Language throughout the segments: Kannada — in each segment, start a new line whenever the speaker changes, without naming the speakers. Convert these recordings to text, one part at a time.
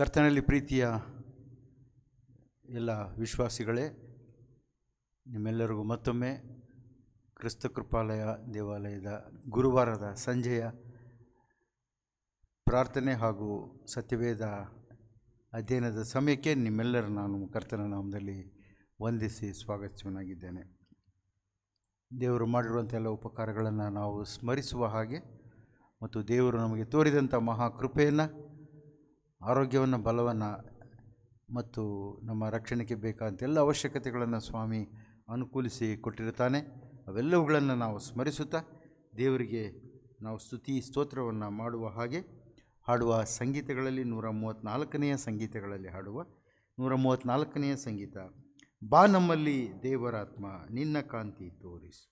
ಕರ್ತನಲ್ಲಿ ಪ್ರೀತಿಯ ಎಲ್ಲ ವಿಶ್ವಾಸಿಗಳೇ ನಿಮ್ಮೆಲ್ಲರಿಗೂ ಮತ್ತೊಮ್ಮೆ ಕ್ರಿಸ್ತ ಕೃಪಾಲಯ ದೇವಾಲಯದ ಗುರುವಾರದ ಸಂಜೆಯ ಪ್ರಾರ್ಥನೆ ಹಾಗೂ ಸತ್ಯವೇದ ಅಧ್ಯಯನದ ಸಮಯಕ್ಕೆ ನಿಮ್ಮೆಲ್ಲರ ನಾನು ಕರ್ತನ ನಾಮದಲ್ಲಿ ವಂದಿಸಿ ಸ್ವಾಗತಿಸುವನಾಗಿದ್ದೇನೆ ದೇವರು ಮಾಡಿರುವಂಥ ಎಲ್ಲ ಉಪಕಾರಗಳನ್ನು ನಾವು ಸ್ಮರಿಸುವ ಹಾಗೆ ಮತ್ತು ದೇವರು ನಮಗೆ ತೋರಿದಂಥ ಮಹಾಕೃಪೆಯನ್ನು ಆರೋಗ್ಯವನ್ನು ಬಲವನ್ನು ಮತ್ತು ನಮ್ಮ ರಕ್ಷಣೆಗೆ ಬೇಕಾದಂಥ ಎಲ್ಲ ಅವಶ್ಯಕತೆಗಳನ್ನು ಸ್ವಾಮಿ ಅನುಕೂಲಿಸಿ ಕೊಟ್ಟಿರ್ತಾನೆ ಅವೆಲ್ಲವುಗಳನ್ನು ನಾವು ಸ್ಮರಿಸುತ್ತಾ ದೇವರಿಗೆ ನಾವು ಸ್ತುತಿ ಸ್ತೋತ್ರವನ್ನು ಮಾಡುವ ಹಾಗೆ ಹಾಡುವ ಸಂಗೀತಗಳಲ್ಲಿ ನೂರ ಮೂವತ್ತ್ನಾಲ್ಕನೆಯ ಸಂಗೀತಗಳಲ್ಲಿ ಹಾಡುವ ನೂರ ಮೂವತ್ತ್ನಾಲ್ಕನೆಯ ಸಂಗೀತ ಬಾ ನಮ್ಮಲ್ಲಿ ದೇವರಾತ್ಮ ನಿನ್ನ ಕಾಂತಿ ತೋರಿಸು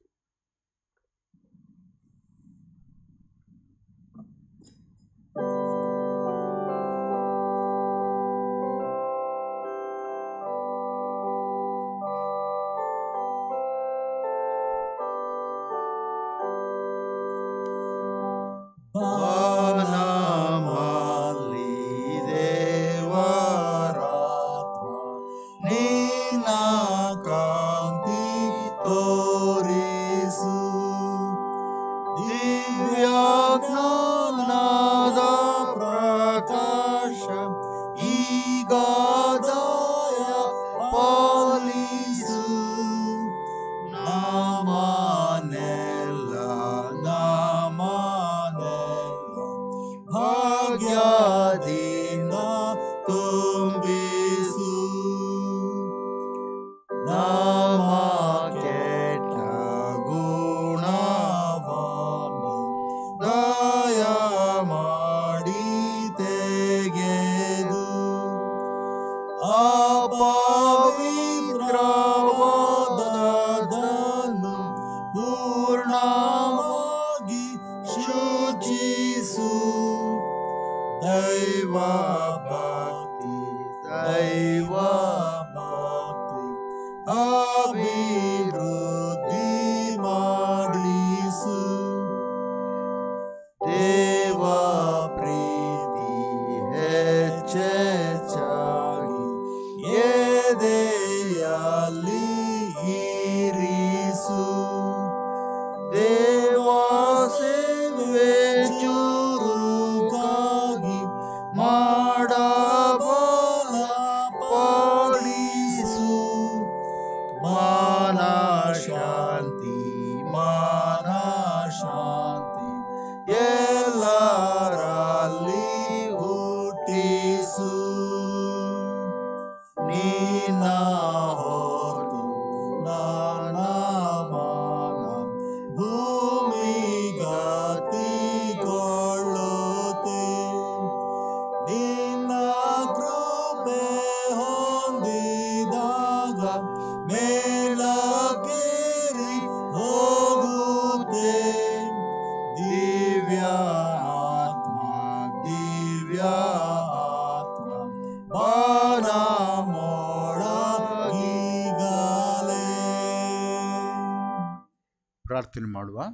ಮಾಡುವ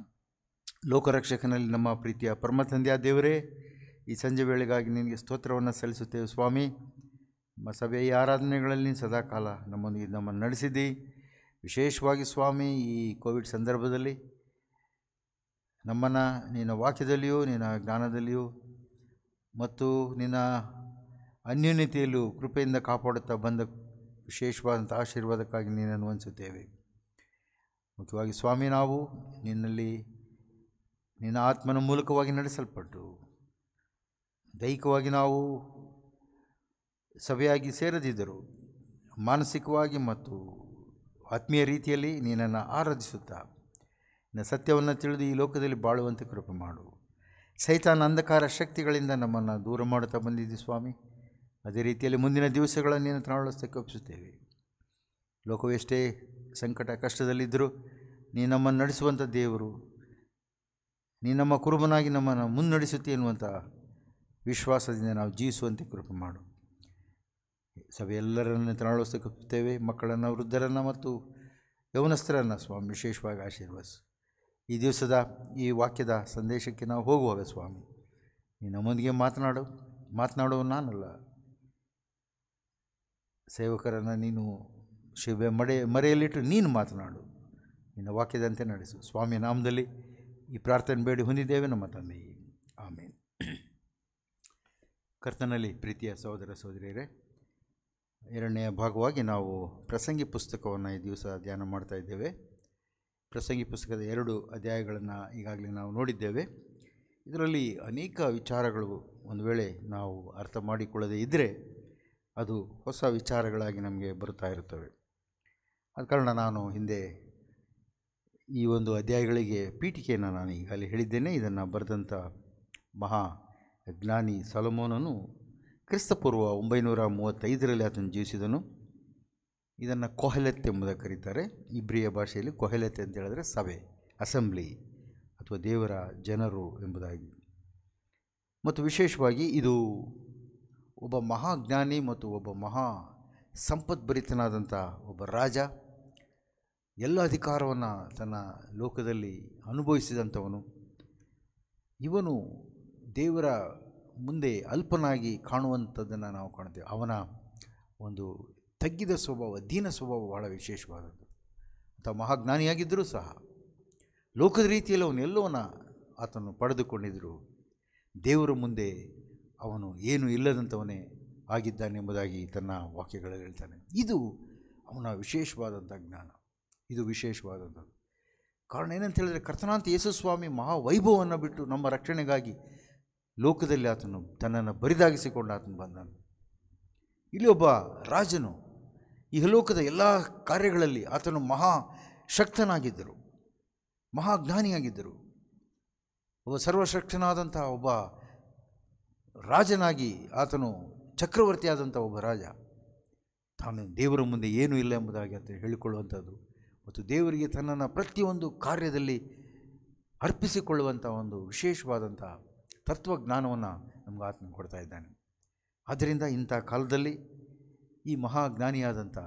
ಲೋಕರಕ್ಷಕನಲ್ಲಿ ನಮ್ಮ ಪ್ರೀತಿಯ ಪರಮತಂದೆಯ ದೇವರೇ ಈ ಸಂಜೆ ವೇಳೆಗಾಗಿ ನಿನಗೆ ಸ್ತೋತ್ರವನ್ನು ಸಲ್ಲಿಸುತ್ತೇವೆ ಸ್ವಾಮಿ ನಮ್ಮ ಸಭೆಯ ಆರಾಧನೆಗಳಲ್ಲಿ ಸದಾಕಾಲ ನಮ್ಮನ್ನು ನಮ್ಮನ್ನು ನಡೆಸಿದ್ದಿ ವಿಶೇಷವಾಗಿ ಸ್ವಾಮಿ ಈ ಕೋವಿಡ್ ಸಂದರ್ಭದಲ್ಲಿ ನಮ್ಮನ್ನು ನಿನ್ನ ವಾಕ್ಯದಲ್ಲಿಯೂ ನಿನ್ನ ಜ್ಞಾನದಲ್ಲಿಯೂ ಮತ್ತು ನಿನ್ನ ಅನ್ಯೂನ್ಯತೆಯಲ್ಲೂ ಕೃಪೆಯಿಂದ ಕಾಪಾಡುತ್ತಾ ಬಂದ ವಿಶೇಷವಾದಂಥ ಆಶೀರ್ವಾದಕ್ಕಾಗಿ ನೀನನ್ನು ವಂಚಿಸುತ್ತೇವೆ ಮುಖ್ಯವಾಗಿ ಸ್ವಾಮಿ ನಾವು ನಿನ್ನಲ್ಲಿ ನಿನ್ನ ಆತ್ಮನ ಮೂಲಕವಾಗಿ ನಡೆಸಲ್ಪಟ್ಟು ದೈಹಿಕವಾಗಿ ನಾವು ಸಭೆಯಾಗಿ ಸೇರದಿದ್ದರು ಮಾನಸಿಕವಾಗಿ ಮತ್ತು ಆತ್ಮೀಯ ರೀತಿಯಲ್ಲಿ ನೀನನ್ನು ಆರಾಧಿಸುತ್ತಾ ನಿನ್ನ ಸತ್ಯವನ್ನು ತಿಳಿದು ಈ ಲೋಕದಲ್ಲಿ ಬಾಳುವಂತೆ ಕೃಪೆ ಮಾಡು ಸೈತಾನ ಅಂಧಕಾರ ಶಕ್ತಿಗಳಿಂದ ನಮ್ಮನ್ನು ದೂರ ಮಾಡುತ್ತಾ ಬಂದಿದ್ದೀವಿ ಸ್ವಾಮಿ ಅದೇ ರೀತಿಯಲ್ಲಿ ಮುಂದಿನ ದಿವಸಗಳನ್ನು ನೀನು ತಾಳುಸ್ತಕ್ಕೆ ಒಪ್ಪಿಸುತ್ತೇವೆ ಲೋಕವೆಷ್ಟೇ ಸಂಕಟ ಕಷ್ಟದಲ್ಲಿದ್ದರೂ ನೀ ನಮ್ಮನ್ನು ನಡೆಸುವಂಥ ದೇವರು ನೀ ನಮ್ಮ ಕುರುಬನಾಗಿ ನಮ್ಮನ್ನು ಮುನ್ನಡೆಸುತ್ತಿ ಎನ್ನುವಂಥ ವಿಶ್ವಾಸದಿಂದ ನಾವು ಜೀವಿಸುವಂತೆ ಕೃಪೆ ಮಾಡು ಸಭೆಯೆಲ್ಲರನ್ನು ತಾಳುಸ್ತೇವೆ ಮಕ್ಕಳನ್ನು ವೃದ್ಧರನ್ನು ಮತ್ತು ಯೌನಸ್ಥರನ್ನು ಸ್ವಾಮಿ ವಿಶೇಷವಾಗಿ ಆಶೀರ್ವದಿಸು ಈ ದಿವಸದ ಈ ವಾಕ್ಯದ ಸಂದೇಶಕ್ಕೆ ನಾವು ಹೋಗುವಾಗ ಸ್ವಾಮಿ ನೀ ನಮ್ಮೊಂದಿಗೆ ಮಾತನಾಡು ಮಾತನಾಡುವ ನಾನಲ್ಲ ಸೇವಕರನ್ನು ನೀನು ಶಿವೆ ಮಡೆ ಮರೆಯಲ್ಲಿಟ್ಟು ನೀನು ಮಾತನಾಡು ನಿನ್ನ ವಾಕ್ಯದಂತೆ ನಡೆಸು ಸ್ವಾಮಿ ನಾಮದಲ್ಲಿ ಈ ಪ್ರಾರ್ಥನೆ ಬೇಡಿ ಹೊಂದಿದ್ದೇವೆ ನಮ್ಮ ತಂದೆ ಆಮೇಲೆ ಕರ್ತನಲ್ಲಿ ಪ್ರೀತಿಯ ಸಹೋದರ ಸಹೋದರಿಯರೇ ಎರಡನೆಯ ಭಾಗವಾಗಿ ನಾವು ಪ್ರಸಂಗಿ ಪುಸ್ತಕವನ್ನು ಈ ದಿವಸ ಧ್ಯಾನ ಮಾಡ್ತಾ ಇದ್ದೇವೆ ಪ್ರಸಂಗಿ ಪುಸ್ತಕದ ಎರಡು ಅಧ್ಯಾಯಗಳನ್ನು ಈಗಾಗಲೇ ನಾವು ನೋಡಿದ್ದೇವೆ ಇದರಲ್ಲಿ ಅನೇಕ ವಿಚಾರಗಳು ಒಂದು ವೇಳೆ ನಾವು ಅರ್ಥ ಮಾಡಿಕೊಳ್ಳದೇ ಇದ್ದರೆ ಅದು ಹೊಸ ವಿಚಾರಗಳಾಗಿ ನಮಗೆ ಬರುತ್ತಾ ಇರುತ್ತವೆ ಆದ ಕಾರಣ ನಾನು ಹಿಂದೆ ಈ ಒಂದು ಅಧ್ಯಾಯಗಳಿಗೆ ಪೀಠಿಕೆಯನ್ನು ನಾನು ಈಗಾಗಲೇ ಹೇಳಿದ್ದೇನೆ ಇದನ್ನು ಬರೆದಂಥ ಮಹಾ ಜ್ಞಾನಿ ಸಲಮೋನನು ಕ್ರಿಸ್ತಪೂರ್ವ ಒಂಬೈನೂರ ಮೂವತ್ತೈದರಲ್ಲಿ ಅದನ್ನು ಜೀವಿಸಿದನು ಇದನ್ನು ಕೊಹಲೆತ್ ಎಂಬುದಾಗಿ ಕರೀತಾರೆ ಇಬ್ರಿಯ ಭಾಷೆಯಲ್ಲಿ ಕೊಹಲೆತ್ ಅಂತ ಹೇಳಿದ್ರೆ ಸಭೆ ಅಸೆಂಬ್ಲಿ ಅಥವಾ ದೇವರ ಜನರು ಎಂಬುದಾಗಿ ಮತ್ತು ವಿಶೇಷವಾಗಿ ಇದು ಒಬ್ಬ ಮಹಾಜ್ಞಾನಿ ಮತ್ತು ಒಬ್ಬ ಮಹಾ ಸಂಪದ್ಭರಿತನಾದಂಥ ಒಬ್ಬ ರಾಜ ಎಲ್ಲ ಅಧಿಕಾರವನ್ನು ತನ್ನ ಲೋಕದಲ್ಲಿ ಅನುಭವಿಸಿದಂಥವನು ಇವನು ದೇವರ ಮುಂದೆ ಅಲ್ಪನಾಗಿ ಕಾಣುವಂಥದ್ದನ್ನು ನಾವು ಕಾಣ್ತೇವೆ ಅವನ ಒಂದು ತಗ್ಗಿದ ಸ್ವಭಾವ ದೀನ ಸ್ವಭಾವ ಬಹಳ ವಿಶೇಷವಾದದ್ದು ಅಂತ ಮಹಾಜ್ಞಾನಿಯಾಗಿದ್ದರೂ ಸಹ ಲೋಕದ ರೀತಿಯಲ್ಲಿ ಅವನು ಎಲ್ಲವನ್ನ ಆತನು ಪಡೆದುಕೊಂಡಿದ್ದರು ದೇವರ ಮುಂದೆ ಅವನು ಏನು ಇಲ್ಲದಂಥವನೇ ಆಗಿದ್ದಾನೆಂಬುದಾಗಿ ತನ್ನ ವಾಕ್ಯಗಳಲ್ಲಿ ಹೇಳ್ತಾನೆ ಇದು ಅವನ ವಿಶೇಷವಾದಂಥ ಜ್ಞಾನ ಇದು ವಿಶೇಷವಾದಂಥದ್ದು ಕಾರಣ ಏನಂತ ಹೇಳಿದರೆ ಕರ್ತನಾಂತ ಯೇಸುಸ್ವಾಮಿ ಮಹಾವೈಭವವನ್ನು ಬಿಟ್ಟು ನಮ್ಮ ರಕ್ಷಣೆಗಾಗಿ ಲೋಕದಲ್ಲಿ ಆತನು ತನ್ನನ್ನು ಬರಿದಾಗಿಸಿಕೊಂಡು ಆತನು ಬಂದನು ಇಲ್ಲಿ ಒಬ್ಬ ರಾಜನು ಈ ಲೋಕದ ಎಲ್ಲ ಕಾರ್ಯಗಳಲ್ಲಿ ಆತನು ಮಹಾ ಶಕ್ತನಾಗಿದ್ದರು ಮಹಾಜ್ಞಾನಿಯಾಗಿದ್ದರು ಒಬ್ಬ ಸರ್ವಶಕ್ತನಾದಂಥ ಒಬ್ಬ ರಾಜನಾಗಿ ಆತನು ಚಕ್ರವರ್ತಿಯಾದಂಥ ಒಬ್ಬ ರಾಜ ತಾನು ದೇವರ ಮುಂದೆ ಏನೂ ಇಲ್ಲ ಎಂಬುದಾಗಿ ಅಂತ ಹೇಳಿಕೊಳ್ಳುವಂಥದ್ದು ಮತ್ತು ದೇವರಿಗೆ ತನ್ನನ್ನು ಪ್ರತಿಯೊಂದು ಕಾರ್ಯದಲ್ಲಿ ಅರ್ಪಿಸಿಕೊಳ್ಳುವಂಥ ಒಂದು ವಿಶೇಷವಾದಂಥ ತತ್ವಜ್ಞಾನವನ್ನು ನಮ್ಗೆ ಆತ್ಮ ಕೊಡ್ತಾ ಇದ್ದಾನೆ ಆದ್ದರಿಂದ ಇಂಥ ಕಾಲದಲ್ಲಿ ಈ ಮಹಾಜ್ಞಾನಿಯಾದಂಥ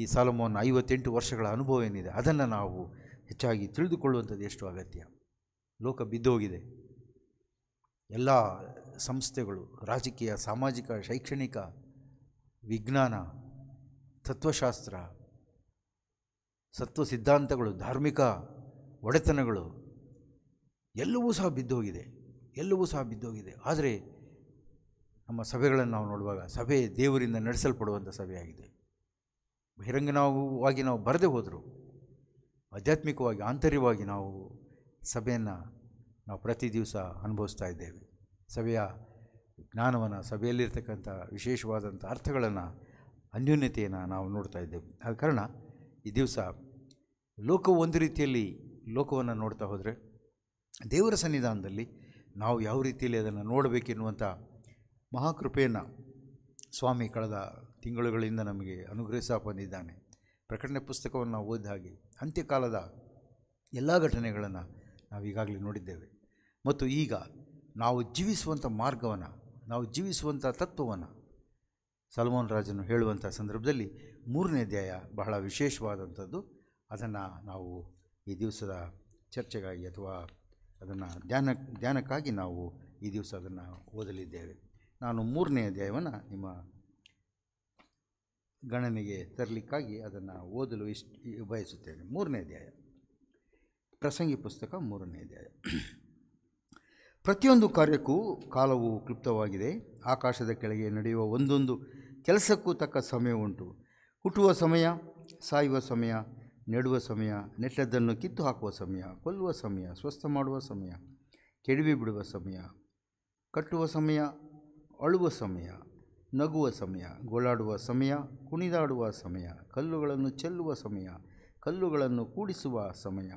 ಈ ಸಾಲಮೋನ್ ಐವತ್ತೆಂಟು ವರ್ಷಗಳ ಅನುಭವ ಏನಿದೆ ಅದನ್ನು ನಾವು ಹೆಚ್ಚಾಗಿ ತಿಳಿದುಕೊಳ್ಳುವಂಥದ್ದು ಎಷ್ಟು ಅಗತ್ಯ ಲೋಕ ಬಿದ್ದೋಗಿದೆ ಎಲ್ಲ ಸಂಸ್ಥೆಗಳು ರಾಜಕೀಯ ಸಾಮಾಜಿಕ ಶೈಕ್ಷಣಿಕ ವಿಜ್ಞಾನ ತತ್ವಶಾಸ್ತ್ರ ಸತ್ವ ಸಿದ್ಧಾಂತಗಳು ಧಾರ್ಮಿಕ ಒಡೆತನಗಳು ಎಲ್ಲವೂ ಸಹ ಬಿದ್ದೋಗಿದೆ ಎಲ್ಲವೂ ಸಹ ಬಿದ್ದೋಗಿದೆ ಆದರೆ ನಮ್ಮ ಸಭೆಗಳನ್ನು ನಾವು ನೋಡುವಾಗ ಸಭೆ ದೇವರಿಂದ ನಡೆಸಲ್ಪಡುವಂಥ ಸಭೆಯಾಗಿದೆ ಬಹಿರಂಗನವಾಗಿ ನಾವು ಬರದೇ ಹೋದರೂ ಆಧ್ಯಾತ್ಮಿಕವಾಗಿ ಆಂತರ್ಯವಾಗಿ ನಾವು ಸಭೆಯನ್ನು ನಾವು ಪ್ರತಿ ದಿವಸ ಅನುಭವಿಸ್ತಾ ಇದ್ದೇವೆ ಸಭೆಯ ಜ್ಞಾನವನ್ನು ಸಭೆಯಲ್ಲಿರ್ತಕ್ಕಂಥ ವಿಶೇಷವಾದಂಥ ಅರ್ಥಗಳನ್ನು ಅನ್ಯೂನ್ಯತೆಯನ್ನು ನಾವು ನೋಡ್ತಾ ಇದ್ದೇವೆ ಆದ ಕಾರಣ ಈ ದಿವಸ ಲೋಕವು ಒಂದು ರೀತಿಯಲ್ಲಿ ಲೋಕವನ್ನು ನೋಡ್ತಾ ಹೋದರೆ ದೇವರ ಸನ್ನಿಧಾನದಲ್ಲಿ ನಾವು ಯಾವ ರೀತಿಯಲ್ಲಿ ಅದನ್ನು ನೋಡಬೇಕೆನ್ನುವಂಥ ಮಹಾಕೃಪೆಯನ್ನು ಸ್ವಾಮಿ ಕಳೆದ ತಿಂಗಳುಗಳಿಂದ ನಮಗೆ ಅನುಗ್ರಹಿಸ ಬಂದಿದ್ದಾನೆ ಪ್ರಕಟಣೆ ಪುಸ್ತಕವನ್ನು ನಾವು ಓದಿದ ಹಾಗೆ ಅಂತ್ಯಕಾಲದ ಎಲ್ಲ ಘಟನೆಗಳನ್ನು ನಾವು ಈಗಾಗಲೇ ನೋಡಿದ್ದೇವೆ ಮತ್ತು ಈಗ ನಾವು ಜೀವಿಸುವಂಥ ಮಾರ್ಗವನ್ನು ನಾವು ಜೀವಿಸುವಂಥ ತತ್ವವನ್ನು ಸಲ್ಮಾನ್ ರಾಜನು ಹೇಳುವಂಥ ಸಂದರ್ಭದಲ್ಲಿ ಮೂರನೇ ಅಧ್ಯಾಯ ಬಹಳ ವಿಶೇಷವಾದಂಥದ್ದು ಅದನ್ನು ನಾವು ಈ ದಿವಸದ ಚರ್ಚೆಗಾಗಿ ಅಥವಾ ಅದನ್ನು ಧ್ಯಾನ ಧ್ಯಾನಕ್ಕಾಗಿ ನಾವು ಈ ದಿವಸ ಅದನ್ನು ಓದಲಿದ್ದೇವೆ ನಾನು ಮೂರನೇ ಅಧ್ಯಾಯವನ್ನು ನಿಮ್ಮ ಗಣನೆಗೆ ತರಲಿಕ್ಕಾಗಿ ಅದನ್ನು ಓದಲು ಇಷ್ಟು ಬಯಸುತ್ತೇನೆ ಮೂರನೇ ಅಧ್ಯಾಯ ಪ್ರಸಂಗಿ ಪುಸ್ತಕ ಮೂರನೇ ಅಧ್ಯಾಯ ಪ್ರತಿಯೊಂದು ಕಾರ್ಯಕ್ಕೂ ಕಾಲವು ಕ್ಲುಪ್ತವಾಗಿದೆ ಆಕಾಶದ ಕೆಳಗೆ ನಡೆಯುವ ಒಂದೊಂದು ಕೆಲಸಕ್ಕೂ ತಕ್ಕ ಸಮಯ ಉಂಟು ಹುಟ್ಟುವ ಸಮಯ ಸಾಯುವ ಸಮಯ ನೆಡುವ ಸಮಯ ನೆಟ್ಟದ್ದನ್ನು ಕಿತ್ತು ಹಾಕುವ ಸಮಯ ಕೊಲ್ಲುವ ಸಮಯ ಸ್ವಸ್ಥ ಮಾಡುವ ಸಮಯ ಕೆಡವಿ ಬಿಡುವ ಸಮಯ ಕಟ್ಟುವ ಸಮಯ ಅಳುವ ಸಮಯ ನಗುವ ಸಮಯ ಗೋಳಾಡುವ ಸಮಯ ಕುಣಿದಾಡುವ ಸಮಯ ಕಲ್ಲುಗಳನ್ನು ಚೆಲ್ಲುವ ಸಮಯ ಕಲ್ಲುಗಳನ್ನು ಕೂಡಿಸುವ ಸಮಯ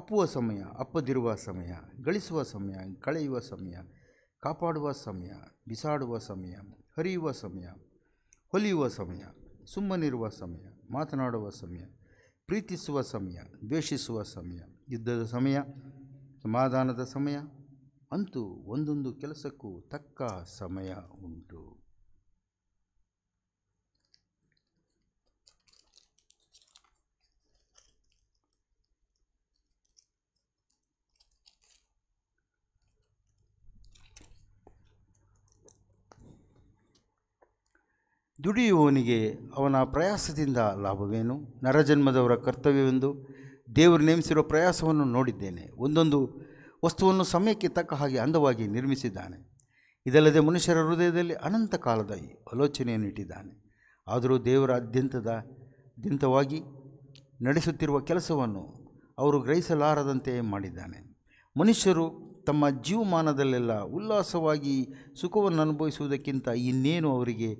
ಅಪ್ಪುವ ಸಮಯ ಅಪ್ಪದಿರುವ ಸಮಯ ಗಳಿಸುವ ಸಮಯ ಕಳೆಯುವ ಸಮಯ ಕಾಪಾಡುವ ಸಮಯ ಬಿಸಾಡುವ ಸಮಯ ಹರಿಯುವ ಸಮಯ ಹೊಲಿಯುವ ಸಮಯ ಸುಮ್ಮನಿರುವ ಸಮಯ ಮಾತನಾಡುವ ಸಮಯ ಪ್ರೀತಿಸುವ ಸಮಯ ದ್ವೇಷಿಸುವ ಸಮಯ ಯುದ್ಧದ ಸಮಯ ಸಮಾಧಾನದ ಸಮಯ ಅಂತೂ ಒಂದೊಂದು ಕೆಲಸಕ್ಕೂ ತಕ್ಕ ಸಮಯ ಉಂಟು ದುಡಿಯುವವನಿಗೆ ಅವನ ಪ್ರಯಾಸದಿಂದ ಲಾಭವೇನು ನರಜನ್ಮದವರ ಕರ್ತವ್ಯವೆಂದು ದೇವರು ನೇಮಿಸಿರುವ ಪ್ರಯಾಸವನ್ನು ನೋಡಿದ್ದೇನೆ ಒಂದೊಂದು ವಸ್ತುವನ್ನು ಸಮಯಕ್ಕೆ ತಕ್ಕ ಹಾಗೆ ಅಂದವಾಗಿ ನಿರ್ಮಿಸಿದ್ದಾನೆ ಇದಲ್ಲದೆ ಮನುಷ್ಯರ ಹೃದಯದಲ್ಲಿ ಅನಂತ ಕಾಲದ ಆಲೋಚನೆಯನ್ನು ಇಟ್ಟಿದ್ದಾನೆ ಆದರೂ ದೇವರ ನಡೆಸುತ್ತಿರುವ ಕೆಲಸವನ್ನು ಅವರು ಗ್ರಹಿಸಲಾರದಂತೆ ಮಾಡಿದ್ದಾನೆ ಮನುಷ್ಯರು ತಮ್ಮ ಜೀವಮಾನದಲ್ಲೆಲ್ಲ ಉಲ್ಲಾಸವಾಗಿ ಸುಖವನ್ನು ಅನುಭವಿಸುವುದಕ್ಕಿಂತ ಇನ್ನೇನು ಅವರಿಗೆ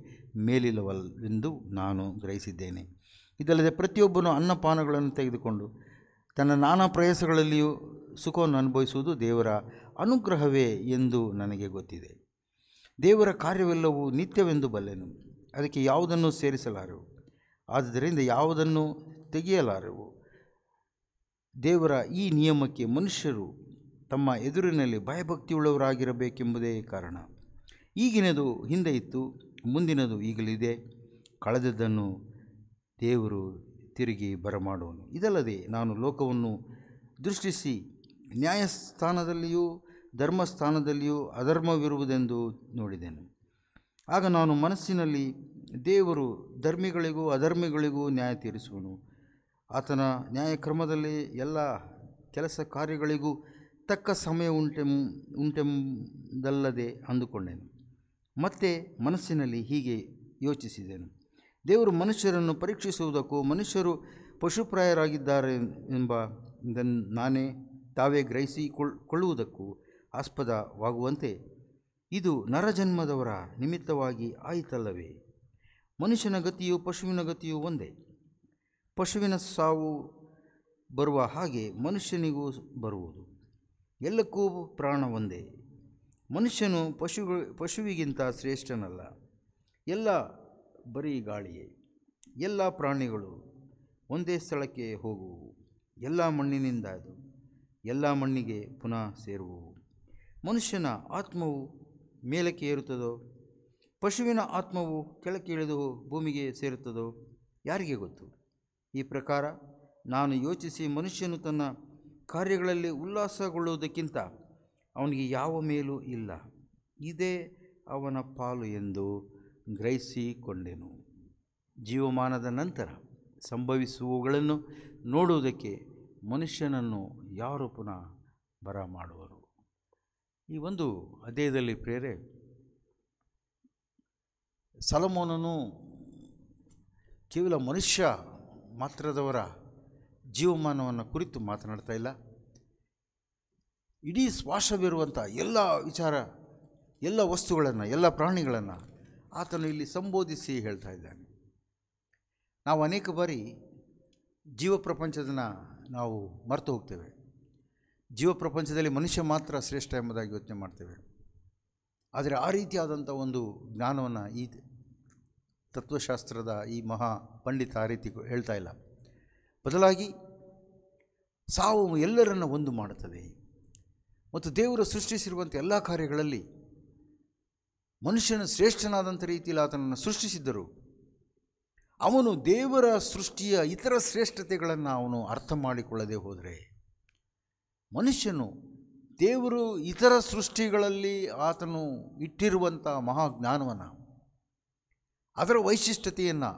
ಮೇಲಿಲ್ಲವಲ್ವೆಂದು ನಾನು ಗ್ರಹಿಸಿದ್ದೇನೆ ಇದಲ್ಲದೆ ಪ್ರತಿಯೊಬ್ಬನು ಅನ್ನಪಾನಗಳನ್ನು ತೆಗೆದುಕೊಂಡು ತನ್ನ ನಾನಾ ಪ್ರಯಾಸಗಳಲ್ಲಿಯೂ ಸುಖವನ್ನು ಅನುಭವಿಸುವುದು ದೇವರ ಅನುಗ್ರಹವೇ ಎಂದು ನನಗೆ ಗೊತ್ತಿದೆ ದೇವರ ಕಾರ್ಯವೆಲ್ಲವೂ ನಿತ್ಯವೆಂದು ಬಲ್ಲೆನು ಅದಕ್ಕೆ ಯಾವುದನ್ನು ಸೇರಿಸಲಾರೆವು ಆದ್ದರಿಂದ ಯಾವುದನ್ನು ತೆಗೆಯಲಾರೆವು ದೇವರ ಈ ನಿಯಮಕ್ಕೆ ಮನುಷ್ಯರು ತಮ್ಮ ಎದುರಿನಲ್ಲಿ ಭಯಭಕ್ತಿಯುಳ್ಳವರಾಗಿರಬೇಕೆಂಬುದೇ ಕಾರಣ ಈಗಿನದು ಹಿಂದೆ ಇತ್ತು ಮುಂದಿನದು ಈಗಲಿದೆ ಕಳೆದದ್ದನ್ನು ದೇವರು ತಿರುಗಿ ಬರಮಾಡುವನು ಇದಲ್ಲದೆ ನಾನು ಲೋಕವನ್ನು ದೃಷ್ಟಿಸಿ ನ್ಯಾಯಸ್ಥಾನದಲ್ಲಿಯೂ ಧರ್ಮಸ್ಥಾನದಲ್ಲಿಯೂ ಅಧರ್ಮವಿರುವುದೆಂದು ನೋಡಿದೆನು ಆಗ ನಾನು ಮನಸ್ಸಿನಲ್ಲಿ ದೇವರು ಧರ್ಮಿಗಳಿಗೂ ಅಧರ್ಮಿಗಳಿಗೂ ನ್ಯಾಯ ತೀರಿಸುವನು ಆತನ ನ್ಯಾಯಕ್ರಮದಲ್ಲಿ ಎಲ್ಲ ಕೆಲಸ ಕಾರ್ಯಗಳಿಗೂ ತಕ್ಕ ಸಮಯ ಉಂಟೆಂ ಉಂಟೆಂದಲ್ಲದೆ ಅಂದುಕೊಂಡೆನು ಮತ್ತೆ ಮನಸ್ಸಿನಲ್ಲಿ ಹೀಗೆ ಯೋಚಿಸಿದೆನು ದೇವರು ಮನುಷ್ಯರನ್ನು ಪರೀಕ್ಷಿಸುವುದಕ್ಕೂ ಮನುಷ್ಯರು ಪಶುಪ್ರಾಯರಾಗಿದ್ದಾರೆ ಎಂಬ ನಾನೇ ತಾವೇ ಗ್ರಹಿಸಿ ಕೊಳ್ಳುವುದಕ್ಕೂ ಆಸ್ಪದವಾಗುವಂತೆ ಇದು ನರಜನ್ಮದವರ ನಿಮಿತ್ತವಾಗಿ ಆಯಿತಲ್ಲವೇ ಮನುಷ್ಯನ ಗತಿಯು ಪಶುವಿನ ಗತಿಯು ಒಂದೇ ಪಶುವಿನ ಸಾವು ಬರುವ ಹಾಗೆ ಮನುಷ್ಯನಿಗೂ ಬರುವುದು ಎಲ್ಲಕ್ಕೂ ಪ್ರಾಣ ಒಂದೇ ಮನುಷ್ಯನು ಪಶುಗಳು ಪಶುವಿಗಿಂತ ಶ್ರೇಷ್ಠನಲ್ಲ ಎಲ್ಲ ಬರೀ ಗಾಳಿಯೇ ಎಲ್ಲ ಪ್ರಾಣಿಗಳು ಒಂದೇ ಸ್ಥಳಕ್ಕೆ ಹೋಗುವು ಎಲ್ಲ ಮಣ್ಣಿನಿಂದ ಅದು ಎಲ್ಲ ಮಣ್ಣಿಗೆ ಪುನಃ ಸೇರುವುವು ಮನುಷ್ಯನ ಆತ್ಮವು ಮೇಲಕ್ಕೆ ಏರುತ್ತದೋ ಪಶುವಿನ ಆತ್ಮವು ಕೆಳಕ್ಕೆ ಇಳಿದು ಭೂಮಿಗೆ ಸೇರುತ್ತದೋ ಯಾರಿಗೆ ಗೊತ್ತು ಈ ಪ್ರಕಾರ ನಾನು ಯೋಚಿಸಿ ಮನುಷ್ಯನು ತನ್ನ ಕಾರ್ಯಗಳಲ್ಲಿ ಉಲ್ಲಾಸಗೊಳ್ಳುವುದಕ್ಕಿಂತ ಅವನಿಗೆ ಯಾವ ಮೇಲೂ ಇಲ್ಲ ಇದೇ ಅವನ ಪಾಲು ಎಂದು ಗ್ರಹಿಸಿಕೊಂಡೆನು ಜೀವಮಾನದ ನಂತರ ಸಂಭವಿಸುವವುಗಳನ್ನು ನೋಡುವುದಕ್ಕೆ ಮನುಷ್ಯನನ್ನು ಯಾರು ಪುನಃ ಬರ ಮಾಡುವರು ಈ ಒಂದು ಅಧ್ಯಯದಲ್ಲಿ ಪ್ರೇರೆ ಸಲಮೋನನು ಕೇವಲ ಮನುಷ್ಯ ಮಾತ್ರದವರ ಜೀವಮಾನವನ್ನು ಕುರಿತು ಮಾತನಾಡ್ತಾ ಇಲ್ಲ ಇಡೀ ಸ್ವಾಶವಿರುವಂಥ ಎಲ್ಲ ವಿಚಾರ ಎಲ್ಲ ವಸ್ತುಗಳನ್ನು ಎಲ್ಲ ಪ್ರಾಣಿಗಳನ್ನು ಆತನು ಇಲ್ಲಿ ಸಂಬೋಧಿಸಿ ಹೇಳ್ತಾ ಇದ್ದಾನೆ ನಾವು ಅನೇಕ ಬಾರಿ ಜೀವ ಪ್ರಪಂಚದನ್ನು ನಾವು ಮರೆತು ಹೋಗ್ತೇವೆ ಜೀವ ಪ್ರಪಂಚದಲ್ಲಿ ಮನುಷ್ಯ ಮಾತ್ರ ಶ್ರೇಷ್ಠ ಎಂಬುದಾಗಿ ಯೋಚನೆ ಮಾಡ್ತೇವೆ ಆದರೆ ಆ ರೀತಿಯಾದಂಥ ಒಂದು ಜ್ಞಾನವನ್ನು ಈ ತತ್ವಶಾಸ್ತ್ರದ ಈ ಮಹಾ ಪಂಡಿತ ಆ ರೀತಿ ಹೇಳ್ತಾ ಇಲ್ಲ ಬದಲಾಗಿ ಸಾವು ಎಲ್ಲರನ್ನು ಒಂದು ಮಾಡುತ್ತದೆ ಮತ್ತು ದೇವರು ಸೃಷ್ಟಿಸಿರುವಂಥ ಎಲ್ಲ ಕಾರ್ಯಗಳಲ್ಲಿ ಮನುಷ್ಯನು ಶ್ರೇಷ್ಠನಾದಂಥ ರೀತಿಯಲ್ಲಿ ಆತನನ್ನು ಸೃಷ್ಟಿಸಿದ್ದರು ಅವನು ದೇವರ ಸೃಷ್ಟಿಯ ಇತರ ಶ್ರೇಷ್ಠತೆಗಳನ್ನು ಅವನು ಅರ್ಥ ಮಾಡಿಕೊಳ್ಳದೆ ಹೋದರೆ ಮನುಷ್ಯನು ದೇವರು ಇತರ ಸೃಷ್ಟಿಗಳಲ್ಲಿ ಆತನು ಇಟ್ಟಿರುವಂಥ ಮಹಾಜ್ಞಾನವನ್ನು ಅದರ ವೈಶಿಷ್ಟ್ಯತೆಯನ್ನು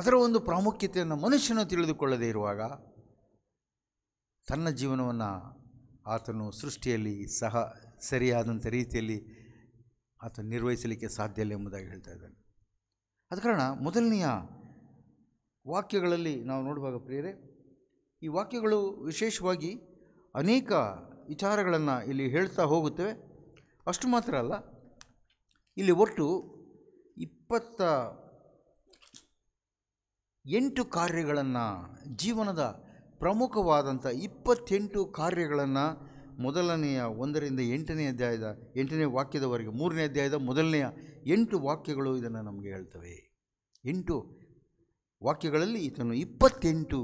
ಅದರ ಒಂದು ಪ್ರಾಮುಖ್ಯತೆಯನ್ನು ಮನುಷ್ಯನು ತಿಳಿದುಕೊಳ್ಳದೇ ಇರುವಾಗ ತನ್ನ ಜೀವನವನ್ನು ಆತನು ಸೃಷ್ಟಿಯಲ್ಲಿ ಸಹ ಸರಿಯಾದಂಥ ರೀತಿಯಲ್ಲಿ ಆತ ನಿರ್ವಹಿಸಲಿಕ್ಕೆ ಸಾಧ್ಯ ಇಲ್ಲ ಎಂಬುದಾಗಿ ಹೇಳ್ತಾ ಇದ್ದಾನೆ ಅದ ಕಾರಣ ಮೊದಲನೆಯ ವಾಕ್ಯಗಳಲ್ಲಿ ನಾವು ನೋಡುವಾಗ ಪ್ರಿಯರೇ ಈ ವಾಕ್ಯಗಳು ವಿಶೇಷವಾಗಿ ಅನೇಕ ವಿಚಾರಗಳನ್ನು ಇಲ್ಲಿ ಹೇಳ್ತಾ ಹೋಗುತ್ತವೆ ಅಷ್ಟು ಮಾತ್ರ ಅಲ್ಲ ಇಲ್ಲಿ ಒಟ್ಟು ಇಪ್ಪತ್ತ ಎಂಟು ಕಾರ್ಯಗಳನ್ನು ಜೀವನದ ಪ್ರಮುಖವಾದಂಥ ಇಪ್ಪತ್ತೆಂಟು ಕಾರ್ಯಗಳನ್ನು ಮೊದಲನೆಯ ಒಂದರಿಂದ ಎಂಟನೇ ಅಧ್ಯಾಯದ ಎಂಟನೇ ವಾಕ್ಯದವರೆಗೆ ಮೂರನೇ ಅಧ್ಯಾಯದ ಮೊದಲನೆಯ ಎಂಟು ವಾಕ್ಯಗಳು ಇದನ್ನು ನಮಗೆ ಹೇಳ್ತವೆ ಎಂಟು ವಾಕ್ಯಗಳಲ್ಲಿ ಇದನ್ನು ಇಪ್ಪತ್ತೆಂಟು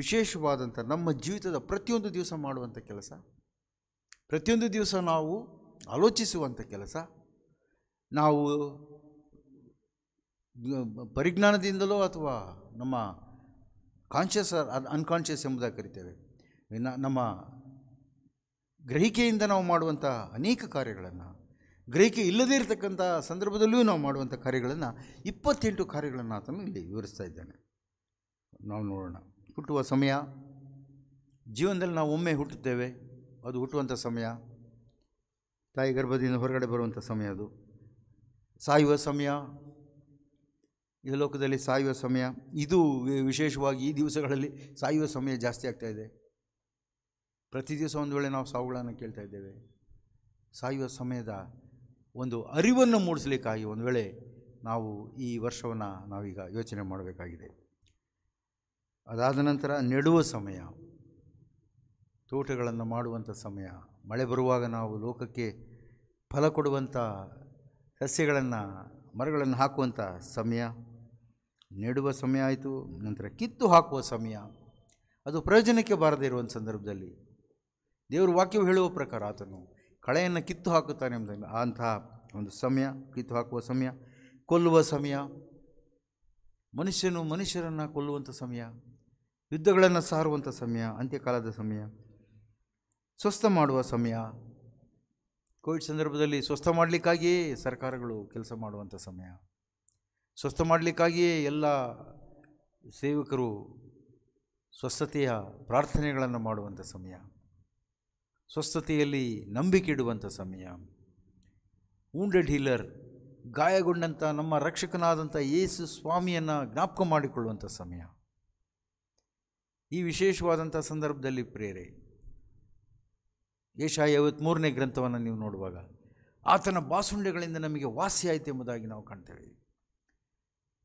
ವಿಶೇಷವಾದಂಥ ನಮ್ಮ ಜೀವಿತದ ಪ್ರತಿಯೊಂದು ದಿವಸ ಮಾಡುವಂಥ ಕೆಲಸ ಪ್ರತಿಯೊಂದು ದಿವಸ ನಾವು ಆಲೋಚಿಸುವಂಥ ಕೆಲಸ ನಾವು ಪರಿಜ್ಞಾನದಿಂದಲೋ ಅಥವಾ ನಮ್ಮ ಕಾನ್ಷಿಯಸ್ ಅದು ಅನ್ಕಾನ್ಷಿಯಸ್ ಎಂಬುದಾಗಿ ಕರಿತೇವೆ ನಮ್ಮ ಗ್ರಹಿಕೆಯಿಂದ ನಾವು ಮಾಡುವಂಥ ಅನೇಕ ಕಾರ್ಯಗಳನ್ನು ಗ್ರಹಿಕೆ ಇಲ್ಲದೇ ಇರತಕ್ಕಂಥ ಸಂದರ್ಭದಲ್ಲೂ ನಾವು ಮಾಡುವಂಥ ಕಾರ್ಯಗಳನ್ನು ಇಪ್ಪತ್ತೆಂಟು ಕಾರ್ಯಗಳನ್ನು ಆತನು ಇಲ್ಲಿ ವಿವರಿಸ್ತಾ ಇದ್ದಾನೆ ನಾವು ನೋಡೋಣ ಹುಟ್ಟುವ ಸಮಯ ಜೀವನದಲ್ಲಿ ನಾವು ಒಮ್ಮೆ ಹುಟ್ಟುತ್ತೇವೆ ಅದು ಹುಟ್ಟುವಂಥ ಸಮಯ ತಾಯಿ ಗರ್ಭದಿಂದ ಹೊರಗಡೆ ಬರುವಂಥ ಸಮಯ ಅದು ಸಾಯುವ ಸಮಯ ಇಹಲೋಕದಲ್ಲಿ ಸಾಯುವ ಸಮಯ ಇದು ವಿಶೇಷವಾಗಿ ಈ ದಿವಸಗಳಲ್ಲಿ ಸಾಯುವ ಸಮಯ ಜಾಸ್ತಿ ಆಗ್ತಾ ಇದೆ ಪ್ರತಿ ದಿವಸ ಒಂದು ವೇಳೆ ನಾವು ಸಾವುಗಳನ್ನು ಕೇಳ್ತಾ ಇದ್ದೇವೆ ಸಾಯುವ ಸಮಯದ ಒಂದು ಅರಿವನ್ನು ಮೂಡಿಸಲಿಕ್ಕಾಗಿ ಒಂದು ವೇಳೆ ನಾವು ಈ ವರ್ಷವನ್ನು ನಾವೀಗ ಯೋಚನೆ ಮಾಡಬೇಕಾಗಿದೆ ಅದಾದ ನಂತರ ನೆಡುವ ಸಮಯ ತೋಟಗಳನ್ನು ಮಾಡುವಂಥ ಸಮಯ ಮಳೆ ಬರುವಾಗ ನಾವು ಲೋಕಕ್ಕೆ ಫಲ ಕೊಡುವಂಥ ಸಸ್ಯಗಳನ್ನು ಮರಗಳನ್ನು ಹಾಕುವಂಥ ಸಮಯ ನೆಡುವ ಸಮಯ ಆಯಿತು ನಂತರ ಕಿತ್ತು ಹಾಕುವ ಸಮಯ ಅದು ಪ್ರಯೋಜನಕ್ಕೆ ಬಾರದೇ ಇರುವಂಥ ಸಂದರ್ಭದಲ್ಲಿ ದೇವರು ವಾಕ್ಯವು ಹೇಳುವ ಪ್ರಕಾರ ಆತನು ಕಳೆಯನ್ನು ಕಿತ್ತು ಹಾಕುತ್ತಾನೆ ಎಂಬುದನ್ನು ಅಂತಹ ಒಂದು ಸಮಯ ಕಿತ್ತು ಹಾಕುವ ಸಮಯ ಕೊಲ್ಲುವ ಸಮಯ ಮನುಷ್ಯನು ಮನುಷ್ಯರನ್ನು ಕೊಲ್ಲುವಂಥ ಸಮಯ ಯುದ್ಧಗಳನ್ನು ಸಾರುವಂಥ ಸಮಯ ಅಂತ್ಯಕಾಲದ ಸಮಯ ಸ್ವಸ್ಥ ಮಾಡುವ ಸಮಯ ಕೋವಿಡ್ ಸಂದರ್ಭದಲ್ಲಿ ಸ್ವಸ್ಥ ಮಾಡಲಿಕ್ಕಾಗಿಯೇ ಸರ್ಕಾರಗಳು ಕೆಲಸ ಮಾಡುವಂಥ ಸಮಯ ಸ್ವಸ್ಥ ಮಾಡಲಿಕ್ಕಾಗಿಯೇ ಎಲ್ಲ ಸೇವಕರು ಸ್ವಸ್ಥತೆಯ ಪ್ರಾರ್ಥನೆಗಳನ್ನು ಮಾಡುವಂಥ ಸಮಯ ಸ್ವಸ್ಥತೆಯಲ್ಲಿ ನಂಬಿಕೆ ಇಡುವಂಥ ಸಮಯ ವುಂಡೆಡ್ ಹೀಲರ್ ಗಾಯಗೊಂಡಂಥ ನಮ್ಮ ರಕ್ಷಕನಾದಂಥ ಯೇಸು ಸ್ವಾಮಿಯನ್ನು ಜ್ಞಾಪಕ ಮಾಡಿಕೊಳ್ಳುವಂಥ ಸಮಯ ಈ ವಿಶೇಷವಾದಂಥ ಸಂದರ್ಭದಲ್ಲಿ ಪ್ರೇರೆ ಏಷ ಐವತ್ತ್ಮೂರನೇ ಗ್ರಂಥವನ್ನು ನೀವು ನೋಡುವಾಗ ಆತನ ಬಾಸುಂಡೆಗಳಿಂದ ನಮಗೆ ವಾಸಿಯಾಯಿತು ಎಂಬುದಾಗಿ ನಾವು ಕಾಣ್ತೇವೆ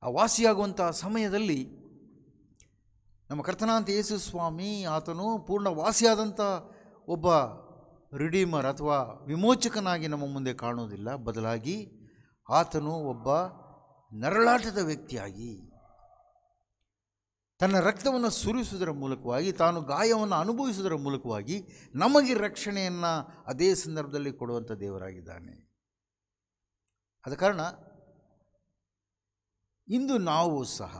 ಆ ವಾಸಿಯಾಗುವಂಥ ಸಮಯದಲ್ಲಿ ನಮ್ಮ ಕರ್ತನಾಂತ ಯೇಸು ಸ್ವಾಮಿ ಆತನು ಪೂರ್ಣ ವಾಸಿಯಾದಂಥ ಒಬ್ಬ ರಿಡೀಮರ್ ಅಥವಾ ವಿಮೋಚಕನಾಗಿ ನಮ್ಮ ಮುಂದೆ ಕಾಣುವುದಿಲ್ಲ ಬದಲಾಗಿ ಆತನು ಒಬ್ಬ ನರಳಾಟದ ವ್ಯಕ್ತಿಯಾಗಿ ತನ್ನ ರಕ್ತವನ್ನು ಸುರಿಸುವುದರ ಮೂಲಕವಾಗಿ ತಾನು ಗಾಯವನ್ನು ಅನುಭವಿಸುವುದರ ಮೂಲಕವಾಗಿ ನಮಗೆ ರಕ್ಷಣೆಯನ್ನು ಅದೇ ಸಂದರ್ಭದಲ್ಲಿ ಕೊಡುವಂಥ ದೇವರಾಗಿದ್ದಾನೆ ಆದ ಕಾರಣ ಇಂದು ನಾವು ಸಹ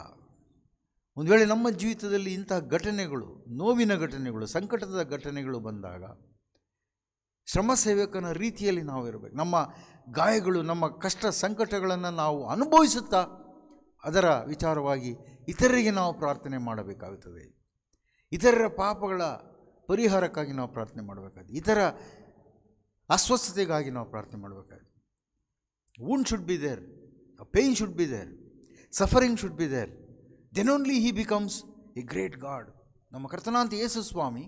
ಒಂದು ವೇಳೆ ನಮ್ಮ ಜೀವಿತದಲ್ಲಿ ಇಂತಹ ಘಟನೆಗಳು ನೋವಿನ ಘಟನೆಗಳು ಸಂಕಟದ ಘಟನೆಗಳು ಬಂದಾಗ ಶ್ರಮ ಸೇವಕನ ರೀತಿಯಲ್ಲಿ ನಾವು ಇರಬೇಕು ನಮ್ಮ ಗಾಯಗಳು ನಮ್ಮ ಕಷ್ಟ ಸಂಕಟಗಳನ್ನು ನಾವು ಅನುಭವಿಸುತ್ತಾ ಅದರ ವಿಚಾರವಾಗಿ ಇತರರಿಗೆ ನಾವು ಪ್ರಾರ್ಥನೆ ಮಾಡಬೇಕಾಗುತ್ತದೆ ಇತರರ ಪಾಪಗಳ ಪರಿಹಾರಕ್ಕಾಗಿ ನಾವು ಪ್ರಾರ್ಥನೆ ಮಾಡಬೇಕಾಗಿದೆ ಇತರ ಅಸ್ವಸ್ಥತೆಗಾಗಿ ನಾವು ಪ್ರಾರ್ಥನೆ ಮಾಡಬೇಕಾಗಿದೆ wound should be there pain should be there suffering should be there then only he becomes a great God ನಮ್ಮ ಕರ್ತನಾಂತ ಯೇಸು ಸ್ವಾಮಿ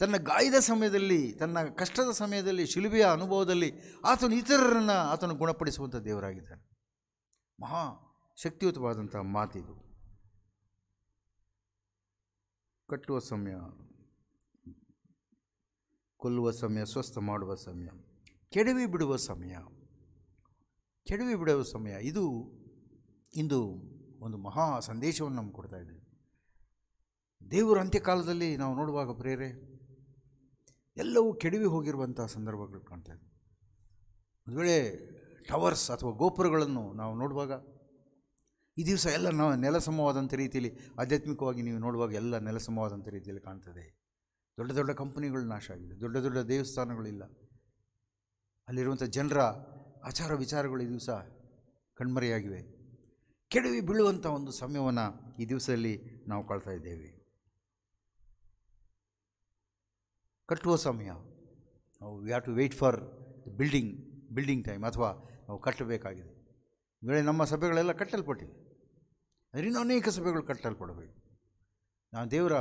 ತನ್ನ ಗಾಯದ ಸಮಯದಲ್ಲಿ ತನ್ನ ಕಷ್ಟದ ಸಮಯದಲ್ಲಿ ಶಿಲುಬೆಯ ಅನುಭವದಲ್ಲಿ ಆತನು ಇತರರನ್ನು ಆತನು ಗುಣಪಡಿಸುವಂಥ ದೇವರಾಗಿದ್ದಾನೆ ಮಹಾ ಶಕ್ತಿಯುತವಾದಂಥ ಮಾತಿದು ಕಟ್ಟುವ ಸಮಯ ಕೊಲ್ಲುವ ಸಮಯ ಸ್ವಸ್ಥ ಮಾಡುವ ಸಮಯ ಕೆಡವಿ ಬಿಡುವ ಸಮಯ ಕೆಡವಿ ಬಿಡುವ ಸಮಯ ಇದು ಇಂದು ಒಂದು ಮಹಾ ಸಂದೇಶವನ್ನು ನಮ್ಗೆ ಕೊಡ್ತಾ ದೇವರ ದೇವರ ಅಂತ್ಯಕಾಲದಲ್ಲಿ ನಾವು ನೋಡುವಾಗ ಪ್ರೇರೆ ಎಲ್ಲವೂ ಕೆಡವಿ ಹೋಗಿರುವಂಥ ಸಂದರ್ಭಗಳು ಕಾಣ್ತಾ ಇದೆ ಒಂದು ವೇಳೆ ಟವರ್ಸ್ ಅಥವಾ ಗೋಪುರಗಳನ್ನು ನಾವು ನೋಡುವಾಗ ಈ ದಿವಸ ಎಲ್ಲ ನ ನೆಲಸಮವಾದಂಥ ರೀತಿಯಲ್ಲಿ ಆಧ್ಯಾತ್ಮಿಕವಾಗಿ ನೀವು ನೋಡುವಾಗ ಎಲ್ಲ ನೆಲಸಮವಾದಂಥ ರೀತಿಯಲ್ಲಿ ಕಾಣ್ತದೆ ದೊಡ್ಡ ದೊಡ್ಡ ಕಂಪನಿಗಳು ನಾಶ ಆಗಿದೆ ದೊಡ್ಡ ದೊಡ್ಡ ದೇವಸ್ಥಾನಗಳಿಲ್ಲ ಅಲ್ಲಿರುವಂಥ ಜನರ ಆಚಾರ ವಿಚಾರಗಳು ಈ ದಿವಸ ಕಣ್ಮರೆಯಾಗಿವೆ ಕೆಡವಿ ಬೀಳುವಂಥ ಒಂದು ಸಮಯವನ್ನು ಈ ದಿವಸದಲ್ಲಿ ನಾವು ಕಳ್ತಾ ಇದ್ದೇವೆ ಕಟ್ಟುವ ಸಮಯ ನಾವು we have to wait for building building time ಅಥವಾ ನಾವು ಕಟ್ಟಬೇಕಾಗಿದೆ ವೇಳೆ ನಮ್ಮ ಸಭೆಗಳೆಲ್ಲ ಕಟ್ಟಲ್ಪಟ್ಟಿವೆ ಅದರಿಂದ ಅನೇಕ ಸಭೆಗಳು ಕಟ್ಟಲ್ಪಡಬೇಕು ನಾನು ದೇವರ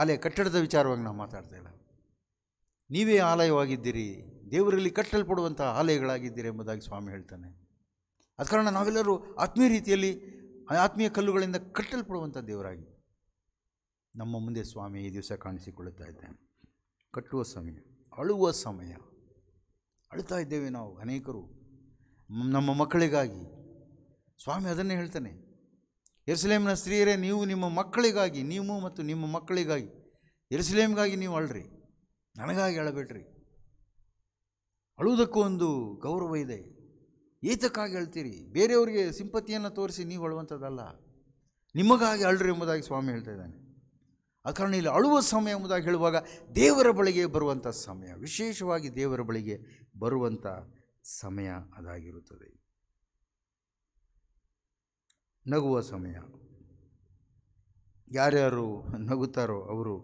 ಆಲಯ ಕಟ್ಟಡದ ವಿಚಾರವಾಗಿ ನಾವು ಮಾತಾಡ್ತಾ ಇಲ್ಲ ನೀವೇ ಆಲಯವಾಗಿದ್ದೀರಿ ದೇವರಲ್ಲಿ ಕಟ್ಟಲ್ಪಡುವಂಥ ಆಲಯಗಳಾಗಿದ್ದೀರಿ ಎಂಬುದಾಗಿ ಸ್ವಾಮಿ ಹೇಳ್ತಾನೆ ಆದ ಕಾರಣ ನಾವೆಲ್ಲರೂ ಆತ್ಮೀಯ ರೀತಿಯಲ್ಲಿ ಆತ್ಮೀಯ ಕಲ್ಲುಗಳಿಂದ ಕಟ್ಟಲ್ಪಡುವಂಥ ದೇವರಾಗಿ ನಮ್ಮ ಮುಂದೆ ಸ್ವಾಮಿ ಈ ದಿವಸ ಕಾಣಿಸಿಕೊಳ್ಳುತ್ತಾ ಇದ್ದೇನೆ ಕಟ್ಟುವ ಸಮಯ ಅಳುವ ಸಮಯ ಅಳ್ತಾ ಇದ್ದೇವೆ ನಾವು ಅನೇಕರು ನಮ್ಮ ಮಕ್ಕಳಿಗಾಗಿ ಸ್ವಾಮಿ ಅದನ್ನೇ ಹೇಳ್ತಾನೆ ಎರ್ಸಲೇಮ್ನ ಸ್ತ್ರೀಯರೇ ನೀವು ನಿಮ್ಮ ಮಕ್ಕಳಿಗಾಗಿ ನೀವು ಮತ್ತು ನಿಮ್ಮ ಮಕ್ಕಳಿಗಾಗಿ ಎರ್ಸಲೇಮ್ಗಾಗಿ ನೀವು ಅಳ್ರಿ ನನಗಾಗಿ ಅಳಬೇಡ್ರಿ ಅಳುವುದಕ್ಕೂ ಒಂದು ಗೌರವ ಇದೆ ಏತಕ್ಕಾಗಿ ಹೇಳ್ತೀರಿ ಬೇರೆಯವರಿಗೆ ಸಿಂಪತಿಯನ್ನು ತೋರಿಸಿ ನೀವು ಅಳುವಂಥದ್ದಲ್ಲ ನಿಮಗಾಗಿ ಅಳ್ರಿ ಎಂಬುದಾಗಿ ಸ್ವಾಮಿ ಹೇಳ್ತಾ ಇದ್ದಾನೆ ಆ ಕಾರಣ ಇಲ್ಲಿ ಅಳುವ ಸಮಯ ಎಂಬುದಾಗಿ ಹೇಳುವಾಗ ದೇವರ ಬಳಿಗೆ ಬರುವಂಥ ಸಮಯ ವಿಶೇಷವಾಗಿ ದೇವರ ಬಳಿಗೆ ಬರುವಂಥ ಸಮಯ ಅದಾಗಿರುತ್ತದೆ ನಗುವ ಸಮಯ ಯಾರ್ಯಾರು ನಗುತ್ತಾರೋ ಅವರು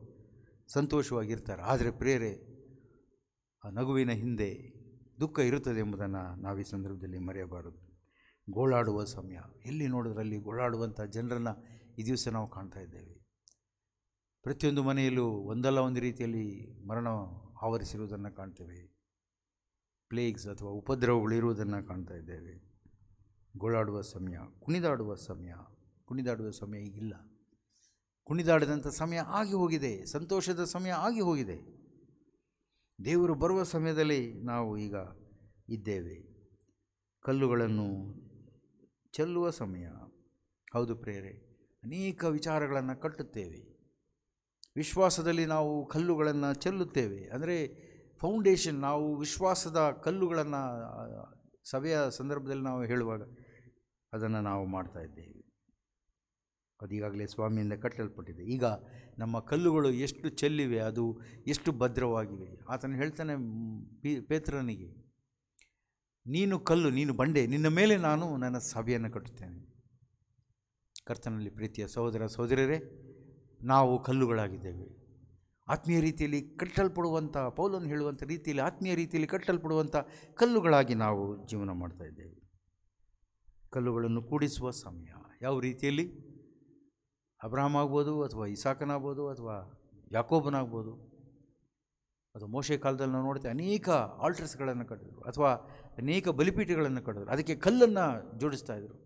ಸಂತೋಷವಾಗಿರ್ತಾರೆ ಆದರೆ ಪ್ರೇರೆ ಆ ನಗುವಿನ ಹಿಂದೆ ದುಃಖ ಇರುತ್ತದೆ ಎಂಬುದನ್ನು ನಾವು ಈ ಸಂದರ್ಭದಲ್ಲಿ ಮರೆಯಬಾರದು ಗೋಳಾಡುವ ಸಮಯ ಎಲ್ಲಿ ನೋಡಿದ್ರಲ್ಲಿ ಗೋಳಾಡುವಂಥ ಜನರನ್ನು ಈ ದಿವಸ ನಾವು ಕಾಣ್ತಾ ಇದ್ದೇವೆ ಪ್ರತಿಯೊಂದು ಮನೆಯಲ್ಲೂ ಒಂದಲ್ಲ ಒಂದು ರೀತಿಯಲ್ಲಿ ಮರಣ ಆವರಿಸಿರುವುದನ್ನು ಕಾಣ್ತೇವೆ ಪ್ಲೇಗ್ಸ್ ಅಥವಾ ಉಪದ್ರವಗಳಿರುವುದನ್ನು ಕಾಣ್ತಾ ಇದ್ದೇವೆ ಗೋಳಾಡುವ ಸಮಯ ಕುಣಿದಾಡುವ ಸಮಯ ಕುಣಿದಾಡುವ ಸಮಯ ಈಗಿಲ್ಲ ಕುಣಿದಾಡಿದಂಥ ಸಮಯ ಆಗಿ ಹೋಗಿದೆ ಸಂತೋಷದ ಸಮಯ ಆಗಿ ಹೋಗಿದೆ ದೇವರು ಬರುವ ಸಮಯದಲ್ಲಿ ನಾವು ಈಗ ಇದ್ದೇವೆ ಕಲ್ಲುಗಳನ್ನು ಚೆಲ್ಲುವ ಸಮಯ ಹೌದು ಪ್ರೇರೆ ಅನೇಕ ವಿಚಾರಗಳನ್ನು ಕಟ್ಟುತ್ತೇವೆ ವಿಶ್ವಾಸದಲ್ಲಿ ನಾವು ಕಲ್ಲುಗಳನ್ನು ಚೆಲ್ಲುತ್ತೇವೆ ಅಂದರೆ ಫೌಂಡೇಶನ್ ನಾವು ವಿಶ್ವಾಸದ ಕಲ್ಲುಗಳನ್ನು ಸಭೆಯ ಸಂದರ್ಭದಲ್ಲಿ ನಾವು ಹೇಳುವಾಗ ಅದನ್ನು ನಾವು ಮಾಡ್ತಾ ಇದ್ದೇವೆ ಈಗಾಗಲೇ ಸ್ವಾಮಿಯಿಂದ ಕಟ್ಟಲ್ಪಟ್ಟಿದೆ ಈಗ ನಮ್ಮ ಕಲ್ಲುಗಳು ಎಷ್ಟು ಚೆಲ್ಲಿವೆ ಅದು ಎಷ್ಟು ಭದ್ರವಾಗಿವೆ ಆತನು ಹೇಳ್ತಾನೆ ಪಿ ಪೇತ್ರನಿಗೆ ನೀನು ಕಲ್ಲು ನೀನು ಬಂಡೆ ನಿನ್ನ ಮೇಲೆ ನಾನು ನನ್ನ ಸಭೆಯನ್ನು ಕಟ್ಟುತ್ತೇನೆ ಕರ್ತನಲ್ಲಿ ಪ್ರೀತಿಯ ಸಹೋದರ ಸಹೋದರರೇ ನಾವು ಕಲ್ಲುಗಳಾಗಿದ್ದೇವೆ ಆತ್ಮೀಯ ರೀತಿಯಲ್ಲಿ ಕಟ್ಟಲ್ಪಡುವಂಥ ಪೌಲನ್ನು ಹೇಳುವಂಥ ರೀತಿಯಲ್ಲಿ ಆತ್ಮೀಯ ರೀತಿಯಲ್ಲಿ ಕಟ್ಟಲ್ಪಡುವಂಥ ಕಲ್ಲುಗಳಾಗಿ ನಾವು ಜೀವನ ಮಾಡ್ತಾ ಇದ್ದೇವೆ ಕಲ್ಲುಗಳನ್ನು ಕೂಡಿಸುವ ಸಮಯ ಯಾವ ರೀತಿಯಲ್ಲಿ ಅಬ್ರಹಾಮ್ ಆಗ್ಬೋದು ಅಥವಾ ಇಸಾಕನಾಗ್ಬೋದು ಅಥವಾ ಯಾಕೋಬನಾಗ್ಬೋದು ಅಥವಾ ಮೋಶೆ ಕಾಲದಲ್ಲಿ ನಾವು ನೋಡ್ತೀವಿ ಅನೇಕ ಆಲ್ಟ್ರಸ್ಗಳನ್ನು ಕಟ್ಟಿದ್ರು ಅಥವಾ ಅನೇಕ ಬಲಿಪೀಠಗಳನ್ನು ಕಟ್ಟಿದ್ರು ಅದಕ್ಕೆ ಕಲ್ಲನ್ನು ಜೋಡಿಸ್ತಾ ಇದ್ರು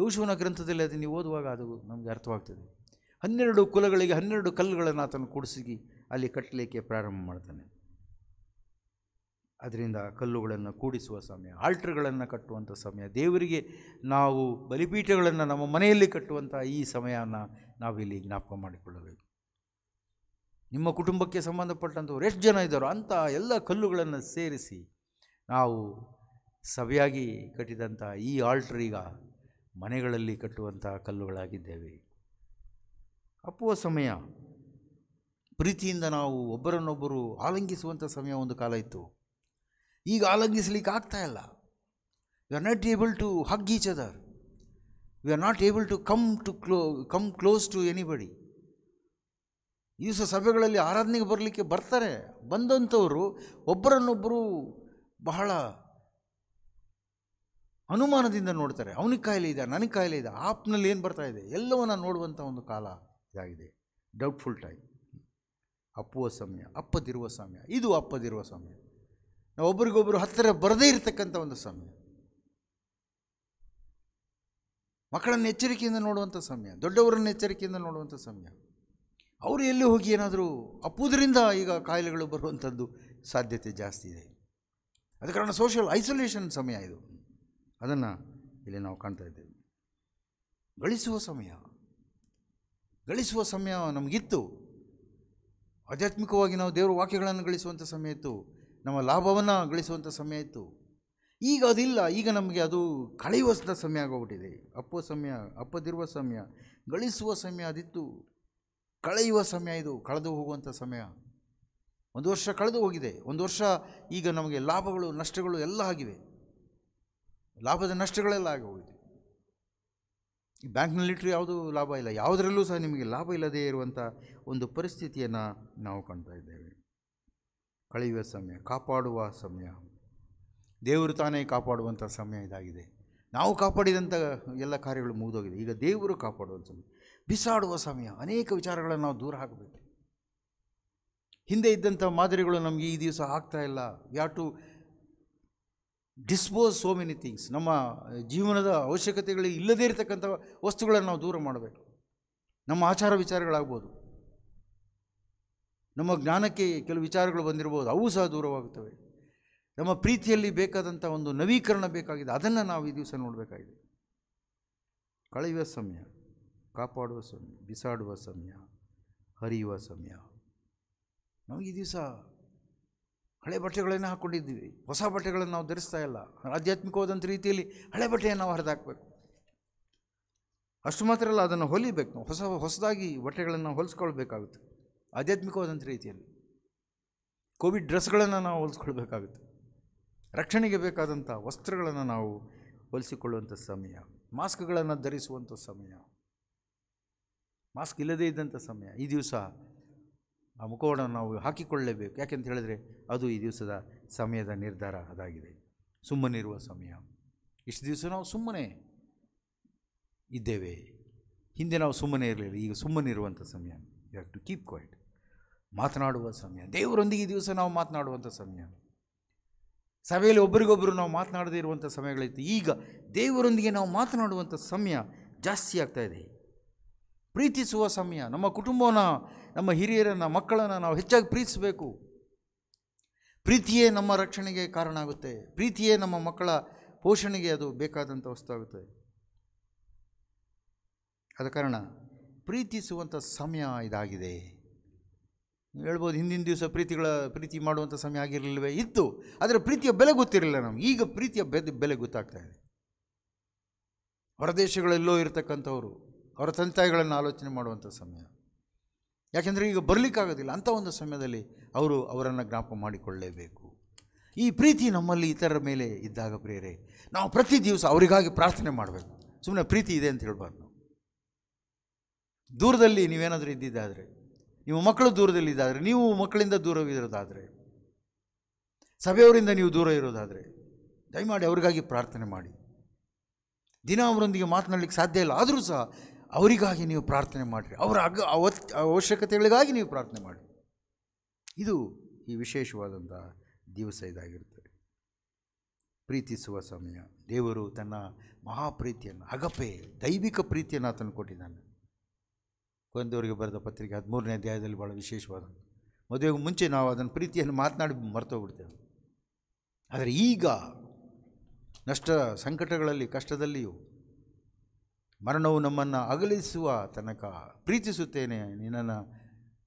ಯೋಶುವನ ಗ್ರಂಥದಲ್ಲಿ ಅದು ನೀವು ಓದುವಾಗ ಅದು ನಮಗೆ ಅರ್ಥವಾಗ್ತದೆ ಹನ್ನೆರಡು ಕುಲಗಳಿಗೆ ಹನ್ನೆರಡು ಕಲ್ಲುಗಳನ್ನು ಆತನು ಕೂಡಿಸಿ ಅಲ್ಲಿ ಕಟ್ಟಲಿಕ್ಕೆ ಪ್ರಾರಂಭ ಮಾಡ್ತಾನೆ ಅದರಿಂದ ಕಲ್ಲುಗಳನ್ನು ಕೂಡಿಸುವ ಸಮಯ ಆಲ್ಟ್ರ್ಗಳನ್ನು ಕಟ್ಟುವಂಥ ಸಮಯ ದೇವರಿಗೆ ನಾವು ಬಲಿಪೀಠಗಳನ್ನು ನಮ್ಮ ಮನೆಯಲ್ಲಿ ಕಟ್ಟುವಂಥ ಈ ಸಮಯನ ನಾವಿಲ್ಲಿ ಜ್ಞಾಪಕ ಮಾಡಿಕೊಳ್ಳಬೇಕು ನಿಮ್ಮ ಕುಟುಂಬಕ್ಕೆ ಸಂಬಂಧಪಟ್ಟಂಥವ್ರು ಎಷ್ಟು ಜನ ಇದ್ದಾರೋ ಅಂಥ ಎಲ್ಲ ಕಲ್ಲುಗಳನ್ನು ಸೇರಿಸಿ ನಾವು ಸವಿಯಾಗಿ ಕಟ್ಟಿದಂಥ ಈ ಆಲ್ಟ್ರ್ ಈಗ ಮನೆಗಳಲ್ಲಿ ಕಟ್ಟುವಂಥ ಕಲ್ಲುಗಳಾಗಿದ್ದೇವೆ ಅಪ್ಪುವ ಸಮಯ ಪ್ರೀತಿಯಿಂದ ನಾವು ಒಬ್ಬರನ್ನೊಬ್ಬರು ಆಲಂಗಿಸುವಂಥ ಸಮಯ ಒಂದು ಕಾಲ ಇತ್ತು ಈಗ ಆಲಂಗಿಸ್ಲಿಕ್ಕೆ ಆಗ್ತಾ ಇಲ್ಲ we are not able to hug each other we are not able to come to clo come close to anybody ಈ ಸಹ ಸಭೆಗಳಲ್ಲಿ ಆರಾಧನೆಗೆ ಬರಲಿಕ್ಕೆ ಬರ್ತಾರೆ ಬಂದಂಥವರು ಒಬ್ಬರನ್ನೊಬ್ಬರು ಬಹಳ ಅನುಮಾನದಿಂದ ನೋಡ್ತಾರೆ ಅವನಿಗೆ ಕಾಯಿಲೆ ಇದೆ ನನಗೆ ಕಾಯಿಲೆ ಇದೆ ಆಪ್ನಲ್ಲಿ ಏನು ಬರ್ತಾ ಇದೆ ಎಲ್ಲವನ್ನ ನೋಡುವಂಥ ಒಂದು ಕಾಲ ಇದಾಗಿದೆ ಡೌಟ್ಫುಲ್ ಟೈಮ್ ಅಪ್ಪುವ ಸಮಯ ಅಪ್ಪದಿರುವ ಸಮಯ ಇದು ಅಪ್ಪದಿರುವ ಸಮಯ ನಾವು ಒಬ್ರಿಗೊಬ್ಬರು ಹತ್ತಿರ ಬರದೇ ಇರತಕ್ಕಂಥ ಒಂದು ಸಮಯ ಮಕ್ಕಳನ್ನು ಎಚ್ಚರಿಕೆಯಿಂದ ನೋಡುವಂಥ ಸಮಯ ದೊಡ್ಡವರನ್ನು ಎಚ್ಚರಿಕೆಯಿಂದ ನೋಡುವಂಥ ಸಮಯ
ಅವರು ಎಲ್ಲಿ ಹೋಗಿ ಏನಾದರೂ
ಅಪ್ಪುದರಿಂದ ಈಗ ಕಾಯಿಲೆಗಳು ಬರುವಂಥದ್ದು ಸಾಧ್ಯತೆ ಜಾಸ್ತಿ ಇದೆ ಅದ ಕಾರಣ ಸೋಷಿಯಲ್ ಐಸೋಲೇಷನ್ ಸಮಯ ಇದು ಅದನ್ನು ಇಲ್ಲಿ ನಾವು ಕಾಣ್ತಾ ಇದ್ದೇವೆ ಗಳಿಸುವ ಸಮಯ ಗಳಿಸುವ ಸಮಯ ನಮಗಿತ್ತು ಆಧ್ಯಾತ್ಮಿಕವಾಗಿ ನಾವು ದೇವರ ವಾಕ್ಯಗಳನ್ನು ಗಳಿಸುವಂಥ ಸಮಯ ಇತ್ತು ನಮ್ಮ ಲಾಭವನ್ನು ಗಳಿಸುವಂಥ ಸಮಯ ಇತ್ತು ಈಗ ಅದಿಲ್ಲ ಈಗ ನಮಗೆ ಅದು ಕಳೆಯುವಂಥ ಸಮಯ ಆಗೋಗ್ಬಿಟ್ಟಿದೆ ಅಪ್ಪುವ ಸಮಯ ಅಪ್ಪದಿರುವ ಸಮಯ ಗಳಿಸುವ ಸಮಯ ಅದಿತ್ತು ಕಳೆಯುವ ಸಮಯ ಇದು ಕಳೆದು ಹೋಗುವಂಥ ಸಮಯ ಒಂದು ವರ್ಷ ಕಳೆದು ಹೋಗಿದೆ ಒಂದು ವರ್ಷ ಈಗ ನಮಗೆ ಲಾಭಗಳು ನಷ್ಟಗಳು ಎಲ್ಲ ಆಗಿವೆ ಲಾಭದ ನಷ್ಟಗಳೆಲ್ಲ ಹೋಗಿದೆ ಈ ಬ್ಯಾಂಕ್ನಲ್ಲಿಟ್ಟರೆ ಯಾವುದೂ ಲಾಭ ಇಲ್ಲ ಯಾವುದರಲ್ಲೂ ಸಹ ನಿಮಗೆ ಲಾಭ ಇಲ್ಲದೇ ಇರುವಂಥ ಒಂದು ಪರಿಸ್ಥಿತಿಯನ್ನು ನಾವು ಕಾಣ್ತಾ ಇದ್ದೇವೆ ಕಳೆಯುವ ಸಮಯ ಕಾಪಾಡುವ ಸಮಯ ದೇವರು ತಾನೇ ಕಾಪಾಡುವಂಥ ಸಮಯ ಇದಾಗಿದೆ ನಾವು ಕಾಪಾಡಿದಂಥ ಎಲ್ಲ ಕಾರ್ಯಗಳು ಮುಗಿದೋಗಿದೆ ಈಗ ದೇವರು ಕಾಪಾಡುವಂಥ ಸಮಯ ಬಿಸಾಡುವ ಸಮಯ ಅನೇಕ ವಿಚಾರಗಳನ್ನು ನಾವು ದೂರ ಹಾಕಬೇಕು ಹಿಂದೆ ಇದ್ದಂಥ ಮಾದರಿಗಳು ನಮಗೆ ಈ ದಿವಸ ಆಗ್ತಾ ಇಲ್ಲ are to dispose so many things ನಮ್ಮ ಜೀವನದ ಅವಶ್ಯಕತೆಗಳಿಗೆ ಇಲ್ಲದೇ ಇರತಕ್ಕಂಥ ವಸ್ತುಗಳನ್ನು ನಾವು ದೂರ ಮಾಡಬೇಕು ನಮ್ಮ ಆಚಾರ ವಿಚಾರಗಳಾಗ್ಬೋದು ನಮ್ಮ ಜ್ಞಾನಕ್ಕೆ ಕೆಲವು ವಿಚಾರಗಳು ಬಂದಿರ್ಬೋದು ಅವು ಸಹ ದೂರವಾಗುತ್ತವೆ ನಮ್ಮ ಪ್ರೀತಿಯಲ್ಲಿ ಬೇಕಾದಂಥ ಒಂದು ನವೀಕರಣ ಬೇಕಾಗಿದೆ ಅದನ್ನು ನಾವು ಈ ದಿವಸ ನೋಡಬೇಕಾಗಿದೆ ಕಳೆಯುವ ಸಮಯ ಕಾಪಾಡುವ ಸಮಯ ಬಿಸಾಡುವ ಸಮಯ ಹರಿಯುವ ಸಮಯ ನಾವು ಈ ದಿವಸ ಹಳೆ ಬಟ್ಟೆಗಳನ್ನೇ ಹಾಕ್ಕೊಂಡಿದ್ದೀವಿ ಹೊಸ ಬಟ್ಟೆಗಳನ್ನು ನಾವು ಧರಿಸ್ತಾ ಇಲ್ಲ ಆಧ್ಯಾತ್ಮಿಕವಾದಂಥ ರೀತಿಯಲ್ಲಿ ಹಳೆ ಬಟ್ಟೆಯನ್ನು ನಾವು ಹರಿದಾಕ್ಬೇಕು ಅಷ್ಟು ಮಾತ್ರ ಅಲ್ಲ ಅದನ್ನು ಹೊಲಿಬೇಕು ನಾವು ಹೊಸ ಹೊಸದಾಗಿ ಬಟ್ಟೆಗಳನ್ನು ಹೊಲಿಸ್ಕೊಳ್ಬೇಕಾಗುತ್ತೆ ಆಧ್ಯಾತ್ಮಿಕವಾದಂಥ ರೀತಿಯಲ್ಲಿ ಕೋವಿಡ್ ಡ್ರೆಸ್ಗಳನ್ನು ನಾವು ಹೊಲಿಸ್ಕೊಳ್ಬೇಕಾಗುತ್ತೆ ರಕ್ಷಣೆಗೆ ಬೇಕಾದಂಥ ವಸ್ತ್ರಗಳನ್ನು ನಾವು ಹೊಲಿಸಿಕೊಳ್ಳುವಂಥ ಸಮಯ ಮಾಸ್ಕ್ಗಳನ್ನು ಧರಿಸುವಂಥ ಸಮಯ ಮಾಸ್ಕ್ ಇಲ್ಲದೇ ಇದ್ದಂಥ ಸಮಯ ಈ ದಿವಸ ಆ ಮುಖವನ್ನು ನಾವು ಹಾಕಿಕೊಳ್ಳಲೇಬೇಕು ಅಂತ ಹೇಳಿದ್ರೆ ಅದು ಈ ದಿವಸದ ಸಮಯದ ನಿರ್ಧಾರ ಅದಾಗಿದೆ ಸುಮ್ಮನಿರುವ ಸಮಯ ಇಷ್ಟು ದಿವಸ ನಾವು ಸುಮ್ಮನೆ ಇದ್ದೇವೆ ಹಿಂದೆ ನಾವು ಸುಮ್ಮನೆ ಇರಲಿಲ್ಲ ಈಗ ಸುಮ್ಮನಿರುವಂಥ ಸಮಯ you have to keep quiet ಮಾತನಾಡುವ ಸಮಯ ದೇವರೊಂದಿಗೆ ಈ ದಿವಸ ನಾವು ಮಾತನಾಡುವಂಥ ಸಮಯ ಸಭೆಯಲ್ಲಿ ಒಬ್ಬರಿಗೊಬ್ಬರು ನಾವು ಮಾತನಾಡದೇ ಇರುವಂಥ ಸಮಯಗಳಿತ್ತು ಈಗ ದೇವರೊಂದಿಗೆ ನಾವು ಮಾತನಾಡುವಂಥ ಸಮಯ ಜಾಸ್ತಿ ಆಗ್ತಾ ಇದೆ ಪ್ರೀತಿಸುವ ಸಮಯ ನಮ್ಮ ಕುಟುಂಬವನ್ನು ನಮ್ಮ ಹಿರಿಯರನ್ನು ಮಕ್ಕಳನ್ನು ನಾವು ಹೆಚ್ಚಾಗಿ ಪ್ರೀತಿಸಬೇಕು ಪ್ರೀತಿಯೇ ನಮ್ಮ ರಕ್ಷಣೆಗೆ ಕಾರಣ ಆಗುತ್ತೆ ಪ್ರೀತಿಯೇ ನಮ್ಮ ಮಕ್ಕಳ ಪೋಷಣೆಗೆ ಅದು ಬೇಕಾದಂಥ ವಸ್ತು ಆಗುತ್ತೆ ಆದ ಕಾರಣ ಪ್ರೀತಿಸುವಂಥ ಸಮಯ ಇದಾಗಿದೆ ಹೇಳ್ಬೋದು ಹಿಂದಿನ ದಿವಸ ಪ್ರೀತಿಗಳ ಪ್ರೀತಿ ಮಾಡುವಂಥ ಸಮಯ ಆಗಿರಲಿಲ್ಲವೇ ಇತ್ತು ಆದರೆ ಪ್ರೀತಿಯ ಬೆಲೆ ಗೊತ್ತಿರಲಿಲ್ಲ ನಮ್ಗೆ ಈಗ ಪ್ರೀತಿಯ ಬೆಲೆ ಬೆಲೆ ಗೊತ್ತಾಗ್ತಾ ಇದೆ ಹೊರದೇಶಗಳೆಲ್ಲೋ ಇರತಕ್ಕಂಥವರು ಅವರ ತಂತಾಯಗಳನ್ನು ಆಲೋಚನೆ ಮಾಡುವಂಥ ಸಮಯ ಯಾಕೆಂದರೆ ಈಗ ಬರಲಿಕ್ಕಾಗೋದಿಲ್ಲ ಅಂಥ ಒಂದು ಸಮಯದಲ್ಲಿ ಅವರು ಅವರನ್ನು ಜ್ಞಾಪ ಮಾಡಿಕೊಳ್ಳಲೇಬೇಕು ಈ ಪ್ರೀತಿ ನಮ್ಮಲ್ಲಿ ಇತರರ ಮೇಲೆ ಇದ್ದಾಗ ಪ್ರೇರೆ ನಾವು ಪ್ರತಿ ದಿವಸ ಅವರಿಗಾಗಿ ಪ್ರಾರ್ಥನೆ ಮಾಡಬೇಕು ಸುಮ್ಮನೆ ಪ್ರೀತಿ ಇದೆ ಅಂತ ಹೇಳ್ಬಾರ್ದು ದೂರದಲ್ಲಿ ನೀವೇನಾದರೂ ಇದ್ದಿದ್ದಾದರೆ ನಿಮ್ಮ ಮಕ್ಕಳು ದೂರದಲ್ಲಿದ್ದಾದರೆ ನೀವು ಮಕ್ಕಳಿಂದ ದೂರವಿರೋದಾದರೆ ಸಭೆಯವರಿಂದ ನೀವು ದೂರ ಇರೋದಾದರೆ ದಯಮಾಡಿ ಅವರಿಗಾಗಿ ಪ್ರಾರ್ಥನೆ ಮಾಡಿ ದಿನ ಅವರೊಂದಿಗೆ ಮಾತನಾಡಲಿಕ್ಕೆ ಸಾಧ್ಯ ಇಲ್ಲ ಆದರೂ ಸಹ ಅವರಿಗಾಗಿ ನೀವು ಪ್ರಾರ್ಥನೆ ಮಾಡಿರಿ ಅವರ ಅಗ ಅವಶ್ಯಕತೆಗಳಿಗಾಗಿ ನೀವು ಪ್ರಾರ್ಥನೆ ಮಾಡಿ ಇದು ಈ ವಿಶೇಷವಾದಂಥ ದಿವಸ ಇದಾಗಿರುತ್ತದೆ ಪ್ರೀತಿಸುವ ಸಮಯ ದೇವರು ತನ್ನ ಮಹಾಪ್ರೀತಿಯನ್ನು ಅಗಪೆ ದೈವಿಕ ಪ್ರೀತಿಯನ್ನು ಆತನು ಕೊಟ್ಟಿದ್ದಾನೆ ಕೊಂದವರಿಗೆ ಬರೆದ ಪತ್ರಿಕೆ ಹದಿಮೂರನೇ ಅಧ್ಯಾಯದಲ್ಲಿ ಭಾಳ ವಿಶೇಷವಾದದ್ದು ಮದುವೆಗೆ ಮುಂಚೆ ನಾವು ಅದನ್ನು ಪ್ರೀತಿಯನ್ನು ಮಾತನಾಡಿ ಮರೆತೋಗ್ಬಿಡ್ತೇವೆ ಆದರೆ ಈಗ ನಷ್ಟ ಸಂಕಟಗಳಲ್ಲಿ ಕಷ್ಟದಲ್ಲಿಯೂ ಮರಣವು ನಮ್ಮನ್ನು ಅಗಲಿಸುವ ತನಕ ಪ್ರೀತಿಸುತ್ತೇನೆ ನಿನ್ನನ್ನು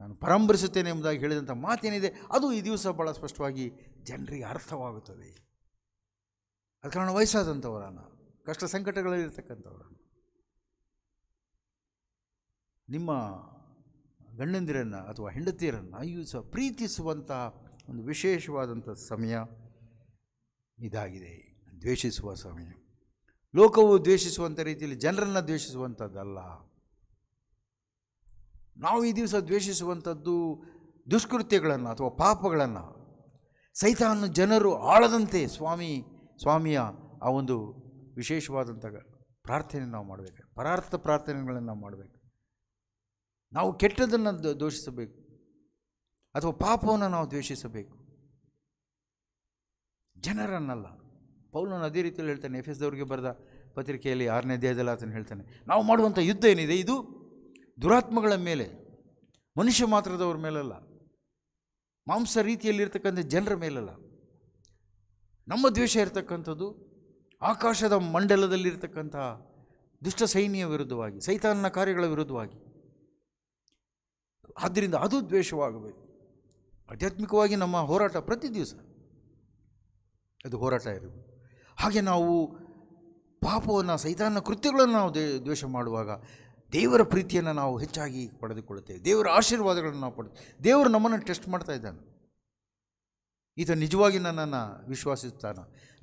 ನಾನು ಪರಂಬರಿಸುತ್ತೇನೆ ಎಂಬುದಾಗಿ ಹೇಳಿದಂಥ ಮಾತೇನಿದೆ ಅದು ಈ ದಿವಸ ಭಾಳ ಸ್ಪಷ್ಟವಾಗಿ ಜನರಿಗೆ ಅರ್ಥವಾಗುತ್ತದೆ ಅದ ಕಾರಣ ವಯಸ್ಸಾದಂಥವರನ್ನು ಕಷ್ಟ ಸಂಕಟಗಳಲ್ಲಿರ್ತಕ್ಕಂಥವರನ್ನು ನಿಮ್ಮ ಗಂಡಂದಿರನ್ನು ಅಥವಾ ಹೆಂಡತಿಯರನ್ನು ಅಯ್ಯೂ ಸಹ ಪ್ರೀತಿಸುವಂತಹ ಒಂದು ವಿಶೇಷವಾದಂಥ ಸಮಯ ಇದಾಗಿದೆ ದ್ವೇಷಿಸುವ ಸಮಯ ಲೋಕವು ದ್ವೇಷಿಸುವಂಥ ರೀತಿಯಲ್ಲಿ ಜನರನ್ನು ದ್ವೇಷಿಸುವಂಥದ್ದಲ್ಲ ನಾವು ಈ ದಿವಸ ದ್ವೇಷಿಸುವಂಥದ್ದು ದುಷ್ಕೃತ್ಯಗಳನ್ನು ಅಥವಾ ಪಾಪಗಳನ್ನು ಸೈತಾನ ಜನರು ಆಳದಂತೆ ಸ್ವಾಮಿ ಸ್ವಾಮಿಯ ಆ ಒಂದು ವಿಶೇಷವಾದಂಥ ಪ್ರಾರ್ಥನೆ ನಾವು ಮಾಡಬೇಕು ಪರಾರ್ಥ ಪ್ರಾರ್ಥನೆಗಳನ್ನು ನಾವು ಮಾಡಬೇಕು ನಾವು ಕೆಟ್ಟದನ್ನು ದೋಷಿಸಬೇಕು ಅಥವಾ ಪಾಪವನ್ನು ನಾವು ದ್ವೇಷಿಸಬೇಕು ಜನರನ್ನಲ್ಲ ಪೌಲನ ಅದೇ ರೀತಿಯಲ್ಲಿ ಹೇಳ್ತಾನೆ ಎಫ್ ಎಸ್ ಎಸ್ದವ್ರಿಗೆ ಬರೆದ ಪತ್ರಿಕೆಯಲ್ಲಿ ಆರನೇ ದೇಹದಲ್ಲಿ ಆತನು ಹೇಳ್ತಾನೆ ನಾವು ಮಾಡುವಂಥ ಯುದ್ಧ ಏನಿದೆ ಇದು ದುರಾತ್ಮಗಳ ಮೇಲೆ ಮನುಷ್ಯ ಮಾತ್ರದವ್ರ ಮೇಲಲ್ಲ ಮಾಂಸ ರೀತಿಯಲ್ಲಿರ್ತಕ್ಕಂಥ ಜನರ ಮೇಲಲ್ಲ ನಮ್ಮ ದ್ವೇಷ ಇರತಕ್ಕಂಥದ್ದು ಆಕಾಶದ ಮಂಡಲದಲ್ಲಿರ್ತಕ್ಕಂಥ ದುಷ್ಟ ಸೈನ್ಯ ವಿರುದ್ಧವಾಗಿ ಸೈತಾನನ ಕಾರ್ಯಗಳ ವಿರುದ್ಧವಾಗಿ ಆದ್ದರಿಂದ ಅದು ದ್ವೇಷವಾಗಬೇಕು ಆಧ್ಯಾತ್ಮಿಕವಾಗಿ ನಮ್ಮ ಹೋರಾಟ ಪ್ರತಿ ದಿವಸ ಅದು ಹೋರಾಟ ಇರಬೇಕು ಹಾಗೆ ನಾವು ಪಾಪವನ್ನು ಸೈತಾನ ಕೃತ್ಯಗಳನ್ನು ನಾವು ದೇ ದ್ವೇಷ ಮಾಡುವಾಗ ದೇವರ ಪ್ರೀತಿಯನ್ನು ನಾವು ಹೆಚ್ಚಾಗಿ ಪಡೆದುಕೊಳ್ಳುತ್ತೇವೆ ದೇವರ ಆಶೀರ್ವಾದಗಳನ್ನು ನಾವು ಪಡೆದು ದೇವರು ನಮ್ಮನ್ನು ಟೆಸ್ಟ್ ಮಾಡ್ತಾ ಇದ್ದಾನೆ ಈತ ನಿಜವಾಗಿ ನನ್ನನ್ನು ವಿಶ್ವಾಸಿಸ್ತಾನ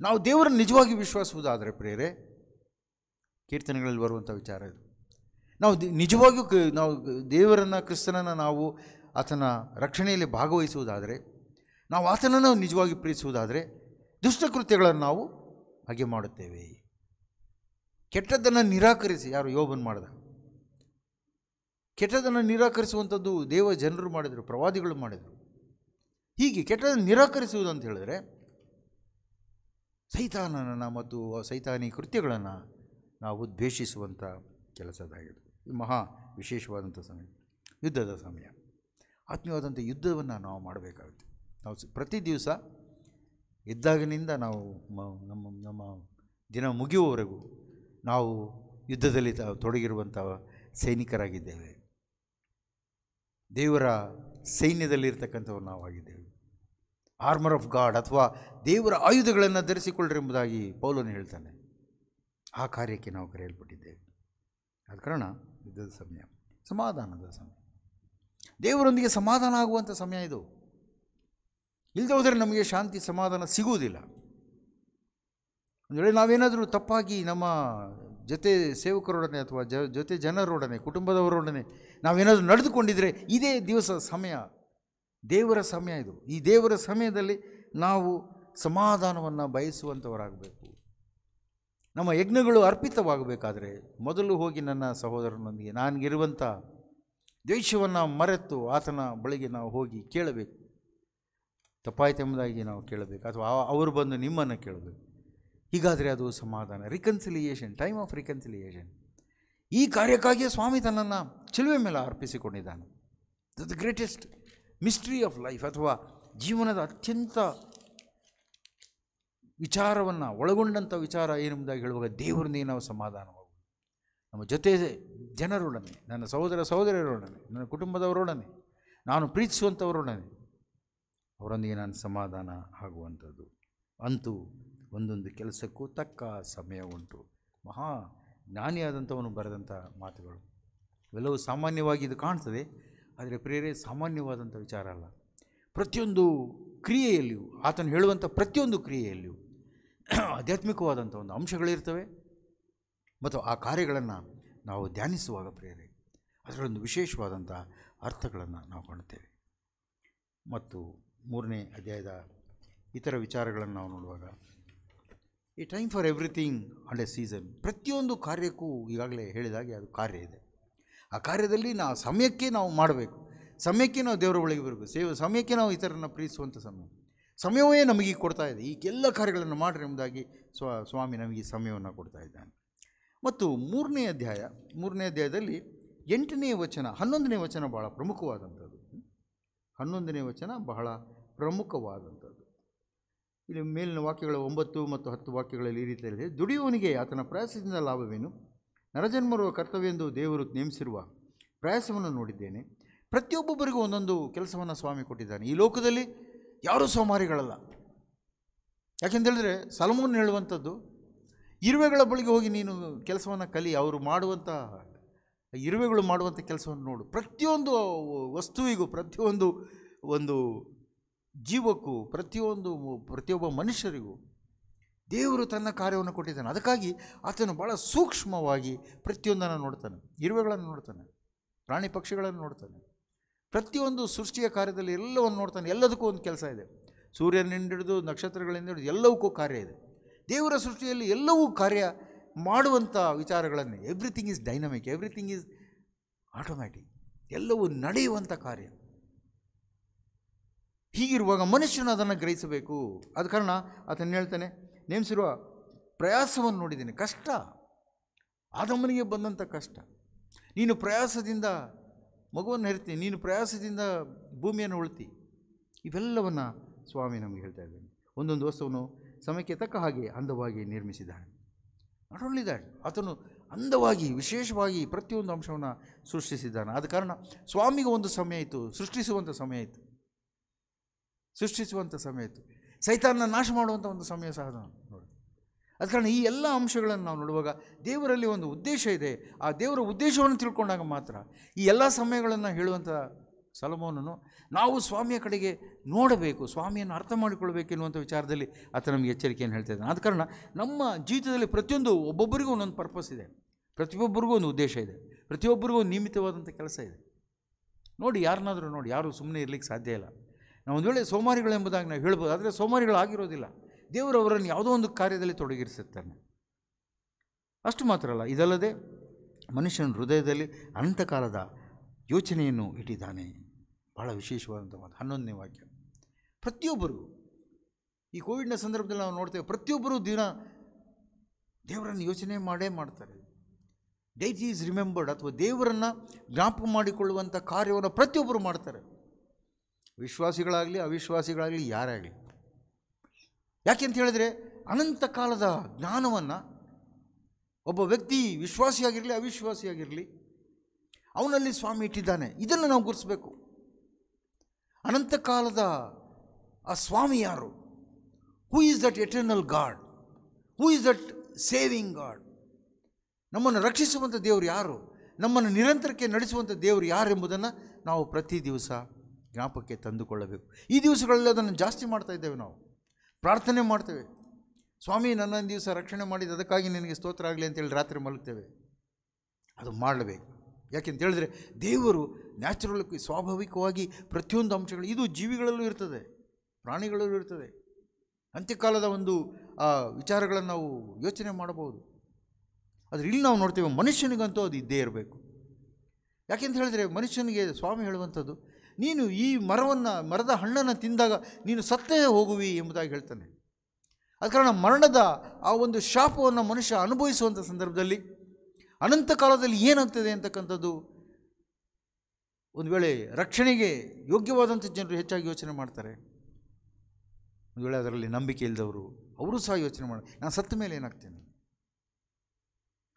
ನಾವು ದೇವರನ್ನು ನಿಜವಾಗಿ ವಿಶ್ವಾಸುವುದಾದರೆ ಪ್ರೇರೆ ಕೀರ್ತನೆಗಳಲ್ಲಿ ಬರುವಂಥ ವಿಚಾರ ಇದು ನಾವು ನಿಜವಾಗಿಯೂ ನಾವು ದೇವರನ್ನು ಕ್ರಿಸ್ತನನ್ನು ನಾವು ಆತನ ರಕ್ಷಣೆಯಲ್ಲಿ ಭಾಗವಹಿಸುವುದಾದರೆ ನಾವು ಆತನನ್ನು ನಿಜವಾಗಿ ಪ್ರೀತಿಸುವುದಾದರೆ ದುಷ್ಟಕೃತ್ಯಗಳನ್ನು ನಾವು ಹಾಗೆ ಮಾಡುತ್ತೇವೆ ಕೆಟ್ಟದ್ದನ್ನು ನಿರಾಕರಿಸಿ ಯಾರು ಯೋಬನ್ ಮಾಡಿದ ಕೆಟ್ಟದನ್ನು ನಿರಾಕರಿಸುವಂಥದ್ದು ದೇವ ಜನರು ಮಾಡಿದರು ಪ್ರವಾದಿಗಳು ಮಾಡಿದರು ಹೀಗೆ ಕೆಟ್ಟದನ್ನು ನಿರಾಕರಿಸುವುದು ಅಂತ ಹೇಳಿದ್ರೆ ಸೈತಾನನನ್ನು ಮತ್ತು ಸೈತಾನಿ ಕೃತ್ಯಗಳನ್ನು ನಾವು ದ್ವೇಷಿಸುವಂಥ ಕೆಲಸದಾಗಿದೆ ಮಹಾ ವಿಶೇಷವಾದಂಥ ಸಮಯ ಯುದ್ಧದ ಸಮಯ ಆತ್ಮೀಯವಾದಂಥ ಯುದ್ಧವನ್ನು ನಾವು ಮಾಡಬೇಕಾಗುತ್ತೆ ನಾವು ಪ್ರತಿ ದಿವಸ ಇದ್ದಾಗಿನಿಂದ ನಾವು ನಮ್ಮ ನಮ್ಮ ದಿನ ಮುಗಿಯುವವರೆಗೂ ನಾವು ಯುದ್ಧದಲ್ಲಿ ತೊಡಗಿರುವಂಥ ಸೈನಿಕರಾಗಿದ್ದೇವೆ ದೇವರ ಸೈನ್ಯದಲ್ಲಿರ್ತಕ್ಕಂಥವ್ರು ನಾವು ಆಗಿದ್ದೇವೆ ಆರ್ಮರ್ ಆಫ್ ಗಾಡ್ ಅಥವಾ ದೇವರ ಆಯುಧಗಳನ್ನು ಎಂಬುದಾಗಿ ಪೌಲನು ಹೇಳ್ತಾನೆ ಆ ಕಾರ್ಯಕ್ಕೆ ನಾವು ಕರೆಯಲ್ಪಟ್ಟಿದ್ದೇವೆ ಆದ ಕಾರಣ ಯುದ್ಧದ ಸಮಯ ಸಮಾಧಾನದ ಸಮಯ ದೇವರೊಂದಿಗೆ ಸಮಾಧಾನ ಆಗುವಂಥ ಸಮಯ ಇದು ಇಲ್ಲದೆ ಹೋದರೆ ನಮಗೆ ಶಾಂತಿ ಸಮಾಧಾನ ಸಿಗುವುದಿಲ್ಲ ಅಂದರೆ ನಾವೇನಾದರೂ ತಪ್ಪಾಗಿ ನಮ್ಮ ಜೊತೆ ಸೇವಕರೊಡನೆ ಅಥವಾ ಜ ಜೊತೆ ಜನರೊಡನೆ ಕುಟುಂಬದವರೊಡನೆ ನಾವೇನಾದರೂ ನಡೆದುಕೊಂಡಿದ್ದರೆ ಇದೇ ದಿವಸ ಸಮಯ ದೇವರ ಸಮಯ ಇದು ಈ ದೇವರ ಸಮಯದಲ್ಲಿ ನಾವು ಸಮಾಧಾನವನ್ನು ಬಯಸುವಂಥವರಾಗಬೇಕು ನಮ್ಮ ಯಜ್ಞಗಳು ಅರ್ಪಿತವಾಗಬೇಕಾದರೆ ಮೊದಲು ಹೋಗಿ ನನ್ನ ಸಹೋದರನೊಂದಿಗೆ ನನಗಿರುವಂಥ ದ್ವೇಷವನ್ನು ಮರೆತು ಆತನ ಬಳಿಗೆ ನಾವು ಹೋಗಿ ಕೇಳಬೇಕು ತಪ್ಪಾಯ್ತೆಂಬುದಾಗಿ ನಾವು ಕೇಳಬೇಕು ಅಥವಾ ಅವರು ಬಂದು ನಿಮ್ಮನ್ನು ಕೇಳಬೇಕು ಹೀಗಾದರೆ ಅದು ಸಮಾಧಾನ ರಿಕನ್ಸಿಲಿಯೇಷನ್ ಟೈಮ್ ಆಫ್ ರಿಕನ್ಸಿಲಿಯೇಷನ್ ಈ ಕಾರ್ಯಕ್ಕಾಗಿಯೇ ಸ್ವಾಮಿ ತನ್ನನ್ನು ಚಿಲುವೆ ಮೇಲೆ ಅರ್ಪಿಸಿಕೊಂಡಿದ್ದಾನೆ the greatest mystery of life ಅಥವಾ ಜೀವನದ ಅತ್ಯಂತ ವಿಚಾರವನ್ನು ಒಳಗೊಂಡಂಥ ವಿಚಾರ ಏನೆಂಬುದಾಗಿ ಹೇಳುವಾಗ ದೇವರನ್ನೇ ನಾವು ಸಮಾಧಾನವಾಗುವುದು ನಮ್ಮ ಜೊತೆ ಜನರೊಡನೆ ನನ್ನ ಸಹೋದರ ಸಹೋದರರೊಡನೆ ನನ್ನ ಕುಟುಂಬದವರೊಡನೆ ನಾನು ಪ್ರೀತಿಸುವಂಥವರೊಡನೆ ಅವರೊಂದಿಗೆ ನಾನು ಸಮಾಧಾನ ಆಗುವಂಥದ್ದು ಅಂತೂ ಒಂದೊಂದು ಕೆಲಸಕ್ಕೂ ತಕ್ಕ ಸಮಯ ಉಂಟು ಮಹಾ ಜ್ಞಾನಿಯಾದಂಥವನು ಬರೆದಂಥ ಮಾತುಗಳು ಇವೆಲ್ಲವೂ ಸಾಮಾನ್ಯವಾಗಿ ಇದು ಕಾಣ್ತದೆ ಆದರೆ ಪ್ರೇರೇ ಸಾಮಾನ್ಯವಾದಂಥ ವಿಚಾರ ಅಲ್ಲ ಪ್ರತಿಯೊಂದು ಕ್ರಿಯೆಯಲ್ಲಿಯೂ ಆತನು ಹೇಳುವಂಥ ಪ್ರತಿಯೊಂದು ಕ್ರಿಯೆಯಲ್ಲಿಯೂ ಆಧ್ಯಾತ್ಮಿಕವಾದಂಥ ಒಂದು ಅಂಶಗಳಿರ್ತವೆ ಮತ್ತು ಆ ಕಾರ್ಯಗಳನ್ನು ನಾವು ಧ್ಯಾನಿಸುವಾಗ ಪ್ರೇರೆ ಅದರಲ್ಲೊಂದು ವಿಶೇಷವಾದಂಥ ಅರ್ಥಗಳನ್ನು ನಾವು ಕಾಣುತ್ತೇವೆ ಮತ್ತು ಮೂರನೇ ಅಧ್ಯಾಯದ ಇತರ ವಿಚಾರಗಳನ್ನು ನಾವು ನೋಡುವಾಗ ಈ time for everything and a season ಪ್ರತಿಯೊಂದು ಕಾರ್ಯಕ್ಕೂ ಈಗಾಗಲೇ ಹೇಳಿದಾಗೆ ಅದು ಕಾರ್ಯ ಇದೆ ಆ ಕಾರ್ಯದಲ್ಲಿ ನಾವು ಸಮಯಕ್ಕೆ ನಾವು ಮಾಡಬೇಕು ಸಮಯಕ್ಕೆ ನಾವು ದೇವರ ಒಳಗೆ ಬರಬೇಕು ಸೇವೆ ಸಮಯಕ್ಕೆ ನಾವು ಇತರನ್ನು ಪ್ರೀತಿಸುವಂಥ ಸಮಯ ಸಮಯವೇ ನಮಗೆ ಕೊಡ್ತಾ ಇದೆ ಈ ಎಲ್ಲ ಕಾರ್ಯಗಳನ್ನು ಮಾಡಿರಿ ಎಂಬುದಾಗಿ ಸ್ವ ಸ್ವಾಮಿ ನಮಗೆ ಸಮಯವನ್ನು ಕೊಡ್ತಾ ಇದ್ದಾನೆ ಮತ್ತು ಮೂರನೇ ಅಧ್ಯಾಯ ಮೂರನೇ ಅಧ್ಯಾಯದಲ್ಲಿ ಎಂಟನೇ ವಚನ ಹನ್ನೊಂದನೇ ವಚನ ಬಹಳ ಪ್ರಮುಖವಾದಂಥದ್ದು ಹನ್ನೊಂದನೇ ವಚನ ಬಹಳ ಪ್ರಮುಖವಾದಂಥದ್ದು ಇಲ್ಲಿ ಮೇಲಿನ ವಾಕ್ಯಗಳ ಒಂಬತ್ತು ಮತ್ತು ಹತ್ತು ವಾಕ್ಯಗಳಲ್ಲಿ ಈ ರೀತಿಯಲ್ಲಿ ದುಡಿಯುವನಿಗೆ ಆತನ ಪ್ರಯಾಸದಿಂದ ಲಾಭವೇನು ಕರ್ತವ್ಯ ಎಂದು ದೇವರು ನೇಮಿಸಿರುವ ಪ್ರಯಾಸವನ್ನು ನೋಡಿದ್ದೇನೆ ಪ್ರತಿಯೊಬ್ಬೊಬ್ಬರಿಗೂ ಒಂದೊಂದು ಕೆಲಸವನ್ನು ಸ್ವಾಮಿ ಕೊಟ್ಟಿದ್ದಾನೆ ಈ ಲೋಕದಲ್ಲಿ ಯಾರೂ ಸೋಮಾರಿಗಳಲ್ಲ ಯಾಕೆಂತೇಳಿದ್ರೆ ಸಲಮೂನ್ ಹೇಳುವಂಥದ್ದು ಇರುವೆಗಳ ಬಳಿಗೆ ಹೋಗಿ ನೀನು ಕೆಲಸವನ್ನು ಕಲಿ ಅವರು ಮಾಡುವಂಥ ಇರುವೆಗಳು ಮಾಡುವಂಥ ಕೆಲಸವನ್ನು ನೋಡು ಪ್ರತಿಯೊಂದು ವಸ್ತುವಿಗೂ ಪ್ರತಿಯೊಂದು ಒಂದು ಜೀವಕ್ಕೂ ಪ್ರತಿಯೊಂದು ಪ್ರತಿಯೊಬ್ಬ ಮನುಷ್ಯರಿಗೂ ದೇವರು ತನ್ನ ಕಾರ್ಯವನ್ನು ಕೊಟ್ಟಿದ್ದಾನೆ ಅದಕ್ಕಾಗಿ ಆತನು ಭಾಳ ಸೂಕ್ಷ್ಮವಾಗಿ ಪ್ರತಿಯೊಂದನ್ನು ನೋಡ್ತಾನೆ ಇರುವೆಗಳನ್ನು ನೋಡ್ತಾನೆ ಪ್ರಾಣಿ ಪಕ್ಷಿಗಳನ್ನು ನೋಡ್ತಾನೆ ಪ್ರತಿಯೊಂದು ಸೃಷ್ಟಿಯ ಕಾರ್ಯದಲ್ಲಿ ಎಲ್ಲವನ್ನು ನೋಡ್ತಾನೆ ಎಲ್ಲದಕ್ಕೂ ಒಂದು ಕೆಲಸ ಇದೆ ಸೂರ್ಯನಿಂದ ಹಿಡಿದು ನಕ್ಷತ್ರಗಳಿಂದ ಹಿಡಿದು ಎಲ್ಲವಕ್ಕೂ ಕಾರ್ಯ ಇದೆ ದೇವರ ಸೃಷ್ಟಿಯಲ್ಲಿ ಎಲ್ಲವೂ ಕಾರ್ಯ ಮಾಡುವಂಥ ವಿಚಾರಗಳನ್ನು everything is dynamic everything is automatic ಎಲ್ಲವೂ ನಡೆಯುವಂಥ ಕಾರ್ಯ ಹೀಗಿರುವಾಗ ಮನುಷ್ಯನು ಅದನ್ನು ಗ್ರಹಿಸಬೇಕು ಆದ ಕಾರಣ ಅದನ್ನು ಹೇಳ್ತಾನೆ ನೇಮಿಸಿರುವ ಪ್ರಯಾಸವನ್ನು ನೋಡಿದ್ದೀನಿ ಕಷ್ಟ ಆದಮನಿಗೆ ಬಂದಂಥ ಕಷ್ಟ ನೀನು ಪ್ರಯಾಸದಿಂದ ಮಗುವನ್ನು ಹೆರ್ತಿ ನೀನು ಪ್ರಯಾಸದಿಂದ ಭೂಮಿಯನ್ನು ಉಳ್ತಿ ಇವೆಲ್ಲವನ್ನು ಸ್ವಾಮಿ ನಮಗೆ ಹೇಳ್ತಾ ಇದ್ದಾನೆ ಒಂದೊಂದು ವಸ್ತುವನ್ನು ಸಮಯಕ್ಕೆ ತಕ್ಕ ಹಾಗೆ ಅಂದವಾಗಿ ನಿರ್ಮಿಸಿದ್ದಾನೆ ನಾಟ್ ಓನ್ಲಿ ಆತನು ಅಂದವಾಗಿ ವಿಶೇಷವಾಗಿ ಪ್ರತಿಯೊಂದು ಅಂಶವನ್ನು ಸೃಷ್ಟಿಸಿದ್ದಾನೆ ಆದ ಕಾರಣ ಸ್ವಾಮಿಗೆ ಒಂದು ಸಮಯ ಇತ್ತು ಸೃಷ್ಟಿಸುವಂಥ ಸಮಯ ಇತ್ತು ಸೃಷ್ಟಿಸುವಂಥ ಸಮಯ ಇತ್ತು ಸೈತಾನ ನಾಶ ಮಾಡುವಂಥ ಒಂದು ಸಮಯ ಸಹ ಅದ ಕಾರಣ ಈ ಎಲ್ಲ ಅಂಶಗಳನ್ನು ನಾವು ನೋಡುವಾಗ ದೇವರಲ್ಲಿ ಒಂದು ಉದ್ದೇಶ ಇದೆ ಆ ದೇವರ ಉದ್ದೇಶವನ್ನು ತಿಳ್ಕೊಂಡಾಗ ಮಾತ್ರ ಈ ಎಲ್ಲ ಸಮಯಗಳನ್ನು ಹೇಳುವಂಥ ಸಲಮೋನನು ನಾವು ಸ್ವಾಮಿಯ ಕಡೆಗೆ ನೋಡಬೇಕು ಸ್ವಾಮಿಯನ್ನು ಅರ್ಥ ಮಾಡಿಕೊಳ್ಬೇಕೆನ್ನುವಂಥ ವಿಚಾರದಲ್ಲಿ ಆತ ನಮಗೆ ಎಚ್ಚರಿಕೆಯನ್ನು ಹೇಳ್ತಾ ಇದ್ದಾನೆ ಆದ ಕಾರಣ ನಮ್ಮ ಜೀವಿತದಲ್ಲಿ ಪ್ರತಿಯೊಂದು ಒಬ್ಬೊಬ್ಬರಿಗೂ ಒಂದೊಂದು ಪರ್ಪಸ್ ಇದೆ ಪ್ರತಿಯೊಬ್ಬರಿಗೂ ಒಂದು ಉದ್ದೇಶ ಇದೆ ಪ್ರತಿಯೊಬ್ಬರಿಗೂ ನಿಯಮಿತವಾದಂಥ ಕೆಲಸ ಇದೆ ನೋಡಿ ಯಾರನ್ನಾದರೂ ನೋಡಿ ಯಾರೂ ಸುಮ್ಮನೆ ಇರಲಿಕ್ಕೆ ಸಾಧ್ಯ ಇಲ್ಲ ನಾವು ಒಂದು ವೇಳೆ ಎಂಬುದಾಗಿ ನಾವು ಹೇಳ್ಬೋದು ಆದರೆ ಸೋಮಾರಿಗಳಾಗಿರೋದಿಲ್ಲ ದೇವರು ಅವರನ್ನು ಯಾವುದೋ ಒಂದು ಕಾರ್ಯದಲ್ಲಿ ತೊಡಗಿರಿಸುತ್ತಾನೆ ಅಷ್ಟು ಮಾತ್ರ ಅಲ್ಲ ಇದಲ್ಲದೆ ಮನುಷ್ಯನ ಹೃದಯದಲ್ಲಿ ಅನಂತಕಾಲದ ಯೋಚನೆಯನ್ನು ಇಟ್ಟಿದ್ದಾನೆ ಬಹಳ ವಿಶೇಷವಾದಂಥ ಒಂದು ಹನ್ನೊಂದನೇ ವಾಕ್ಯ ಪ್ರತಿಯೊಬ್ಬರು ಈ ಕೋವಿಡ್ನ ಸಂದರ್ಭದಲ್ಲಿ ನಾವು ನೋಡ್ತೇವೆ ಪ್ರತಿಯೊಬ್ಬರೂ ದಿನ ದೇವರನ್ನು ಯೋಚನೆ ಮಾಡೇ ಮಾಡ್ತಾರೆ ಡೈಟ್ ಈಸ್ ರಿಮೆಂಬರ್ಡ್ ಅಥವಾ ದೇವರನ್ನು ಜ್ಞಾಪಕ ಮಾಡಿಕೊಳ್ಳುವಂಥ ಕಾರ್ಯವನ್ನು ಪ್ರತಿಯೊಬ್ಬರು ಮಾಡ್ತಾರೆ ವಿಶ್ವಾಸಿಗಳಾಗಲಿ ಅವಿಶ್ವಾಸಿಗಳಾಗಲಿ ಯಾರೇ ಆಗಲಿ ಯಾಕೆ ಅಂತ ಹೇಳಿದರೆ ಅನಂತ ಕಾಲದ ಜ್ಞಾನವನ್ನು ಒಬ್ಬ ವ್ಯಕ್ತಿ ವಿಶ್ವಾಸಿಯಾಗಿರಲಿ ಅವಿಶ್ವಾಸಿಯಾಗಿರಲಿ ಅವನಲ್ಲಿ ಸ್ವಾಮಿ ಇಟ್ಟಿದ್ದಾನೆ ಇದನ್ನು ನಾವು ಗುರುತಿಸಬೇಕು ಅನಂತ ಕಾಲದ ಆ ಸ್ವಾಮಿ ಯಾರು who is that eternal God who is that saving God ನಮ್ಮನ್ನು ರಕ್ಷಿಸುವಂಥ ದೇವರು ಯಾರು ನಮ್ಮನ್ನು ನಿರಂತರಕ್ಕೆ ನಡೆಸುವಂಥ ದೇವರು ಯಾರು ಎಂಬುದನ್ನು ನಾವು ಪ್ರತಿ ದಿವಸ ಜ್ಞಾಪಕ್ಕೆ ತಂದುಕೊಳ್ಳಬೇಕು ಈ ದಿವಸಗಳಲ್ಲಿ ಅದನ್ನು ಜಾಸ್ತಿ ಮಾಡ್ತಾ ಇದ್ದೇವೆ ನಾವು ಪ್ರಾರ್ಥನೆ ಮಾಡ್ತೇವೆ ಸ್ವಾಮಿ ನನ್ನೊಂದು ದಿವಸ ರಕ್ಷಣೆ ಮಾಡಿದ ಅದಕ್ಕಾಗಿ ನಿನಗೆ ಸ್ತೋತ್ರ ಆಗಲಿ ಅಂತೇಳಿ ರಾತ್ರಿ ಮಲಗ್ತೇವೆ ಅದು ಮಾಡಬೇಕು ಯಾಕೆಂತ ಹೇಳಿದ್ರೆ ದೇವರು ನ್ಯಾಚುರಲ್ ಸ್ವಾಭಾವಿಕವಾಗಿ ಪ್ರತಿಯೊಂದು ಅಂಶಗಳು ಇದು ಜೀವಿಗಳಲ್ಲೂ ಇರ್ತದೆ ಪ್ರಾಣಿಗಳಲ್ಲೂ ಇರ್ತದೆ ಅಂತ್ಯಕಾಲದ ಒಂದು ವಿಚಾರಗಳನ್ನು ನಾವು ಯೋಚನೆ ಮಾಡಬಹುದು ಆದರೆ ಇಲ್ಲಿ ನಾವು ನೋಡ್ತೇವೆ ಮನುಷ್ಯನಿಗಂತೂ ಅದು ಇದ್ದೇ ಇರಬೇಕು ಯಾಕೆಂತ ಹೇಳಿದ್ರೆ ಮನುಷ್ಯನಿಗೆ ಸ್ವಾಮಿ ಹೇಳುವಂಥದ್ದು ನೀನು ಈ ಮರವನ್ನು ಮರದ ಹಣ್ಣನ್ನು ತಿಂದಾಗ ನೀನು ಸತ್ತೇ ಹೋಗುವಿ ಎಂಬುದಾಗಿ ಹೇಳ್ತಾನೆ ಆದ ಕಾರಣ ಮರಣದ ಆ ಒಂದು ಶಾಪವನ್ನು ಮನುಷ್ಯ ಅನುಭವಿಸುವಂಥ ಸಂದರ್ಭದಲ್ಲಿ ಅನಂತ ಕಾಲದಲ್ಲಿ ಏನಾಗ್ತದೆ ಅಂತಕ್ಕಂಥದ್ದು ಒಂದು ವೇಳೆ ರಕ್ಷಣೆಗೆ ಯೋಗ್ಯವಾದಂಥ ಜನರು ಹೆಚ್ಚಾಗಿ ಯೋಚನೆ ಮಾಡ್ತಾರೆ ಒಂದು ವೇಳೆ ಅದರಲ್ಲಿ ನಂಬಿಕೆ ಇಲ್ಲದವರು ಅವರು ಸಹ ಯೋಚನೆ ಮಾಡಿ ನಾನು ಸತ್ತ ಮೇಲೆ ಏನಾಗ್ತೇನೆ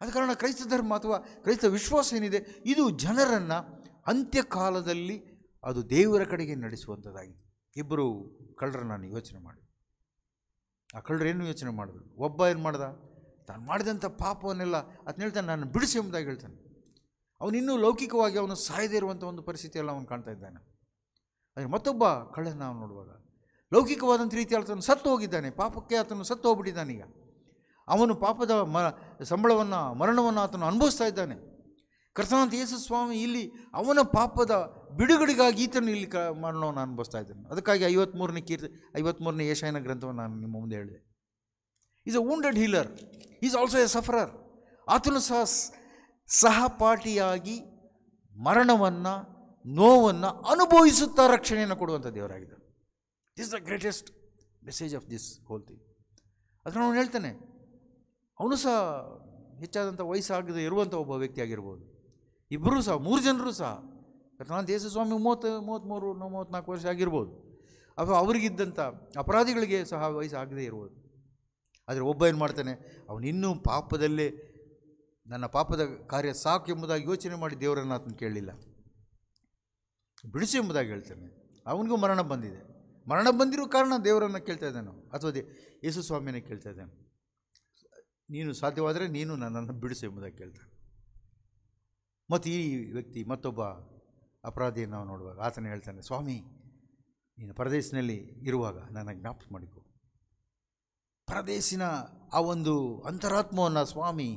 ಆದ ಕಾರಣ ಕ್ರೈಸ್ತ ಧರ್ಮ ಅಥವಾ ಕ್ರೈಸ್ತ ವಿಶ್ವಾಸ ಏನಿದೆ ಇದು ಜನರನ್ನು ಅಂತ್ಯಕಾಲದಲ್ಲಿ ಅದು ದೇವರ ಕಡೆಗೆ ನಡೆಸುವಂಥದ್ದಾಗಿದೆ ಇಬ್ಬರು ಕಳ್ಳರು ನಾನು ಯೋಚನೆ ಮಾಡಿ ಆ ಕಳ್ಳರು ಏನು ಯೋಚನೆ ಮಾಡಿದ್ರು ಒಬ್ಬ ಏನು ಮಾಡ್ದ ತಾನು ಮಾಡಿದಂಥ ಪಾಪವನ್ನೆಲ್ಲ ಅದನ್ನ ಹೇಳ್ತಾನೆ ನಾನು ಬಿಡಿಸಿ ಎಂಬುದಾಗಿ ಹೇಳ್ತಾನೆ ಅವನಿನ್ನೂ ಲೌಕಿಕವಾಗಿ ಅವನು ಸಾಯದೇ ಇರುವಂಥ ಒಂದು ಪರಿಸ್ಥಿತಿಯಲ್ಲಿ ಅವನು ಕಾಣ್ತಾ ಇದ್ದಾನೆ ಅದೇ ಮತ್ತೊಬ್ಬ ಕಳ್ಳನ ನಾವು ನೋಡುವಾಗ ಲೌಕಿಕವಾದಂಥ ರೀತಿಯಲ್ಲಿ ಆತನು ಸತ್ತು ಹೋಗಿದ್ದಾನೆ ಪಾಪಕ್ಕೆ ಆತನು ಸತ್ತು ಹೋಗ್ಬಿಟ್ಟಿದ್ದಾನೀಗ ಅವನು ಪಾಪದ ಮ ಸಂಬಳವನ್ನು ಮರಣವನ್ನು ಆತನು ಅನುಭವಿಸ್ತಾ ಇದ್ದಾನೆ ಕರ್ತನಾಥ ಯೇಸು ಸ್ವಾಮಿ ಇಲ್ಲಿ ಅವನ ಪಾಪದ ಬಿಡುಗಡೆಗಾಗಿ ಈತನ ಇಲ್ಲಿ ಕ ಮರಣವನ್ನು ಅನುಭವಿಸ್ತಾ ಇದ್ದೇನೆ ಅದಕ್ಕಾಗಿ ಐವತ್ಮೂರನೇ ಕೀರ್ತಿ ಐವತ್ಮೂರನೇ ಏಷಾಯನ ಗ್ರಂಥವನ್ನು ನಾನು ನಿಮ್ಮ ಮುಂದೆ ಹೇಳಿದೆ is a wounded healer is also a sufferer ಆತನು ಸಹ ಸಹಪಾಠಿಯಾಗಿ ಮರಣವನ್ನು ನೋವನ್ನು ಅನುಭವಿಸುತ್ತಾ ರಕ್ಷಣೆಯನ್ನು ಕೊಡುವಂಥ ದೇವರಾಗಿದೆ this the greatest message of this whole thing ಅದನ್ನು ನಾನು ಹೇಳ್ತೇನೆ ಅವನು ಸಹ ಹೆಚ್ಚಾದಂಥ ವಯಸ್ಸಾಗದೇ ಇರುವಂಥ ಒಬ್ಬ ವ್ಯಕ್ತಿಯಾಗಿರ್ಬೋದು ಇಬ್ಬರೂ ಸಹ ಮೂರು ಜನರು ಸಹ ನಾನು ದೇಶಸ್ವಾಮಿ ಮೂವತ್ತು ಮೂವತ್ತ್ಮೂರು ಮೂವತ್ತ್ನಾಲ್ಕು ವರ್ಷ ಆಗಿರ್ಬೋದು ಅಥವಾ ಅವರಿಗಿದ್ದಂಥ ಅಪರಾಧಿಗಳಿಗೆ ಸಹ ವಯಸ್ಸು ಆಗದೇ ಇರ್ಬೋದು ಆದರೆ ಒಬ್ಬ ಏನು ಮಾಡ್ತಾನೆ ಇನ್ನೂ ಪಾಪದಲ್ಲೇ ನನ್ನ ಪಾಪದ ಕಾರ್ಯ ಸಾಕು ಎಂಬುದಾಗಿ ಯೋಚನೆ ಮಾಡಿ ದೇವರನ್ನು ಆತನ ಕೇಳಲಿಲ್ಲ ಬಿಡಿಸು ಎಂಬುದಾಗಿ ಹೇಳ್ತಾನೆ ಅವನಿಗೂ ಮರಣ ಬಂದಿದೆ ಮರಣ ಬಂದಿರೋ ಕಾರಣ ದೇವರನ್ನು ಕೇಳ್ತಾ ಇದ್ದಾನೆ ಅಥವಾ ದೇ ಯೇಸು ಸ್ವಾಮಿಯನ್ನು ಕೇಳ್ತಾ ಇದ್ದಾನೆ ನೀನು ಸಾಧ್ಯವಾದರೆ ನೀನು ನನ್ನನ್ನು ಬಿಡಿಸು ಎಂಬುದಾಗಿ ಕೇಳ್ತಾನೆ ಮತ್ತು ಈ ವ್ಯಕ್ತಿ ಮತ್ತೊಬ್ಬ ಅಪರಾಧಿಯನ್ನು ನಾವು ನೋಡುವಾಗ ಆತನೇ ಹೇಳ್ತಾನೆ ಸ್ವಾಮಿ ನೀನು ಪರದೇಶನಲ್ಲಿ ಇರುವಾಗ ನನ್ನ ಜ್ಞಾಪಕ ಮಾಡಿಕೊ ಪರದೇಶಿನ ಆ ಒಂದು ಅಂತರಾತ್ಮವನ್ನು ಸ್ವಾಮಿ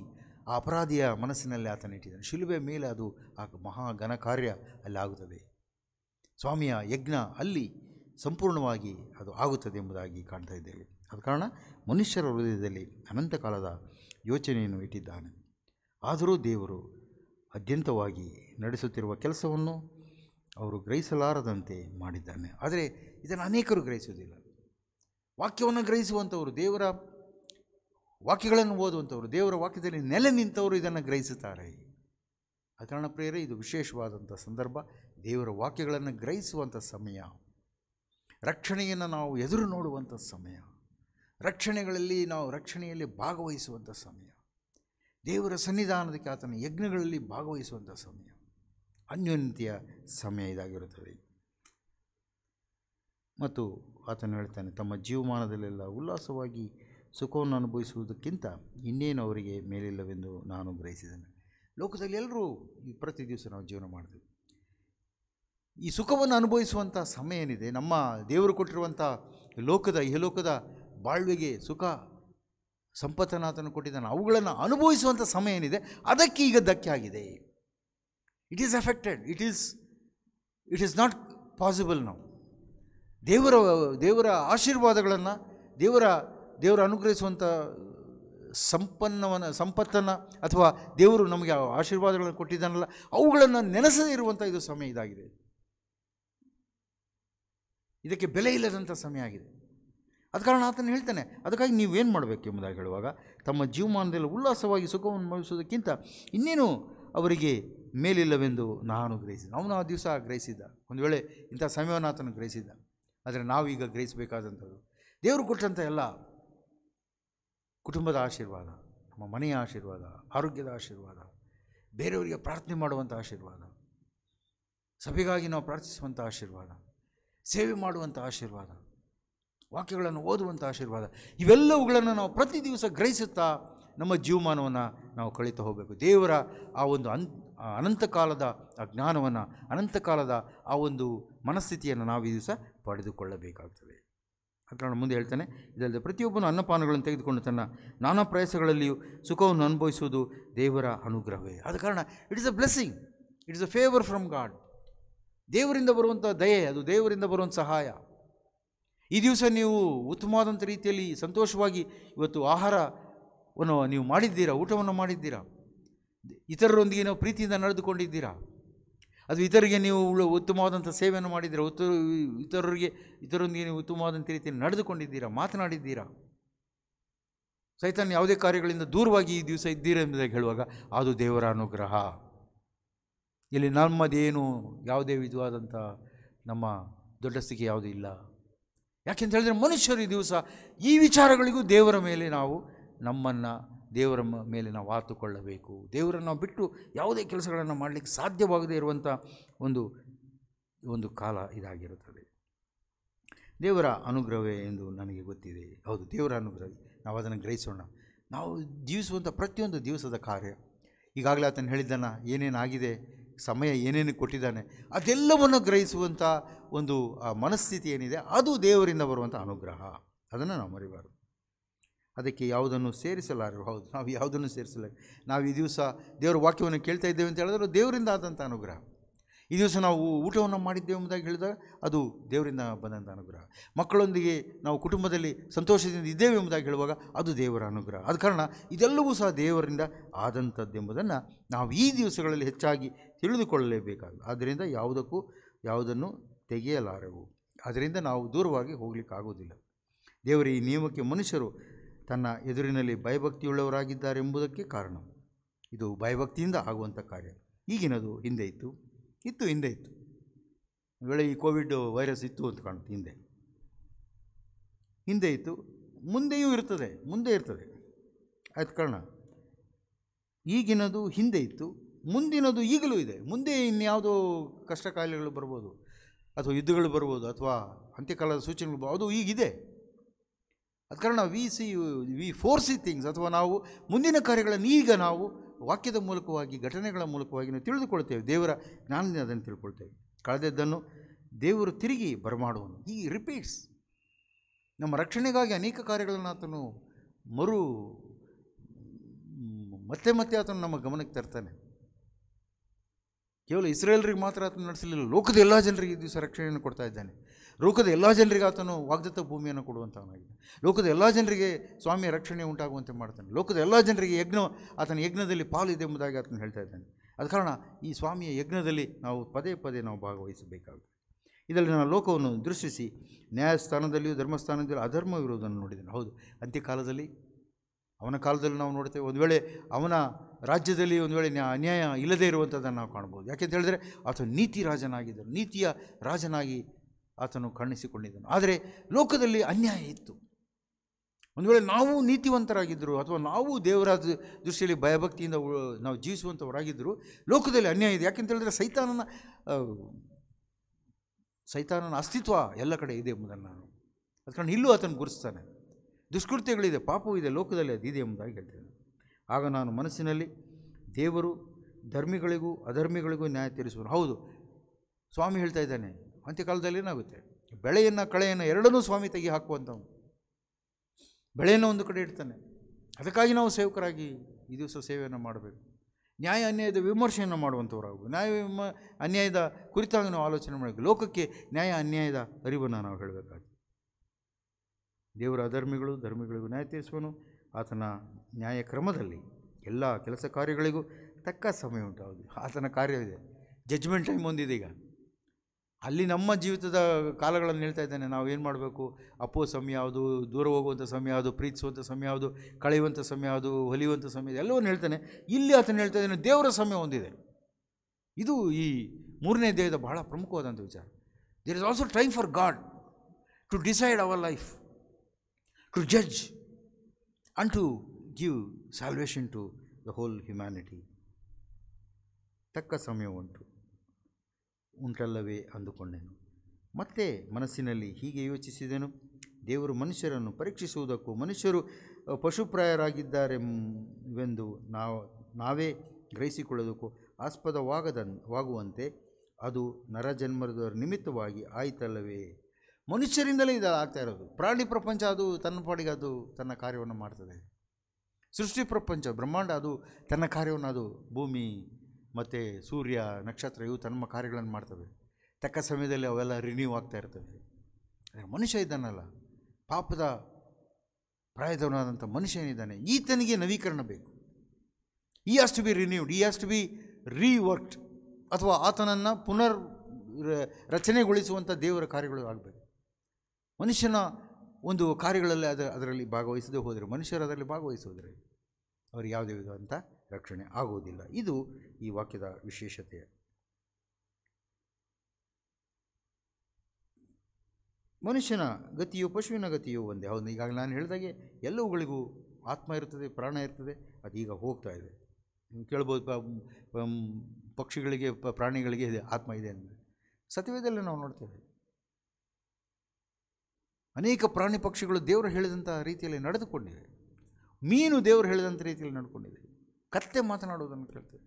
ಆ ಅಪರಾಧಿಯ ಮನಸ್ಸಿನಲ್ಲಿ ಆತನ ಇಟ್ಟಿದ್ದಾನೆ ಶಿಲುಬೆ ಮೇಲೆ ಅದು ಆ ಮಹಾ ಘನ ಕಾರ್ಯ ಅಲ್ಲಿ ಆಗುತ್ತದೆ ಸ್ವಾಮಿಯ ಯಜ್ಞ ಅಲ್ಲಿ ಸಂಪೂರ್ಣವಾಗಿ ಅದು ಆಗುತ್ತದೆ ಎಂಬುದಾಗಿ ಕಾಣ್ತಾ ಇದ್ದೇವೆ ಆದ ಕಾರಣ ಮನುಷ್ಯರ ಹೃದಯದಲ್ಲಿ ಅನಂತ ಕಾಲದ ಯೋಚನೆಯನ್ನು ಇಟ್ಟಿದ್ದಾನೆ ಆದರೂ ದೇವರು ಅದ್ಯಂತವಾಗಿ ನಡೆಸುತ್ತಿರುವ ಕೆಲಸವನ್ನು ಅವರು ಗ್ರಹಿಸಲಾರದಂತೆ ಮಾಡಿದ್ದಾನೆ ಆದರೆ ಇದನ್ನು ಅನೇಕರು ಗ್ರಹಿಸುವುದಿಲ್ಲ ವಾಕ್ಯವನ್ನು ಗ್ರಹಿಸುವಂಥವರು ದೇವರ ವಾಕ್ಯಗಳನ್ನು ಓದುವಂಥವರು ದೇವರ ವಾಕ್ಯದಲ್ಲಿ ನೆಲೆ ನಿಂತವರು ಇದನ್ನು ಗ್ರಹಿಸುತ್ತಾರೆ ಆ ಕಾರಣ ಪ್ರೇರೆ ಇದು ವಿಶೇಷವಾದಂಥ ಸಂದರ್ಭ ದೇವರ ವಾಕ್ಯಗಳನ್ನು ಗ್ರಹಿಸುವಂಥ ಸಮಯ ರಕ್ಷಣೆಯನ್ನು ನಾವು ಎದುರು ನೋಡುವಂಥ ಸಮಯ ರಕ್ಷಣೆಗಳಲ್ಲಿ ನಾವು ರಕ್ಷಣೆಯಲ್ಲಿ ಭಾಗವಹಿಸುವಂಥ ಸಮಯ ದೇವರ ಸನ್ನಿಧಾನದಕ್ಕೆ ಆತನ ಯಜ್ಞಗಳಲ್ಲಿ ಭಾಗವಹಿಸುವಂಥ ಸಮಯ ಅನ್ಯೋನ್ಯತೆಯ ಸಮಯ ಇದಾಗಿರುತ್ತದೆ ಮತ್ತು ಆತನು ಹೇಳ್ತಾನೆ ತಮ್ಮ ಜೀವಮಾನದಲ್ಲೆಲ್ಲ ಉಲ್ಲಾಸವಾಗಿ ಸುಖವನ್ನು ಅನುಭವಿಸುವುದಕ್ಕಿಂತ ಇನ್ನೇನು ಅವರಿಗೆ ಮೇಲಿಲ್ಲವೆಂದು ನಾನು ಗ್ರಹಿಸಿದ್ದೇನೆ ಲೋಕದಲ್ಲಿ ಎಲ್ಲರೂ ಈ ಪ್ರತಿ ದಿವಸ ನಾವು ಜೀವನ ಮಾಡ್ತೀವಿ ಈ ಸುಖವನ್ನು ಅನುಭವಿಸುವಂಥ ಸಮಯ ಏನಿದೆ ನಮ್ಮ ದೇವರು ಕೊಟ್ಟಿರುವಂಥ ಲೋಕದ ಯಹಲೋಕದ ಬಾಳ್ವೆಗೆ ಸುಖ ಸಂಪತ್ತನಾತನು ಕೊಟ್ಟಿದ್ದಾನೆ ಅವುಗಳನ್ನು ಅನುಭವಿಸುವಂಥ ಸಮಯ ಏನಿದೆ ಅದಕ್ಕೆ ಈಗ ಧಕ್ಕೆ ಆಗಿದೆ it is affected it is it is not possible ನಾವು ದೇವರ ದೇವರ ಆಶೀರ್ವಾದಗಳನ್ನು ದೇವರ ದೇವರ ಅನುಗ್ರಹಿಸುವಂಥ ಸಂಪನ್ನವನ್ನು ಸಂಪತ್ತನ್ನು ಅಥವಾ ದೇವರು ನಮಗೆ ಆಶೀರ್ವಾದಗಳನ್ನು ಕೊಟ್ಟಿದ್ದಾನಲ್ಲ ಅವುಗಳನ್ನು ನೆನೆಸದೇ ಇರುವಂಥ ಇದು ಸಮಯ ಇದಾಗಿದೆ ಇದಕ್ಕೆ ಬೆಲೆ ಇಲ್ಲದಂಥ ಸಮಯ ಆಗಿದೆ ಅದ ಕಾರಣ ಆತನ ಹೇಳ್ತಾನೆ ಅದಕ್ಕಾಗಿ ನೀವೇನು ಮಾಡಬೇಕು ಎಂಬುದಾಗಿ ಹೇಳುವಾಗ ತಮ್ಮ ಜೀವಮಾನದಲ್ಲಿ ಉಲ್ಲಾಸವಾಗಿ ಸುಖವನ್ನು ಅನುಭವಿಸೋದಕ್ಕಿಂತ ಇನ್ನೇನು ಅವರಿಗೆ ಮೇಲಿಲ್ಲವೆಂದು ನಾನು ಗ್ರಹಿಸಿದ್ದೆ ಅವನು ಆ ದಿವಸ ಗ್ರಹಿಸಿದ್ದ ಒಂದು ವೇಳೆ ಇಂಥ ಸಮಯವನ್ನು ಆತನು ಗ್ರಹಿಸಿದ್ದ ಆದರೆ ನಾವೀಗ ಗ್ರಹಿಸಬೇಕಾದಂಥದ್ದು ದೇವರು ಕೊಟ್ಟಂಥ ಎಲ್ಲ ಕುಟುಂಬದ ಆಶೀರ್ವಾದ ನಮ್ಮ ಮನೆಯ ಆಶೀರ್ವಾದ ಆರೋಗ್ಯದ ಆಶೀರ್ವಾದ ಬೇರೆಯವರಿಗೆ ಪ್ರಾರ್ಥನೆ ಮಾಡುವಂಥ ಆಶೀರ್ವಾದ ಸಭೆಗಾಗಿ ನಾವು ಪ್ರಾರ್ಥಿಸುವಂಥ ಆಶೀರ್ವಾದ ಸೇವೆ ಮಾಡುವಂಥ ಆಶೀರ್ವಾದ ವಾಕ್ಯಗಳನ್ನು ಓದುವಂಥ ಆಶೀರ್ವಾದ ಇವೆಲ್ಲವುಗಳನ್ನು ನಾವು ಪ್ರತಿ ದಿವಸ ಗ್ರಹಿಸುತ್ತಾ ನಮ್ಮ ಜೀವಮಾನವನ್ನು ನಾವು ಕಳೀತಾ ಹೋಗಬೇಕು ದೇವರ ಆ ಒಂದು ಅನ್ ಅನಂತಕಾಲದ ಆ ಜ್ಞಾನವನ್ನು ಅನಂತಕಾಲದ ಆ ಒಂದು ಮನಸ್ಥಿತಿಯನ್ನು ನಾವು ಈ ದಿವಸ ಪಡೆದುಕೊಳ್ಳಬೇಕಾಗ್ತದೆ ಆ ನಾನು ಮುಂದೆ ಹೇಳ್ತಾನೆ ಇದಲ್ಲದೆ ಪ್ರತಿಯೊಬ್ಬನೂ ಅನ್ನಪಾನಗಳನ್ನು ತೆಗೆದುಕೊಂಡು ತನ್ನ ನಾನಾ ಪ್ರಯಾಸಗಳಲ್ಲಿಯೂ ಸುಖವನ್ನು ಅನುಭವಿಸುವುದು ದೇವರ ಅನುಗ್ರಹವೇ ಆದ ಕಾರಣ it is a blessing it is a favour from God ದೇವರಿಂದ ಬರುವಂಥ ದಯೆ ಅದು ದೇವರಿಂದ ಬರುವಂಥ ಸಹಾಯ ಈ ದಿವಸ ನೀವು ಉತ್ತಮವಾದಂಥ ರೀತಿಯಲ್ಲಿ ಸಂತೋಷವಾಗಿ ಇವತ್ತು ಆಹಾರವನ್ನು ನೀವು ಮಾಡಿದ್ದೀರಾ ಊಟವನ್ನು ಮಾಡಿದ್ದೀರಾ ಇತರರೊಂದಿಗೆ ನಾವು ಪ್ರೀತಿಯಿಂದ ನಡೆದುಕೊಂಡಿದ್ದೀರಾ ಅದು ಇತರಿಗೆ ನೀವು ಉತ್ತಮವಾದಂಥ ಸೇವೆಯನ್ನು ಮಾಡಿದ್ದೀರಾ ಉತ್ತರ ಇತರರಿಗೆ ಇತರರೊಂದಿಗೆ ನೀವು ಉತ್ತಮವಾದಂಥ ರೀತಿಯಲ್ಲಿ ನಡೆದುಕೊಂಡಿದ್ದೀರಾ ಮಾತನಾಡಿದ್ದೀರಾ ಸೈತನ್ ಯಾವುದೇ ಕಾರ್ಯಗಳಿಂದ ದೂರವಾಗಿ ಈ ದಿವಸ ಇದ್ದೀರಾ ಎಂಬುದಾಗಿ ಹೇಳುವಾಗ ಅದು ದೇವರ ಅನುಗ್ರಹ ಇಲ್ಲಿ ನಮ್ಮದೇನು ಯಾವುದೇ ವಿಧವಾದಂಥ ನಮ್ಮ ದೊಡ್ಡ ಸ್ಥಿತಿ ಯಾವುದೂ ಇಲ್ಲ ಯಾಕೆಂತ ಹೇಳಿದರೆ ಮನುಷ್ಯರು ಈ ದಿವಸ ಈ ವಿಚಾರಗಳಿಗೂ ದೇವರ ಮೇಲೆ ನಾವು ನಮ್ಮನ್ನು ದೇವರ ಮೇಲೆ ನಾವು ಆತುಕೊಳ್ಳಬೇಕು ದೇವರನ್ನು ಬಿಟ್ಟು ಯಾವುದೇ ಕೆಲಸಗಳನ್ನು ಮಾಡಲಿಕ್ಕೆ ಸಾಧ್ಯವಾಗದೇ ಇರುವಂಥ ಒಂದು ಒಂದು ಕಾಲ ಇದಾಗಿರುತ್ತದೆ ದೇವರ ಅನುಗ್ರಹವೇ ಎಂದು ನನಗೆ ಗೊತ್ತಿದೆ ಹೌದು ದೇವರ ಅನುಗ್ರಹ ನಾವು ಅದನ್ನು ಗ್ರಹಿಸೋಣ ನಾವು ಜೀವಿಸುವಂಥ ಪ್ರತಿಯೊಂದು ದಿವಸದ ಕಾರ್ಯ ಈಗಾಗಲೇ ಆತನು ಹೇಳಿದ್ದಾನ ಏನೇನಾಗಿದೆ ಸಮಯ ಏನೇನು ಕೊಟ್ಟಿದ್ದಾನೆ ಅದೆಲ್ಲವನ್ನು ಗ್ರಹಿಸುವಂಥ ಒಂದು ಮನಸ್ಥಿತಿ ಏನಿದೆ ಅದು ದೇವರಿಂದ ಬರುವಂಥ ಅನುಗ್ರಹ ಅದನ್ನು ನಾವು ಮರಿಬಾರ್ದು ಅದಕ್ಕೆ ಯಾವುದನ್ನು ಸೇರಿಸಲಾರು ಹೌದು ನಾವು ಯಾವುದನ್ನು ಸೇರಿಸಲಾರ ನಾವು ಈ ದಿವಸ ದೇವರ ವಾಕ್ಯವನ್ನು ಕೇಳ್ತಾ ಇದ್ದೇವೆ ಅಂತ ಹೇಳಿದ್ರೆ ದೇವರಿಂದ ಆದಂಥ ಅನುಗ್ರಹ ಈ ದಿವಸ ನಾವು ಊಟವನ್ನು ಮಾಡಿದ್ದೇವೆ ಎಂಬುದಾಗಿ ಹೇಳಿದಾಗ ಅದು ದೇವರಿಂದ ಬಂದಂಥ ಅನುಗ್ರಹ ಮಕ್ಕಳೊಂದಿಗೆ ನಾವು ಕುಟುಂಬದಲ್ಲಿ ಸಂತೋಷದಿಂದ ಇದ್ದೇವೆ ಎಂಬುದಾಗಿ ಹೇಳುವಾಗ ಅದು ದೇವರ ಅನುಗ್ರಹ ಆದ ಕಾರಣ ಇದೆಲ್ಲವೂ ಸಹ ದೇವರಿಂದ ಆದಂಥದ್ದು ಎಂಬುದನ್ನು ನಾವು ಈ ದಿವಸಗಳಲ್ಲಿ ಹೆಚ್ಚಾಗಿ ತಿಳಿದುಕೊಳ್ಳಲೇಬೇಕಾಗ ಆದ್ದರಿಂದ ಯಾವುದಕ್ಕೂ ಯಾವುದನ್ನು ತೆಗೆಯಲಾರೆವು ಅದರಿಂದ ನಾವು ದೂರವಾಗಿ ಹೋಗಲಿಕ್ಕಾಗುವುದಿಲ್ಲ ದೇವರ ಈ ನಿಯಮಕ್ಕೆ ಮನುಷ್ಯರು ತನ್ನ ಎದುರಿನಲ್ಲಿ ಭಯಭಕ್ತಿಯುಳ್ಳವರಾಗಿದ್ದಾರೆಂಬುದಕ್ಕೆ ಕಾರಣ ಇದು ಭಯಭಕ್ತಿಯಿಂದ ಆಗುವಂಥ ಕಾರ್ಯ ಈಗಿನದು ಹಿಂದೆ ಇತ್ತು ಇತ್ತು ಹಿಂದೆ ಇತ್ತು ವೇಳೆ ಈ ಕೋವಿಡ್ ವೈರಸ್ ಇತ್ತು ಅಂತ ಕಾಣುತ್ತೆ ಹಿಂದೆ ಹಿಂದೆ ಇತ್ತು ಮುಂದೆಯೂ ಇರ್ತದೆ ಮುಂದೆ ಇರ್ತದೆ ಆಯ್ತು ಕಾರಣ ಈಗಿನದು ಹಿಂದೆ ಇತ್ತು ಮುಂದಿನದು ಈಗಲೂ ಇದೆ ಮುಂದೆ ಇನ್ಯಾವುದೋ ಕಷ್ಟ ಕಾಯಿಲೆಗಳು ಬರ್ಬೋದು ಅಥವಾ ಯುದ್ಧಗಳು ಬರ್ಬೋದು ಅಥವಾ ಅಂತ್ಯಕಾಲದ ಸೂಚನೆಗಳು ಅದು ಈಗಿದೆ ಅದ ಕಾರಣ we see we foresee things ಅಥವಾ ನಾವು ಮುಂದಿನ ಕಾರ್ಯಗಳನ್ನು ಈಗ ನಾವು ವಾಕ್ಯದ ಮೂಲಕವಾಗಿ ಘಟನೆಗಳ ಮೂಲಕವಾಗಿ ನಾವು ತಿಳಿದುಕೊಳ್ತೇವೆ ದೇವರ ಜ್ಞಾನದಿಂದ ಅದನ್ನು ತಿಳ್ಕೊಳ್ತೇವೆ ಕಳೆದದ್ದನ್ನು ದೇವರು ತಿರುಗಿ ಬರಮಾಡುವನು ಈ ರಿಪೀಟ್ಸ್ ನಮ್ಮ ರಕ್ಷಣೆಗಾಗಿ ಅನೇಕ ಕಾರ್ಯಗಳನ್ನು ಆತನು ಮರು ಮತ್ತೆ ಮತ್ತೆ ಆತನು ನಮ್ಮ ಗಮನಕ್ಕೆ ತರ್ತಾನೆ ಕೇವಲ ಇಸ್ರೇಲ್ರಿಗೆ ಮಾತ್ರ ಆತನು ನಡೆಸಲಿಲ್ಲ ಲೋಕದ ಎಲ್ಲ ಜನರಿಗೆ ಈ ದಿವಸ ರಕ್ಷಣೆಯನ್ನು ಕೊಡ್ತಾ ಇದ್ದಾನೆ ಲೋಕದ ಎಲ್ಲ ಜನರಿಗೆ ಆತನು ವಾಗ್ದತ್ತ ಭೂಮಿಯನ್ನು ಕೊಡುವಂಥವನಾಗಿದೆ ಲೋಕದ ಎಲ್ಲ ಜನರಿಗೆ ಸ್ವಾಮಿಯ ರಕ್ಷಣೆ ಉಂಟಾಗುವಂತೆ ಮಾಡ್ತಾನೆ ಲೋಕದ ಎಲ್ಲ ಜನರಿಗೆ ಯಜ್ಞ ಆತನ ಯಜ್ಞದಲ್ಲಿ ಪಾಲಿದೆ ಎಂಬುದಾಗಿ ಆತನು ಹೇಳ್ತಾ ಇದ್ದಾನೆ ಅದು ಕಾರಣ ಈ ಸ್ವಾಮಿಯ ಯಜ್ಞದಲ್ಲಿ ನಾವು ಪದೇ ಪದೇ ನಾವು ಭಾಗವಹಿಸಬೇಕಾಗುತ್ತೆ ಇದರಲ್ಲಿ ನಾನು ಲೋಕವನ್ನು ದೃಷ್ಟಿಸಿ ನ್ಯಾಯಸ್ಥಾನದಲ್ಲಿಯೂ ಧರ್ಮಸ್ಥಾನದಲ್ಲಿಯೂ ಅಧರ್ಮವಿರುವುದನ್ನು ನೋಡಿದ್ದೇನೆ ಹೌದು ಅಂತ್ಯಕಾಲದಲ್ಲಿ ಅವನ ಕಾಲದಲ್ಲಿ ನಾವು ನೋಡ್ತೇವೆ ಒಂದು ವೇಳೆ ಅವನ ರಾಜ್ಯದಲ್ಲಿ ಒಂದು ವೇಳೆ ಅನ್ಯಾಯ ಇಲ್ಲದೇ ಇರುವಂಥದ್ದನ್ನು ನಾವು ಕಾಣ್ಬೋದು ಯಾಕೆಂತ ಹೇಳಿದ್ರೆ ಆತ ನೀತಿ ರಾಜನಾಗಿದ್ದನು ನೀತಿಯ ರಾಜನಾಗಿ ಆತನು ಕಾಣಿಸಿಕೊಂಡಿದ್ದನು ಆದರೆ ಲೋಕದಲ್ಲಿ ಅನ್ಯಾಯ ಇತ್ತು ಒಂದು ವೇಳೆ ನಾವು ನೀತಿವಂತರಾಗಿದ್ದರು ಅಥವಾ ನಾವು ದೇವರ ದೃಷ್ಟಿಯಲ್ಲಿ ಭಯಭಕ್ತಿಯಿಂದ ನಾವು ಜೀವಿಸುವಂಥವರಾಗಿದ್ದರು ಲೋಕದಲ್ಲಿ ಅನ್ಯಾಯ ಇದೆ ಯಾಕೆಂತ ಹೇಳಿದ್ರೆ ಸೈತಾನನ ಸೈತಾನನ ಅಸ್ತಿತ್ವ ಎಲ್ಲ ಕಡೆ ಇದೆ ಎಂಬುದನ್ನು ನಾನು ಅದಕ್ಕೆ ಇಲ್ಲೂ ಆತನು ಗುರುಸ್ತಾನೆ ದುಷ್ಕೃತ್ಯಗಳಿದೆ ಪಾಪವೂ ಇದೆ ಲೋಕದಲ್ಲಿ ಅದಿದೆ ಎಂಬುದಾಗಿ ಹೇಳ್ತೇನೆ ಆಗ ನಾನು ಮನಸ್ಸಿನಲ್ಲಿ ದೇವರು ಧರ್ಮಿಗಳಿಗೂ ಅಧರ್ಮಿಗಳಿಗೂ ನ್ಯಾಯ ತೀರಿಸುವರು ಹೌದು ಸ್ವಾಮಿ ಹೇಳ್ತಾ ಇದ್ದಾನೆ ಅಂತ್ಯಕಾಲದಲ್ಲಿ ಏನಾಗುತ್ತೆ ಬೆಳೆಯನ್ನು ಕಳೆಯನ್ನು ಎರಡನ್ನೂ ಸ್ವಾಮಿ ತೆಗಿ ಹಾಕುವಂಥವು ಬೆಳೆಯನ್ನು ಒಂದು ಕಡೆ ಇಡ್ತಾನೆ ಅದಕ್ಕಾಗಿ ನಾವು ಸೇವಕರಾಗಿ ಈ ದಿವಸ ಸೇವೆಯನ್ನು ಮಾಡಬೇಕು ನ್ಯಾಯ ಅನ್ಯಾಯದ ವಿಮರ್ಶೆಯನ್ನು ಮಾಡುವಂಥವರಾಗಬೇಕು ನ್ಯಾಯ ವಿಮ ಅನ್ಯಾಯದ ಕುರಿತಾಗಿ ನಾವು ಆಲೋಚನೆ ಮಾಡಬೇಕು ಲೋಕಕ್ಕೆ ನ್ಯಾಯ ಅನ್ಯಾಯದ ಅರಿವನ್ನು ನಾವು ಹೇಳಬೇಕಾಗಿತ್ತು ದೇವರ ಅಧರ್ಮಿಗಳು ಧರ್ಮಿಗಳಿಗೂ ನ್ಯಾಯ ತೀರಿಸುವನು ಆತನ ನ್ಯಾಯಕ್ರಮದಲ್ಲಿ ಎಲ್ಲ ಕೆಲಸ ಕಾರ್ಯಗಳಿಗೂ ತಕ್ಕ ಸಮಯ ಉಂಟಾಗೋದು ಆತನ ಕಾರ್ಯವಿದೆ ಜಜ್ಮೆಂಟ್ ಟೈಮ್ ಒಂದಿದೆ ಈಗ ಅಲ್ಲಿ ನಮ್ಮ ಜೀವಿತದ ಕಾಲಗಳನ್ನು ಹೇಳ್ತಾ ಇದ್ದಾನೆ ನಾವು ಏನು ಮಾಡಬೇಕು ಅಪ್ಪು ಸಮಯ ಯಾವುದು ದೂರ ಹೋಗುವಂಥ ಸಮಯ ಯಾವುದು ಪ್ರೀತಿಸುವಂಥ ಸಮಯ ಯಾವುದು ಕಳೆಯುವಂಥ ಸಮಯ ಯಾವುದು ಹೊಲಿಯುವಂಥ ಸಮಯ ಎಲ್ಲವನ್ನು ಹೇಳ್ತಾನೆ ಇಲ್ಲಿ ಆತನ ಹೇಳ್ತಾ ಇದ್ದಾನೆ ದೇವರ ಸಮಯ ಹೊಂದಿದೆ ಇದು ಈ ಮೂರನೇ ದೇಹದ ಬಹಳ ಪ್ರಮುಖವಾದಂಥ ವಿಚಾರ there is also time for God to decide our life to judge and to give salvation to the whole humanity. ತಕ್ಕ ಸಮಯ ಉಂಟು ಉಂಟಲ್ಲವೇ ಅಂದುಕೊಂಡೆನು ಮತ್ತೆ ಮನಸ್ಸಿನಲ್ಲಿ ಹೀಗೆ ಯೋಚಿಸಿದೆನು ದೇವರು ಮನುಷ್ಯರನ್ನು ಪರೀಕ್ಷಿಸುವುದಕ್ಕೂ ಮನುಷ್ಯರು ಪಶುಪ್ರಾಯರಾಗಿದ್ದಾರೆಂಬೆಂದು ನಾವು ನಾವೇ ಗ್ರಹಿಸಿಕೊಳ್ಳೋದಕ್ಕೂ ಆಸ್ಪದವಾಗದ ವಾಗುವಂತೆ ಅದು ನರಜನ್ಮದ ನಿಮಿತ್ತವಾಗಿ ಆಯಿತಲ್ಲವೇ ಮನುಷ್ಯರಿಂದಲೇ ಇದು ಆಗ್ತಾ ಇರೋದು ಪ್ರಾಣಿ ಪ್ರಪಂಚ ಅದು ತನ್ನ ಪಾಡಿಗೆ ಅದು ತನ್ನ ಕಾರ್ಯವನ್ನು ಮಾಡ್ತದೆ ಸೃಷ್ಟಿ ಪ್ರಪಂಚ ಬ್ರಹ್ಮಾಂಡ ಅದು ತನ್ನ ಕಾರ್ಯವನ್ನು ಅದು ಭೂಮಿ ಮತ್ತು ಸೂರ್ಯ ನಕ್ಷತ್ರ ಇವು ತನ್ನ ಕಾರ್ಯಗಳನ್ನು ಮಾಡ್ತವೆ ತಕ್ಕ ಸಮಯದಲ್ಲಿ ಅವೆಲ್ಲ ರಿನ್ಯೂ ಆಗ್ತಾ ಇರ್ತವೆ ಮನುಷ್ಯ ಇದ್ದಾನಲ್ಲ ಪಾಪದ ಪ್ರಾಯದವನಾದಂಥ ಏನಿದ್ದಾನೆ ಈತನಿಗೆ ನವೀಕರಣ ಬೇಕು he has to be renewed he has to be reworked ಅಥವಾ ಆತನನ್ನು ಪುನರ್ ರಚನೆಗೊಳಿಸುವಂಥ ದೇವರ ಕಾರ್ಯಗಳು ಆಗಬೇಕು ಮನುಷ್ಯನ ಒಂದು ಕಾರ್ಯಗಳಲ್ಲಿ ಅದು ಅದರಲ್ಲಿ ಭಾಗವಹಿಸದೆ ಹೋದರೆ ಮನುಷ್ಯರು ಅದರಲ್ಲಿ ಭಾಗವಹಿಸೋದ್ರೆ ಅವರು ಯಾವುದೇ ವಿಧವಂಥ ರಕ್ಷಣೆ ಆಗುವುದಿಲ್ಲ ಇದು ಈ ವಾಕ್ಯದ ವಿಶೇಷತೆ ಮನುಷ್ಯನ ಗತಿಯು ಪಶುವಿನ ಗತಿಯು ಒಂದೇ ಹೌದು ಈಗಾಗಲೇ ನಾನು ಹೇಳಿದಾಗೆ ಎಲ್ಲವುಗಳಿಗೂ ಆತ್ಮ ಇರ್ತದೆ ಪ್ರಾಣ ಇರ್ತದೆ ಅದು ಈಗ ಹೋಗ್ತಾ ಇದೆ ಕೇಳ್ಬೋದು ಪಕ್ಷಿಗಳಿಗೆ ಪ್ರಾಣಿಗಳಿಗೆ ಇದೆ ಆತ್ಮ ಇದೆ ಅಂದರೆ ಸತ್ಯವೇದಲ್ಲೇ ನಾವು ನೋಡ್ತೇವೆ ಅನೇಕ ಪ್ರಾಣಿ ಪಕ್ಷಿಗಳು ದೇವರು ಹೇಳಿದಂಥ ರೀತಿಯಲ್ಲಿ ನಡೆದುಕೊಂಡಿವೆ ಮೀನು ದೇವರು ಹೇಳಿದಂಥ ರೀತಿಯಲ್ಲಿ ನಡ್ಕೊಂಡಿದೆ ಕತ್ತೆ ಮಾತನಾಡುವುದನ್ನು ಕೇಳ್ತೇವೆ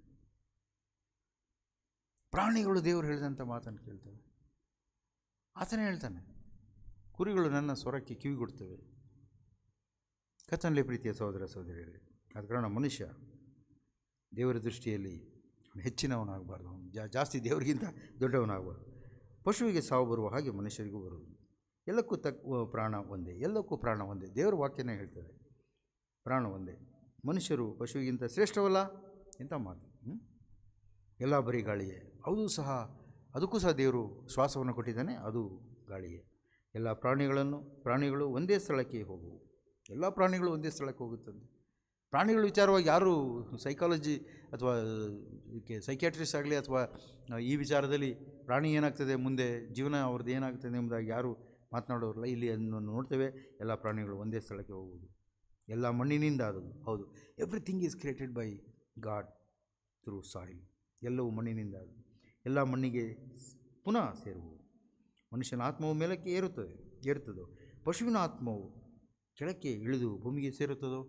ಪ್ರಾಣಿಗಳು ದೇವರು ಹೇಳಿದಂಥ ಮಾತನ್ನು ಕೇಳ್ತೇವೆ ಆತನೇ ಹೇಳ್ತಾನೆ ಕುರಿಗಳು ನನ್ನ ಸ್ವರಕ್ಕೆ ಕಿವಿಗೊಡ್ತವೆ ಕತ್ತನಲ್ಲಿ ಪ್ರೀತಿಯ ಸಹೋದರ ಸಹೋದರಿಯರೇ ಆದ ಕಾರಣ ಮನುಷ್ಯ ದೇವರ ದೃಷ್ಟಿಯಲ್ಲಿ ಹೆಚ್ಚಿನವನಾಗಬಾರ್ದು ಜಾ ಜಾಸ್ತಿ ದೇವರಿಗಿಂತ ದೊಡ್ಡವನಾಗಬಾರ್ದು ಪಶುವಿಗೆ ಸಾವು ಬರುವ ಹಾಗೆ ಮನುಷ್ಯರಿಗೂ ಬರುವುದು ಎಲ್ಲಕ್ಕೂ ತಕ್ ಪ್ರಾಣ ಒಂದೇ ಎಲ್ಲಕ್ಕೂ ಪ್ರಾಣ ಒಂದೇ ದೇವರ ವಾಕ್ಯನೇ ಹೇಳ್ತದೆ ಪ್ರಾಣ ಒಂದೇ ಮನುಷ್ಯರು ಪಶುವಿಗಿಂತ ಶ್ರೇಷ್ಠವಲ್ಲ ಇಂಥ ಮಾತು ಎಲ್ಲ ಬರೀ ಗಾಳಿಯೇ ಅದು ಸಹ ಅದಕ್ಕೂ ಸಹ ದೇವರು ಶ್ವಾಸವನ್ನು ಕೊಟ್ಟಿದ್ದಾನೆ ಅದು ಗಾಳಿಯೇ ಎಲ್ಲ ಪ್ರಾಣಿಗಳನ್ನು ಪ್ರಾಣಿಗಳು ಒಂದೇ ಸ್ಥಳಕ್ಕೆ ಹೋಗುವು ಎಲ್ಲ ಪ್ರಾಣಿಗಳು ಒಂದೇ ಸ್ಥಳಕ್ಕೆ ಹೋಗುತ್ತಂತೆ ಪ್ರಾಣಿಗಳ ವಿಚಾರವಾಗಿ ಯಾರು ಸೈಕಾಲಜಿ ಅಥವಾ ಸೈಕ್ಯಾಟ್ರಿಸ್ಟ್ ಆಗಲಿ ಅಥವಾ ಈ ವಿಚಾರದಲ್ಲಿ ಪ್ರಾಣಿ ಏನಾಗ್ತದೆ ಮುಂದೆ ಜೀವನ ಅವ್ರದ್ದು ಏನಾಗ್ತದೆ ಎಂಬುದಾಗಿ ಯಾರು ಮಾತನಾಡೋರಲ್ಲ ಇಲ್ಲಿ ಅದನ್ನು ನೋಡ್ತೇವೆ ಎಲ್ಲ ಪ್ರಾಣಿಗಳು ಒಂದೇ ಸ್ಥಳಕ್ಕೆ ಹೋಗುವುದು ಎಲ್ಲ ಮಣ್ಣಿನಿಂದ ಅದು ಹೌದು everything is created by God through soil ಎಲ್ಲವೂ ಮಣ್ಣಿನಿಂದ ಅದು ಎಲ್ಲ ಮಣ್ಣಿಗೆ ಪುನಃ ಸೇರುವುದು ಮನುಷ್ಯನ ಆತ್ಮವು ಮೇಲಕ್ಕೆ ಏರುತ್ತದೆ ಏರುತ್ತದೋ ಪಶುವಿನ ಆತ್ಮವು ಕೆಳಕ್ಕೆ ಇಳಿದು ಭೂಮಿಗೆ ಸೇರುತ್ತದೋ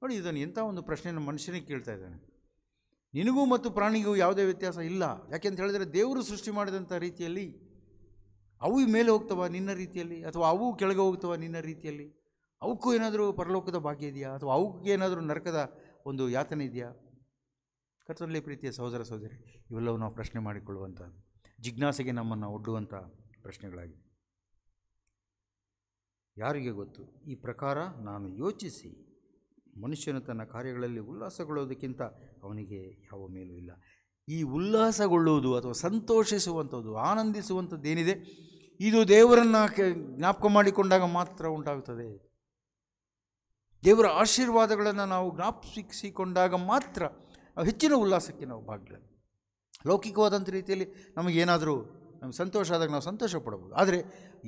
ನೋಡಿ ಇದನ್ನು ಎಂಥ ಒಂದು ಪ್ರಶ್ನೆಯನ್ನು ಮನುಷ್ಯನಿಗೆ ಕೇಳ್ತಾ ಇದ್ದಾನೆ ನಿನಗೂ ಮತ್ತು ಪ್ರಾಣಿಗೂ ಯಾವುದೇ ವ್ಯತ್ಯಾಸ ಇಲ್ಲ ಯಾಕೆಂತ ಹೇಳಿದರೆ ದೇವರು ಸೃಷ್ಟಿ ಮಾಡಿದಂಥ ರೀತಿಯಲ್ಲಿ ಅವು ಮೇಲೆ ಹೋಗ್ತವ ನಿನ್ನ ರೀತಿಯಲ್ಲಿ ಅಥವಾ ಅವು ಕೆಳಗೆ ಹೋಗ್ತವ ನಿನ್ನ ರೀತಿಯಲ್ಲಿ ಅವಕ್ಕೂ ಏನಾದರೂ ಪರಲೋಕದ ಭಾಗ್ಯ ಇದೆಯಾ ಅಥವಾ ಅವಕ್ಕೇನಾದರೂ ನರಕದ ಒಂದು ಯಾತನೆ ಇದೆಯಾ ಕರ್ತರಲ್ಲಿ ಪ್ರೀತಿಯ ಸಹೋದರ ಸಹೋದರಿ ಇವೆಲ್ಲವೂ ನಾವು ಪ್ರಶ್ನೆ ಮಾಡಿಕೊಳ್ಳುವಂಥ ಜಿಜ್ಞಾಸೆಗೆ ನಮ್ಮನ್ನು ಒಡ್ಡುವಂಥ ಪ್ರಶ್ನೆಗಳಾಗಿವೆ ಯಾರಿಗೆ ಗೊತ್ತು ಈ ಪ್ರಕಾರ ನಾನು ಯೋಚಿಸಿ ಮನುಷ್ಯನು ತನ್ನ ಕಾರ್ಯಗಳಲ್ಲಿ ಉಲ್ಲಾಸಗೊಳ್ಳೋದಕ್ಕಿಂತ ಅವನಿಗೆ ಯಾವ ಮೇಲೂ ಇಲ್ಲ ಈ ಉಲ್ಲಾಸಗೊಳ್ಳುವುದು ಅಥವಾ ಸಂತೋಷಿಸುವಂಥದ್ದು ಆನಂದಿಸುವಂಥದ್ದೇನಿದೆ ಇದು ದೇವರನ್ನು ಜ್ಞಾಪಕ ಮಾಡಿಕೊಂಡಾಗ ಮಾತ್ರ ಉಂಟಾಗುತ್ತದೆ ದೇವರ ಆಶೀರ್ವಾದಗಳನ್ನು ನಾವು ಜ್ಞಾಪಿಸಿಕೊಂಡಾಗ ಮಾತ್ರ ಹೆಚ್ಚಿನ ಉಲ್ಲಾಸಕ್ಕೆ ನಾವು ಭಾಗಗಳು ಲೌಕಿಕವಾದಂಥ ರೀತಿಯಲ್ಲಿ ನಮಗೇನಾದರೂ ನಮಗೆ ಸಂತೋಷ ಆದಾಗ ನಾವು ಸಂತೋಷ ಪಡಬಹುದು ಆದರೆ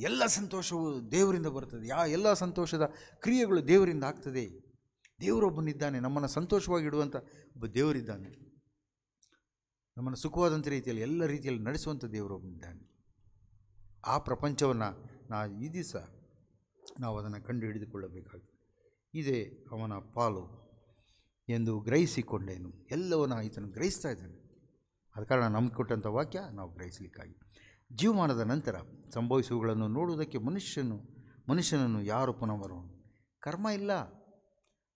ಎಲ್ಲ ಸಂತೋಷವು ದೇವರಿಂದ ಬರುತ್ತದೆ ಯಾ ಎಲ್ಲ ಸಂತೋಷದ ಕ್ರಿಯೆಗಳು ದೇವರಿಂದ ಆಗ್ತದೆ ದೇವರೊಬ್ಬನಿದ್ದಾನೆ ನಮ್ಮನ್ನು ಸಂತೋಷವಾಗಿ ಇಡುವಂಥ ಒಬ್ಬ ದೇವರಿದ್ದಾನೆ ನಮ್ಮನ್ನು ಸುಖವಾದಂಥ ರೀತಿಯಲ್ಲಿ ಎಲ್ಲ ರೀತಿಯಲ್ಲಿ ನಡೆಸುವಂಥ ದೇವರೊಬ್ಬನಿದ್ದಾನೆ ಆ ಪ್ರಪಂಚವನ್ನು ನಾ ಈ ದಿವಸ ನಾವು ಅದನ್ನು ಕಂಡು ಹಿಡಿದುಕೊಳ್ಳಬೇಕಾಗಿದೆ ಇದೇ ಅವನ ಪಾಲು ಎಂದು ಗ್ರಹಿಸಿಕೊಂಡೇನು ಎಲ್ಲವನ್ನ ಈತನು ಗ್ರಹಿಸ್ತಾ ಇದ್ದಾನೆ ಆದ ಕಾರಣ ನಮ್ಗೆ ಕೊಟ್ಟಂಥ ವಾಕ್ಯ ನಾವು ಗ್ರಹಿಸಲಿಕ್ಕಾಗಿ ಜೀವಮಾನದ ನಂತರ ಸಂಭವಿಸುವುಗಳನ್ನು ನೋಡುವುದಕ್ಕೆ ಮನುಷ್ಯನು ಮನುಷ್ಯನನ್ನು ಯಾರು ಪುನಃ ಬರೋನು ಕರ್ಮ ಇಲ್ಲ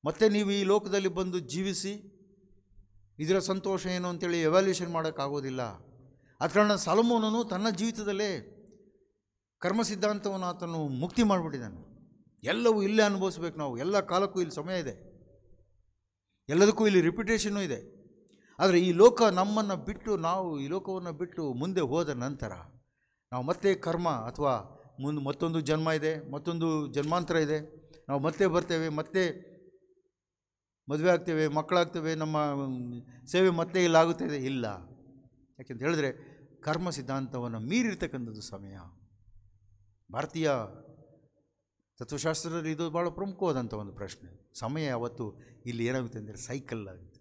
ಮತ್ತೆ ನೀವು ಈ ಲೋಕದಲ್ಲಿ ಬಂದು ಜೀವಿಸಿ ಇದರ ಸಂತೋಷ ಏನು ಅಂತೇಳಿ ಎವ್ಯಾಲ್ಯೂಷನ್ ಮಾಡೋಕ್ಕಾಗೋದಿಲ್ಲ ಆ ಕಾರಣ ಸಲಮೋನನು ತನ್ನ ಜೀವಿತದಲ್ಲೇ ಕರ್ಮ ಸಿದ್ಧಾಂತವನ್ನು ಆತನು ಮುಕ್ತಿ ಮಾಡಿಬಿಟ್ಟಿದ್ದಾನೆ ಎಲ್ಲವೂ ಇಲ್ಲೇ ಅನುಭವಿಸ್ಬೇಕು ನಾವು ಎಲ್ಲ ಕಾಲಕ್ಕೂ ಇಲ್ಲಿ ಸಮಯ ಇದೆ ಎಲ್ಲದಕ್ಕೂ ಇಲ್ಲಿ ರಿಪಿಟೇಷನೂ ಇದೆ ಆದರೆ ಈ ಲೋಕ ನಮ್ಮನ್ನು ಬಿಟ್ಟು ನಾವು ಈ ಲೋಕವನ್ನು ಬಿಟ್ಟು ಮುಂದೆ ಹೋದ ನಂತರ ನಾವು ಮತ್ತೆ ಕರ್ಮ ಅಥವಾ ಮುಂದೆ ಮತ್ತೊಂದು ಜನ್ಮ ಇದೆ ಮತ್ತೊಂದು ಜನ್ಮಾಂತರ ಇದೆ ನಾವು ಮತ್ತೆ ಬರ್ತೇವೆ ಮತ್ತೆ ಮದುವೆ ಆಗ್ತೇವೆ ಮಕ್ಕಳಾಗ್ತೇವೆ ನಮ್ಮ ಸೇವೆ ಮತ್ತೆ ಇಲ್ಲಾಗುತ್ತದೆ ಇಲ್ಲ ಯಾಕೆಂತ ಹೇಳಿದ್ರೆ ಕರ್ಮ ಸಿದ್ಧಾಂತವನ್ನು ಮೀರಿರ್ತಕ್ಕಂಥದ್ದು ಸಮಯ ಭಾರತೀಯ ತತ್ವಶಾಸ್ತ್ರದಲ್ಲಿ ಇದು ಭಾಳ ಪ್ರಮುಖವಾದಂಥ ಒಂದು ಪ್ರಶ್ನೆ ಸಮಯ ಅವತ್ತು ಇಲ್ಲಿ ಏನಾಗುತ್ತೆ ಅಂದರೆ ಸೈಕಲ್ ಆಗುತ್ತೆ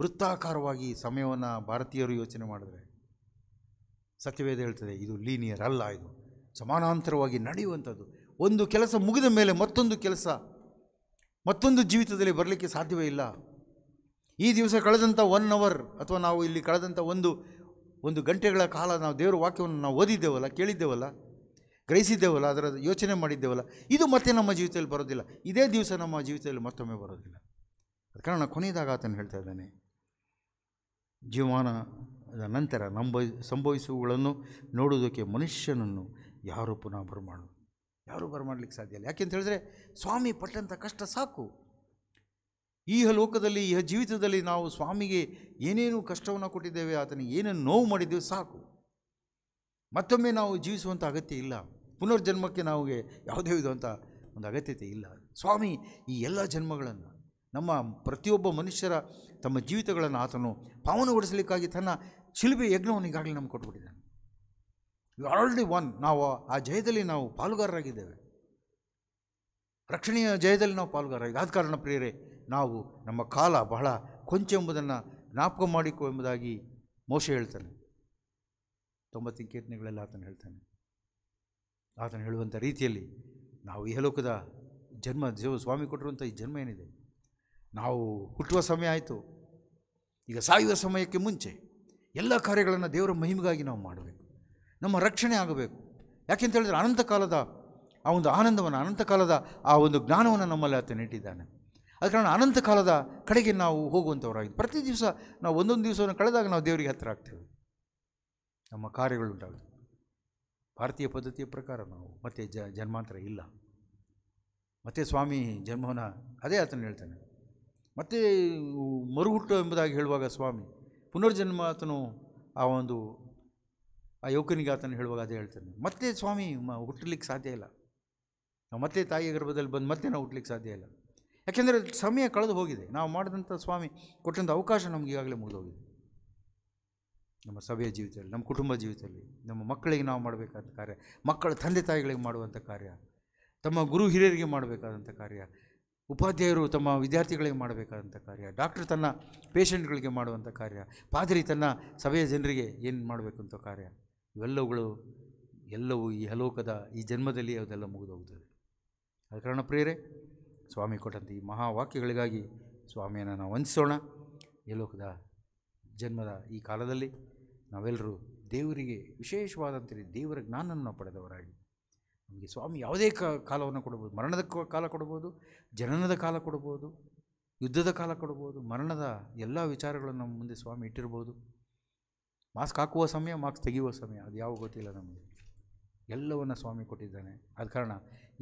ವೃತ್ತಾಕಾರವಾಗಿ ಸಮಯವನ್ನು ಭಾರತೀಯರು ಯೋಚನೆ ಮಾಡಿದ್ರೆ ಸತ್ಯವೇದ ಹೇಳ್ತದೆ ಇದು ಲೀನಿಯರ್ ಅಲ್ಲ ಇದು ಸಮಾನಾಂತರವಾಗಿ ನಡೆಯುವಂಥದ್ದು ಒಂದು ಕೆಲಸ ಮುಗಿದ ಮೇಲೆ ಮತ್ತೊಂದು ಕೆಲಸ ಮತ್ತೊಂದು ಜೀವಿತದಲ್ಲಿ ಬರಲಿಕ್ಕೆ ಸಾಧ್ಯವೇ ಇಲ್ಲ ಈ ದಿವಸ ಕಳೆದಂಥ ಒನ್ ಅವರ್ ಅಥವಾ ನಾವು ಇಲ್ಲಿ ಕಳೆದಂಥ ಒಂದು ಒಂದು ಗಂಟೆಗಳ ಕಾಲ ನಾವು ದೇವರ ವಾಕ್ಯವನ್ನು ನಾವು ಓದಿದ್ದೇವಲ್ಲ ಕೇಳಿದ್ದೇವಲ್ಲ ಗ್ರಹಿಸಿದ್ದೇವಲ್ಲ ಅದರ ಯೋಚನೆ ಮಾಡಿದ್ದೇವಲ್ಲ ಇದು ಮತ್ತೆ ನಮ್ಮ ಜೀವಿತದಲ್ಲಿ ಬರೋದಿಲ್ಲ ಇದೇ ದಿವಸ ನಮ್ಮ ಜೀವಿತದಲ್ಲಿ ಮತ್ತೊಮ್ಮೆ ಬರೋದಿಲ್ಲ ಅದ ಕಾರಣ ಕೊನೆಯದಾಗ ಆತನು ಹೇಳ್ತಾ ಇದ್ದಾನೆ ಜೀವಾನದ ನಂತರ ನಂಬ ಸಂಭವಿಸುವಗಳನ್ನು ನೋಡುವುದಕ್ಕೆ ಮನುಷ್ಯನನ್ನು ಯಾರು ಪುನಃ ಬರಮಾಡು ಯಾರೂ ಬರಮಾಡ್ಲಿಕ್ಕೆ ಸಾಧ್ಯ ಇಲ್ಲ ಅಂತ ಹೇಳಿದ್ರೆ ಸ್ವಾಮಿ ಪಟ್ಟಂಥ ಕಷ್ಟ ಸಾಕು ಈ ಲೋಕದಲ್ಲಿ ಈ ಜೀವಿತದಲ್ಲಿ ನಾವು ಸ್ವಾಮಿಗೆ ಏನೇನು ಕಷ್ಟವನ್ನು ಕೊಟ್ಟಿದ್ದೇವೆ ಆತನಿಗೆ ಏನೇನು ನೋವು ಮಾಡಿದ್ದೇವೆ ಸಾಕು ಮತ್ತೊಮ್ಮೆ ನಾವು ಜೀವಿಸುವಂಥ ಅಗತ್ಯ ಇಲ್ಲ ಪುನರ್ಜನ್ಮಕ್ಕೆ ನಮಗೆ ಯಾವುದೇ ಅಂತ ಒಂದು ಅಗತ್ಯತೆ ಇಲ್ಲ ಸ್ವಾಮಿ ಈ ಎಲ್ಲ ಜನ್ಮಗಳನ್ನು ನಮ್ಮ ಪ್ರತಿಯೊಬ್ಬ ಮನುಷ್ಯರ ತಮ್ಮ ಜೀವಿತಗಳನ್ನು ಆತನು ಪಾವನಗೊಳಿಸಲಿಕ್ಕಾಗಿ ತನ್ನ ಶಿಲ್ಬೆ ಯಜ್ಞವನ್ನು ಈಗಾಗಲೇ ನಮ್ಗೆ ಕೊಟ್ಬಿಟ್ಟಿದ್ದಾನೆ ಯು ಆಲ್ಡಿ ಒನ್ ನಾವು ಆ ಜಯದಲ್ಲಿ ನಾವು ಪಾಲುಗಾರರಾಗಿದ್ದೇವೆ ರಕ್ಷಣೆಯ ಜಯದಲ್ಲಿ ನಾವು ಪಾಲುಗಾರರಾಗಿ ಆದ ಕಾರಣ ಪ್ರಿಯರೇ ನಾವು ನಮ್ಮ ಕಾಲ ಬಹಳ ಕೊಂಚ ಎಂಬುದನ್ನು ಜ್ಞಾಪಕ ಮಾಡಿಕೊ ಎಂಬುದಾಗಿ ಮೋಸ ಹೇಳ್ತಾನೆ ತೊಂಬತ್ತು ಕೀರ್ತನೆಗಳೆಲ್ಲ ಆತನು ಹೇಳ್ತಾನೆ ಆತನು ಹೇಳುವಂಥ ರೀತಿಯಲ್ಲಿ ನಾವು ಇಹಲೋಕದ ಜನ್ಮ ದೇವ ಸ್ವಾಮಿ ಕೊಟ್ಟಿರುವಂಥ ಈ ಜನ್ಮ ಏನಿದೆ ನಾವು ಹುಟ್ಟುವ ಸಮಯ ಆಯಿತು ಈಗ ಸಾಯುವ ಸಮಯಕ್ಕೆ ಮುಂಚೆ ಎಲ್ಲ ಕಾರ್ಯಗಳನ್ನು ದೇವರ ಮಹಿಮೆಗಾಗಿ ನಾವು ಮಾಡಬೇಕು ನಮ್ಮ ರಕ್ಷಣೆ ಆಗಬೇಕು ಯಾಕೆಂತ ಹೇಳಿದ್ರೆ ಅನಂತ ಕಾಲದ ಆ ಒಂದು ಆನಂದವನ್ನು ಅನಂತ ಕಾಲದ ಆ ಒಂದು ಜ್ಞಾನವನ್ನು ನಮ್ಮಲ್ಲಿ ಆತನ ಇಟ್ಟಿದ್ದಾನೆ ಅದ ಕಾರಣ ಅನಂತ ಕಾಲದ ಕಡೆಗೆ ನಾವು ಹೋಗುವಂಥವರಾಗಿದೆ ಪ್ರತಿ ದಿವಸ ನಾವು ಒಂದೊಂದು ದಿವಸವನ್ನು ಕಳೆದಾಗ ನಾವು ದೇವರಿಗೆ ಹತ್ತಿರ ಆಗ್ತೇವೆ ನಮ್ಮ ಕಾರ್ಯಗಳು ಉಂಟಾಗುತ್ತೆ ಭಾರತೀಯ ಪದ್ಧತಿಯ ಪ್ರಕಾರ ನಾವು ಮತ್ತೆ ಜ ಜನ್ಮಾಂತರ ಇಲ್ಲ ಮತ್ತೆ ಸ್ವಾಮಿ ಜನ್ಮವನ್ನು ಅದೇ ಆತನ ಹೇಳ್ತಾನೆ ಮತ್ತೆ ಮರುಹುಟ್ಟು ಎಂಬುದಾಗಿ ಹೇಳುವಾಗ ಸ್ವಾಮಿ ಪುನರ್ಜನ್ಮ ಆತನು ಆ ಒಂದು ಆ ಯುವಕನಿಗೆ ಆತನ ಹೇಳುವಾಗ ಅದೇ ಹೇಳ್ತಾನೆ ಮತ್ತೆ ಸ್ವಾಮಿ ಹುಟ್ಟಲಿಕ್ಕೆ ಸಾಧ್ಯ ಇಲ್ಲ ನಾವು ಮತ್ತೆ ತಾಯಿಯ ಗರ್ಭದಲ್ಲಿ ಬಂದು ಮತ್ತೆ ನಾವು ಹುಟ್ಟಲಿಕ್ಕೆ ಸಾಧ್ಯ ಇಲ್ಲ ಯಾಕೆಂದರೆ ಸಮಯ ಕಳೆದು ಹೋಗಿದೆ ನಾವು ಮಾಡಿದಂಥ ಸ್ವಾಮಿ ಕೊಟ್ಟಂಥ ಅವಕಾಶ ನಮಗೀಗಾಗಲೇ ಮುಗಿದೋಗಿದೆ ನಮ್ಮ ಸಭೆಯ ಜೀವಿತದಲ್ಲಿ ನಮ್ಮ ಕುಟುಂಬ ಜೀವಿತದಲ್ಲಿ ನಮ್ಮ ಮಕ್ಕಳಿಗೆ ನಾವು ಮಾಡಬೇಕಾದ ಕಾರ್ಯ ಮಕ್ಕಳ ತಂದೆ ತಾಯಿಗಳಿಗೆ ಮಾಡುವಂಥ ಕಾರ್ಯ ತಮ್ಮ ಗುರು ಹಿರಿಯರಿಗೆ ಮಾಡಬೇಕಾದಂಥ ಕಾರ್ಯ ಉಪಾಧ್ಯಾಯರು ತಮ್ಮ ವಿದ್ಯಾರ್ಥಿಗಳಿಗೆ ಮಾಡಬೇಕಾದಂಥ ಕಾರ್ಯ ಡಾಕ್ಟ್ರ್ ತನ್ನ ಪೇಷಂಟ್ಗಳಿಗೆ ಮಾಡುವಂಥ ಕಾರ್ಯ ಪಾದರಿ ತನ್ನ ಸಭೆಯ ಜನರಿಗೆ ಏನು ಮಾಡಬೇಕು ಕಾರ್ಯ ಇವೆಲ್ಲವುಗಳು ಎಲ್ಲವೂ ಈ ಹಲೋಕದ ಈ ಜನ್ಮದಲ್ಲಿ ಅದೆಲ್ಲ ಮುಗಿದೋಗ್ತದೆ ಅದ ಕಾರಣ ಪ್ರೇರೆ ಸ್ವಾಮಿ ಕೊಟ್ಟಂಥ ಈ ಮಹಾವಾಕ್ಯಗಳಿಗಾಗಿ ಸ್ವಾಮಿಯನ್ನು ನಾವು ವಂದಿಸೋಣ ಈ ಲೋಕದ ಜನ್ಮದ ಈ ಕಾಲದಲ್ಲಿ ನಾವೆಲ್ಲರೂ ದೇವರಿಗೆ ವಿಶೇಷವಾದಂಥ ದೇವರ ಜ್ಞಾನವನ್ನು ಪಡೆದವರಾಗಿ ನಮಗೆ ಸ್ವಾಮಿ ಯಾವುದೇ ಕಾಲವನ್ನು ಕೊಡ್ಬೋದು ಮರಣದ ಕಾಲ ಕೊಡ್ಬೋದು ಜನನದ ಕಾಲ ಕೊಡ್ಬೋದು ಯುದ್ಧದ ಕಾಲ ಕೊಡ್ಬೋದು ಮರಣದ ಎಲ್ಲ ವಿಚಾರಗಳನ್ನು ನಮ್ಮ ಮುಂದೆ ಸ್ವಾಮಿ ಇಟ್ಟಿರ್ಬೋದು ಮಾಸ್ಕ್ ಹಾಕುವ ಸಮಯ ಮಾಸ್ಕ್ ತೆಗೆಯುವ ಸಮಯ ಅದು ಯಾವ ಗೊತ್ತಿಲ್ಲ ನಮಗೆ ಎಲ್ಲವನ್ನು ಸ್ವಾಮಿ ಕೊಟ್ಟಿದ್ದಾನೆ ಆದ ಕಾರಣ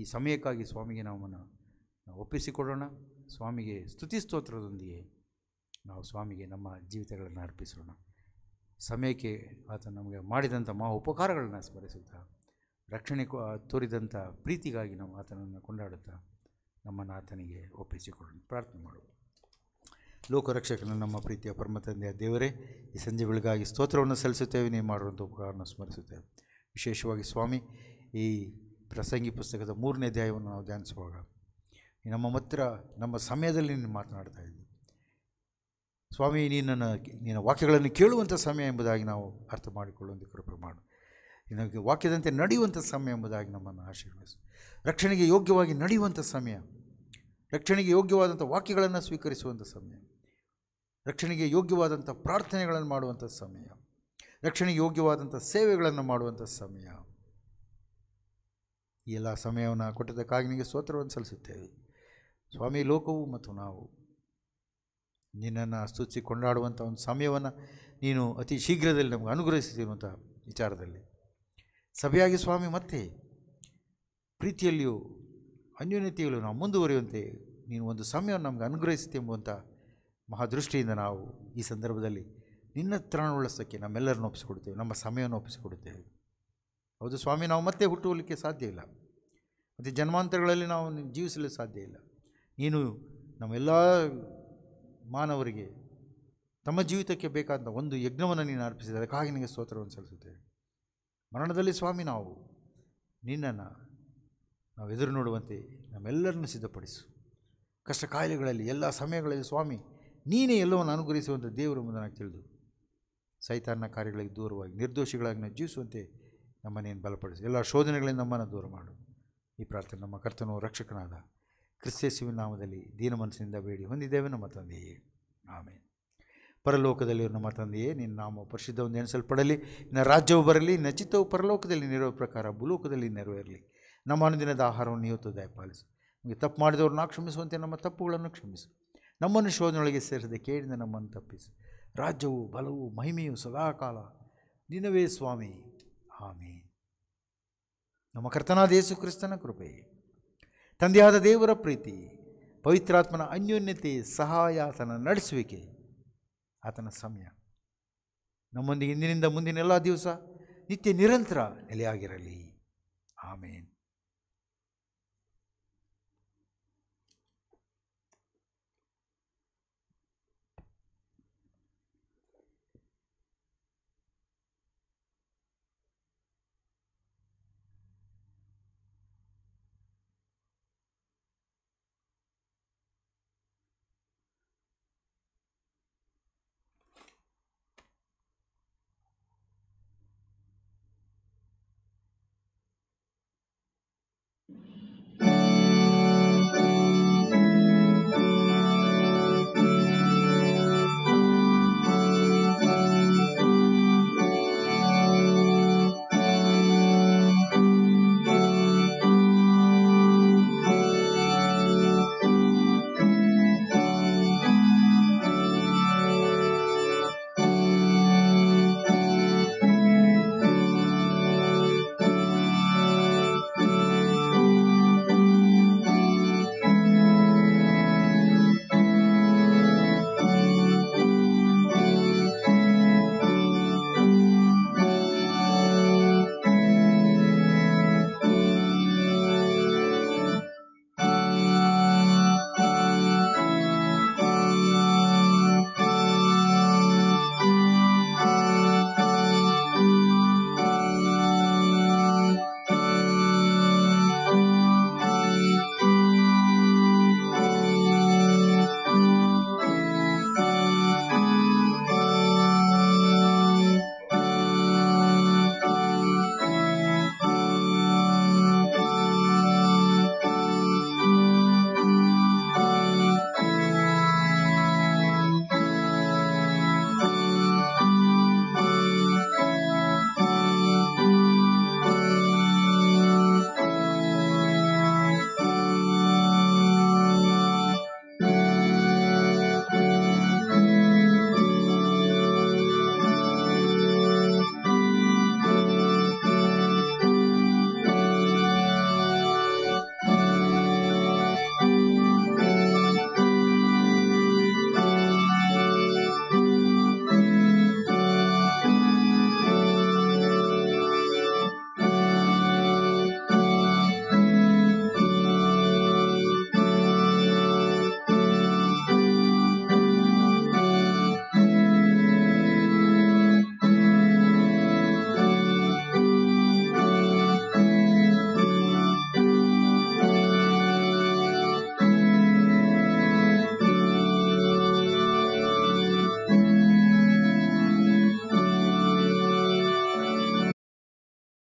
ಈ ಸಮಯಕ್ಕಾಗಿ ಸ್ವಾಮಿಗೆ ನಾವು ಒಪ್ಪಿಸಿಕೊಡೋಣ ಸ್ವಾಮಿಗೆ ಸ್ತುತಿ ಸ್ತೋತ್ರದೊಂದಿಗೆ ನಾವು ಸ್ವಾಮಿಗೆ ನಮ್ಮ ಜೀವಿತಗಳನ್ನು ಅರ್ಪಿಸೋಣ ಸಮಯಕ್ಕೆ ಆತ ನಮಗೆ ಮಾಡಿದಂಥ ಮಹಾ ಉಪಕಾರಗಳನ್ನು ಸ್ಮರಿಸುತ್ತಾ ರಕ್ಷಣೆ ತೋರಿದಂಥ ಪ್ರೀತಿಗಾಗಿ ನಾವು ಆತನನ್ನು ಕೊಂಡಾಡುತ್ತಾ ನಮ್ಮನ್ನು ಆತನಿಗೆ ಒಪ್ಪಿಸಿಕೊಳ್ಳೋಣ ಪ್ರಾರ್ಥನೆ ಮಾಡುವ ಲೋಕರಕ್ಷಕನ ನಮ್ಮ ಪ್ರೀತಿಯ ಪರಮ ತಂದೆಯ ದೇವರೇ ಈ ಸಂಜೆ ಸ್ತೋತ್ರವನ್ನು ಸಲ್ಲಿಸುತ್ತೇವೆ ನೀವು ಮಾಡುವಂಥ ಉಪಕಾರವನ್ನು ಸ್ಮರಿಸುತ್ತೇವೆ ವಿಶೇಷವಾಗಿ ಸ್ವಾಮಿ ಈ ಪ್ರಸಂಗಿ ಪುಸ್ತಕದ ಮೂರನೇ ಅಧ್ಯಾಯವನ್ನು ನಾವು ಧ್ಯಾನಿಸುವಾಗ ನಮ್ಮ ಹತ್ರ ನಮ್ಮ ಸಮಯದಲ್ಲಿ ನೀನು ಮಾತನಾಡ್ತಾ ಇದ್ದೀವಿ ಸ್ವಾಮಿ ನಿನ್ನನ್ನು ನಿನ್ನ ವಾಕ್ಯಗಳನ್ನು ಕೇಳುವಂಥ ಸಮಯ ಎಂಬುದಾಗಿ ನಾವು ಅರ್ಥ ಮಾಡಿಕೊಳ್ಳುವಂಥ ಕೃಪೆ ಮಾಡು ನಿನಗೆ ವಾಕ್ಯದಂತೆ ನಡೆಯುವಂಥ ಸಮಯ ಎಂಬುದಾಗಿ ನಮ್ಮನ್ನು ಆಶೀರ್ವದಿಸು ರಕ್ಷಣೆಗೆ ಯೋಗ್ಯವಾಗಿ ನಡೆಯುವಂಥ ಸಮಯ ರಕ್ಷಣೆಗೆ ಯೋಗ್ಯವಾದಂಥ ವಾಕ್ಯಗಳನ್ನು ಸ್ವೀಕರಿಸುವಂಥ ಸಮಯ ರಕ್ಷಣೆಗೆ ಯೋಗ್ಯವಾದಂಥ ಪ್ರಾರ್ಥನೆಗಳನ್ನು ಮಾಡುವಂಥ ಸಮಯ ರಕ್ಷಣೆಗೆ ಯೋಗ್ಯವಾದಂಥ ಸೇವೆಗಳನ್ನು ಮಾಡುವಂಥ ಸಮಯ ಎಲ್ಲ ಸಮಯವನ್ನು ಕೊಟ್ಟಿದ್ದಕ್ಕಾಗಿ ನಿಮಗೆ ಸ್ತೋತ್ರವನ್ನು ಸಲ್ಲಿಸುತ್ತೇವೆ ಸ್ವಾಮಿ ಲೋಕವು ಮತ್ತು ನಾವು ನಿನ್ನನ್ನು ಸ್ತುತಿಸಿ ಕೊಂಡಾಡುವಂಥ ಒಂದು ಸಮಯವನ್ನು ನೀನು ಅತಿ ಶೀಘ್ರದಲ್ಲಿ ನಮಗೆ ಅನುಗ್ರಹಿಸುತ್ತಿರುವಂಥ ವಿಚಾರದಲ್ಲಿ ಸಭೆಯಾಗಿ ಸ್ವಾಮಿ ಮತ್ತೆ ಪ್ರೀತಿಯಲ್ಲಿಯೂ ಅನ್ಯೋನ್ಯತೆಯಲ್ಲೂ ನಾವು ಮುಂದುವರಿಯುವಂತೆ ನೀನು ಒಂದು ಸಮಯವನ್ನು ನಮಗೆ ಅನುಗ್ರಹಿಸುತ್ತೆ ಎಂಬುವಂಥ ಮಹಾದೃಷ್ಟಿಯಿಂದ ನಾವು ಈ ಸಂದರ್ಭದಲ್ಲಿ ನಿನ್ನ ಉಳಿಸೋಕ್ಕೆ ನಮ್ಮೆಲ್ಲರನ್ನು ಒಪ್ಪಿಸಿಕೊಡ್ತೇವೆ ನಮ್ಮ ಸಮಯವನ್ನು ಒಪ್ಪಿಸಿಕೊಡುತ್ತೇವೆ ಹೌದು ಸ್ವಾಮಿ ನಾವು ಮತ್ತೆ ಹುಟ್ಟುವಲಿಕ್ಕೆ ಸಾಧ್ಯ ಇಲ್ಲ ಮತ್ತು ಜನ್ಮಾಂತರಗಳಲ್ಲಿ ನಾವು ಜೀವಿಸಲು ಸಾಧ್ಯ ಇಲ್ಲ ನೀನು ನಮ್ಮೆಲ್ಲ ಮಾನವರಿಗೆ ತಮ್ಮ ಜೀವಿತಕ್ಕೆ ಬೇಕಾದ ಒಂದು ಯಜ್ಞವನ್ನು ನೀನು ಅರ್ಪಿಸಿದೆ ಅದಕ್ಕಾಗಿ ನಿನಗೆ ಸ್ತೋತ್ರವನ್ನು ಸಲ್ಲಿಸುತ್ತೇವೆ ಮರಣದಲ್ಲಿ ಸ್ವಾಮಿ ನಾವು ನಿನ್ನನ್ನು ನಾವು ಎದುರು ನೋಡುವಂತೆ ನಮ್ಮೆಲ್ಲರನ್ನು ಸಿದ್ಧಪಡಿಸು ಕಷ್ಟ ಕಾಯಿಲೆಗಳಲ್ಲಿ ಎಲ್ಲ ಸಮಯಗಳಲ್ಲಿ ಸ್ವಾಮಿ ನೀನೇ ಎಲ್ಲವನ್ನು ಅನುಗ್ರಹಿಸುವಂಥ ದೇವರು ನನಗೆ ತಿಳಿದು ಸೈತಾನ್ನ ಕಾರ್ಯಗಳಿಗೆ ದೂರವಾಗಿ ನಿರ್ದೋಷಿಗಳಾಗಿ ನಾವು ಜೀವಿಸುವಂತೆ ನಮ್ಮನ್ನೇನು ಬಲಪಡಿಸು ಎಲ್ಲ ಶೋಧನೆಗಳಿಂದ ನಮ್ಮನ್ನು ದೂರ ಮಾಡು ಈ ಪ್ರಾರ್ಥನೆ ನಮ್ಮ ಕರ್ತನೋ ರಕ್ಷಕನಾದ ಕ್ರಿಸ್ತೇಸುವಿನ ನಾಮದಲ್ಲಿ ದೀನ ಮನಸ್ಸಿನಿಂದ ಬೇಡಿ ಹೊಂದಿದ್ದೇವೆ ನಮ್ಮ ತಂದೆಯೇ ಆಮೇಲೆ ಪರಲೋಕದಲ್ಲಿರುವ ನಮ್ಮ ತಂದೆಯೇ ನಿನ್ನ ನಾಮ ಪರಿಶುದ್ಧ ಒಂದು ಎಣಿಸಲ್ಪಡಲಿ ನಿನ್ನ ರಾಜ್ಯವು ಬರಲಿ ನಚಿತವು ಪರಲೋಕದಲ್ಲಿ ನೆರವು ಪ್ರಕಾರ ಭೂಲೋಕದಲ್ಲಿ ನೆರವೇರಲಿ ನಮ್ಮ ಅನುದಿನದ ಆಹಾರವನ್ನು ನೀವು ದಯಪಾಲಿಸು ನಮಗೆ ತಪ್ಪು ಮಾಡಿದವ್ರನ್ನ ಕ್ಷಮಿಸುವಂತೆ ನಮ್ಮ ತಪ್ಪುಗಳನ್ನು ಕ್ಷಮಿಸು ನಮ್ಮನ್ನು ಶೋಧನೊಳಗೆ ಸೇರಿಸದೆ ಕೇಳಿದ ನಮ್ಮನ್ನು ತಪ್ಪಿಸು ರಾಜ್ಯವು ಬಲವು ಮಹಿಮೆಯು ಸದಾಕಾಲ ನಿನವೇ ಸ್ವಾಮಿ ಆಮೆ ನಮ್ಮ ಕರ್ತನಾದ ಯೇಸು ಕ್ರಿಸ್ತನ ಕೃಪೆಯೇ ತಂದೆಯಾದ ದೇವರ ಪ್ರೀತಿ ಪವಿತ್ರಾತ್ಮನ ಅನ್ಯೋನ್ಯತೆ ಸಹಾಯ ಆತನ ನಡೆಸುವಿಕೆ ಆತನ ಸಮಯ ನಮ್ಮೊಂದಿಗೆ ಇಂದಿನಿಂದ ಮುಂದಿನ ಎಲ್ಲ ದಿವಸ ನಿತ್ಯ ನಿರಂತರ ನೆಲೆಯಾಗಿರಲಿ ಆಮೇನ್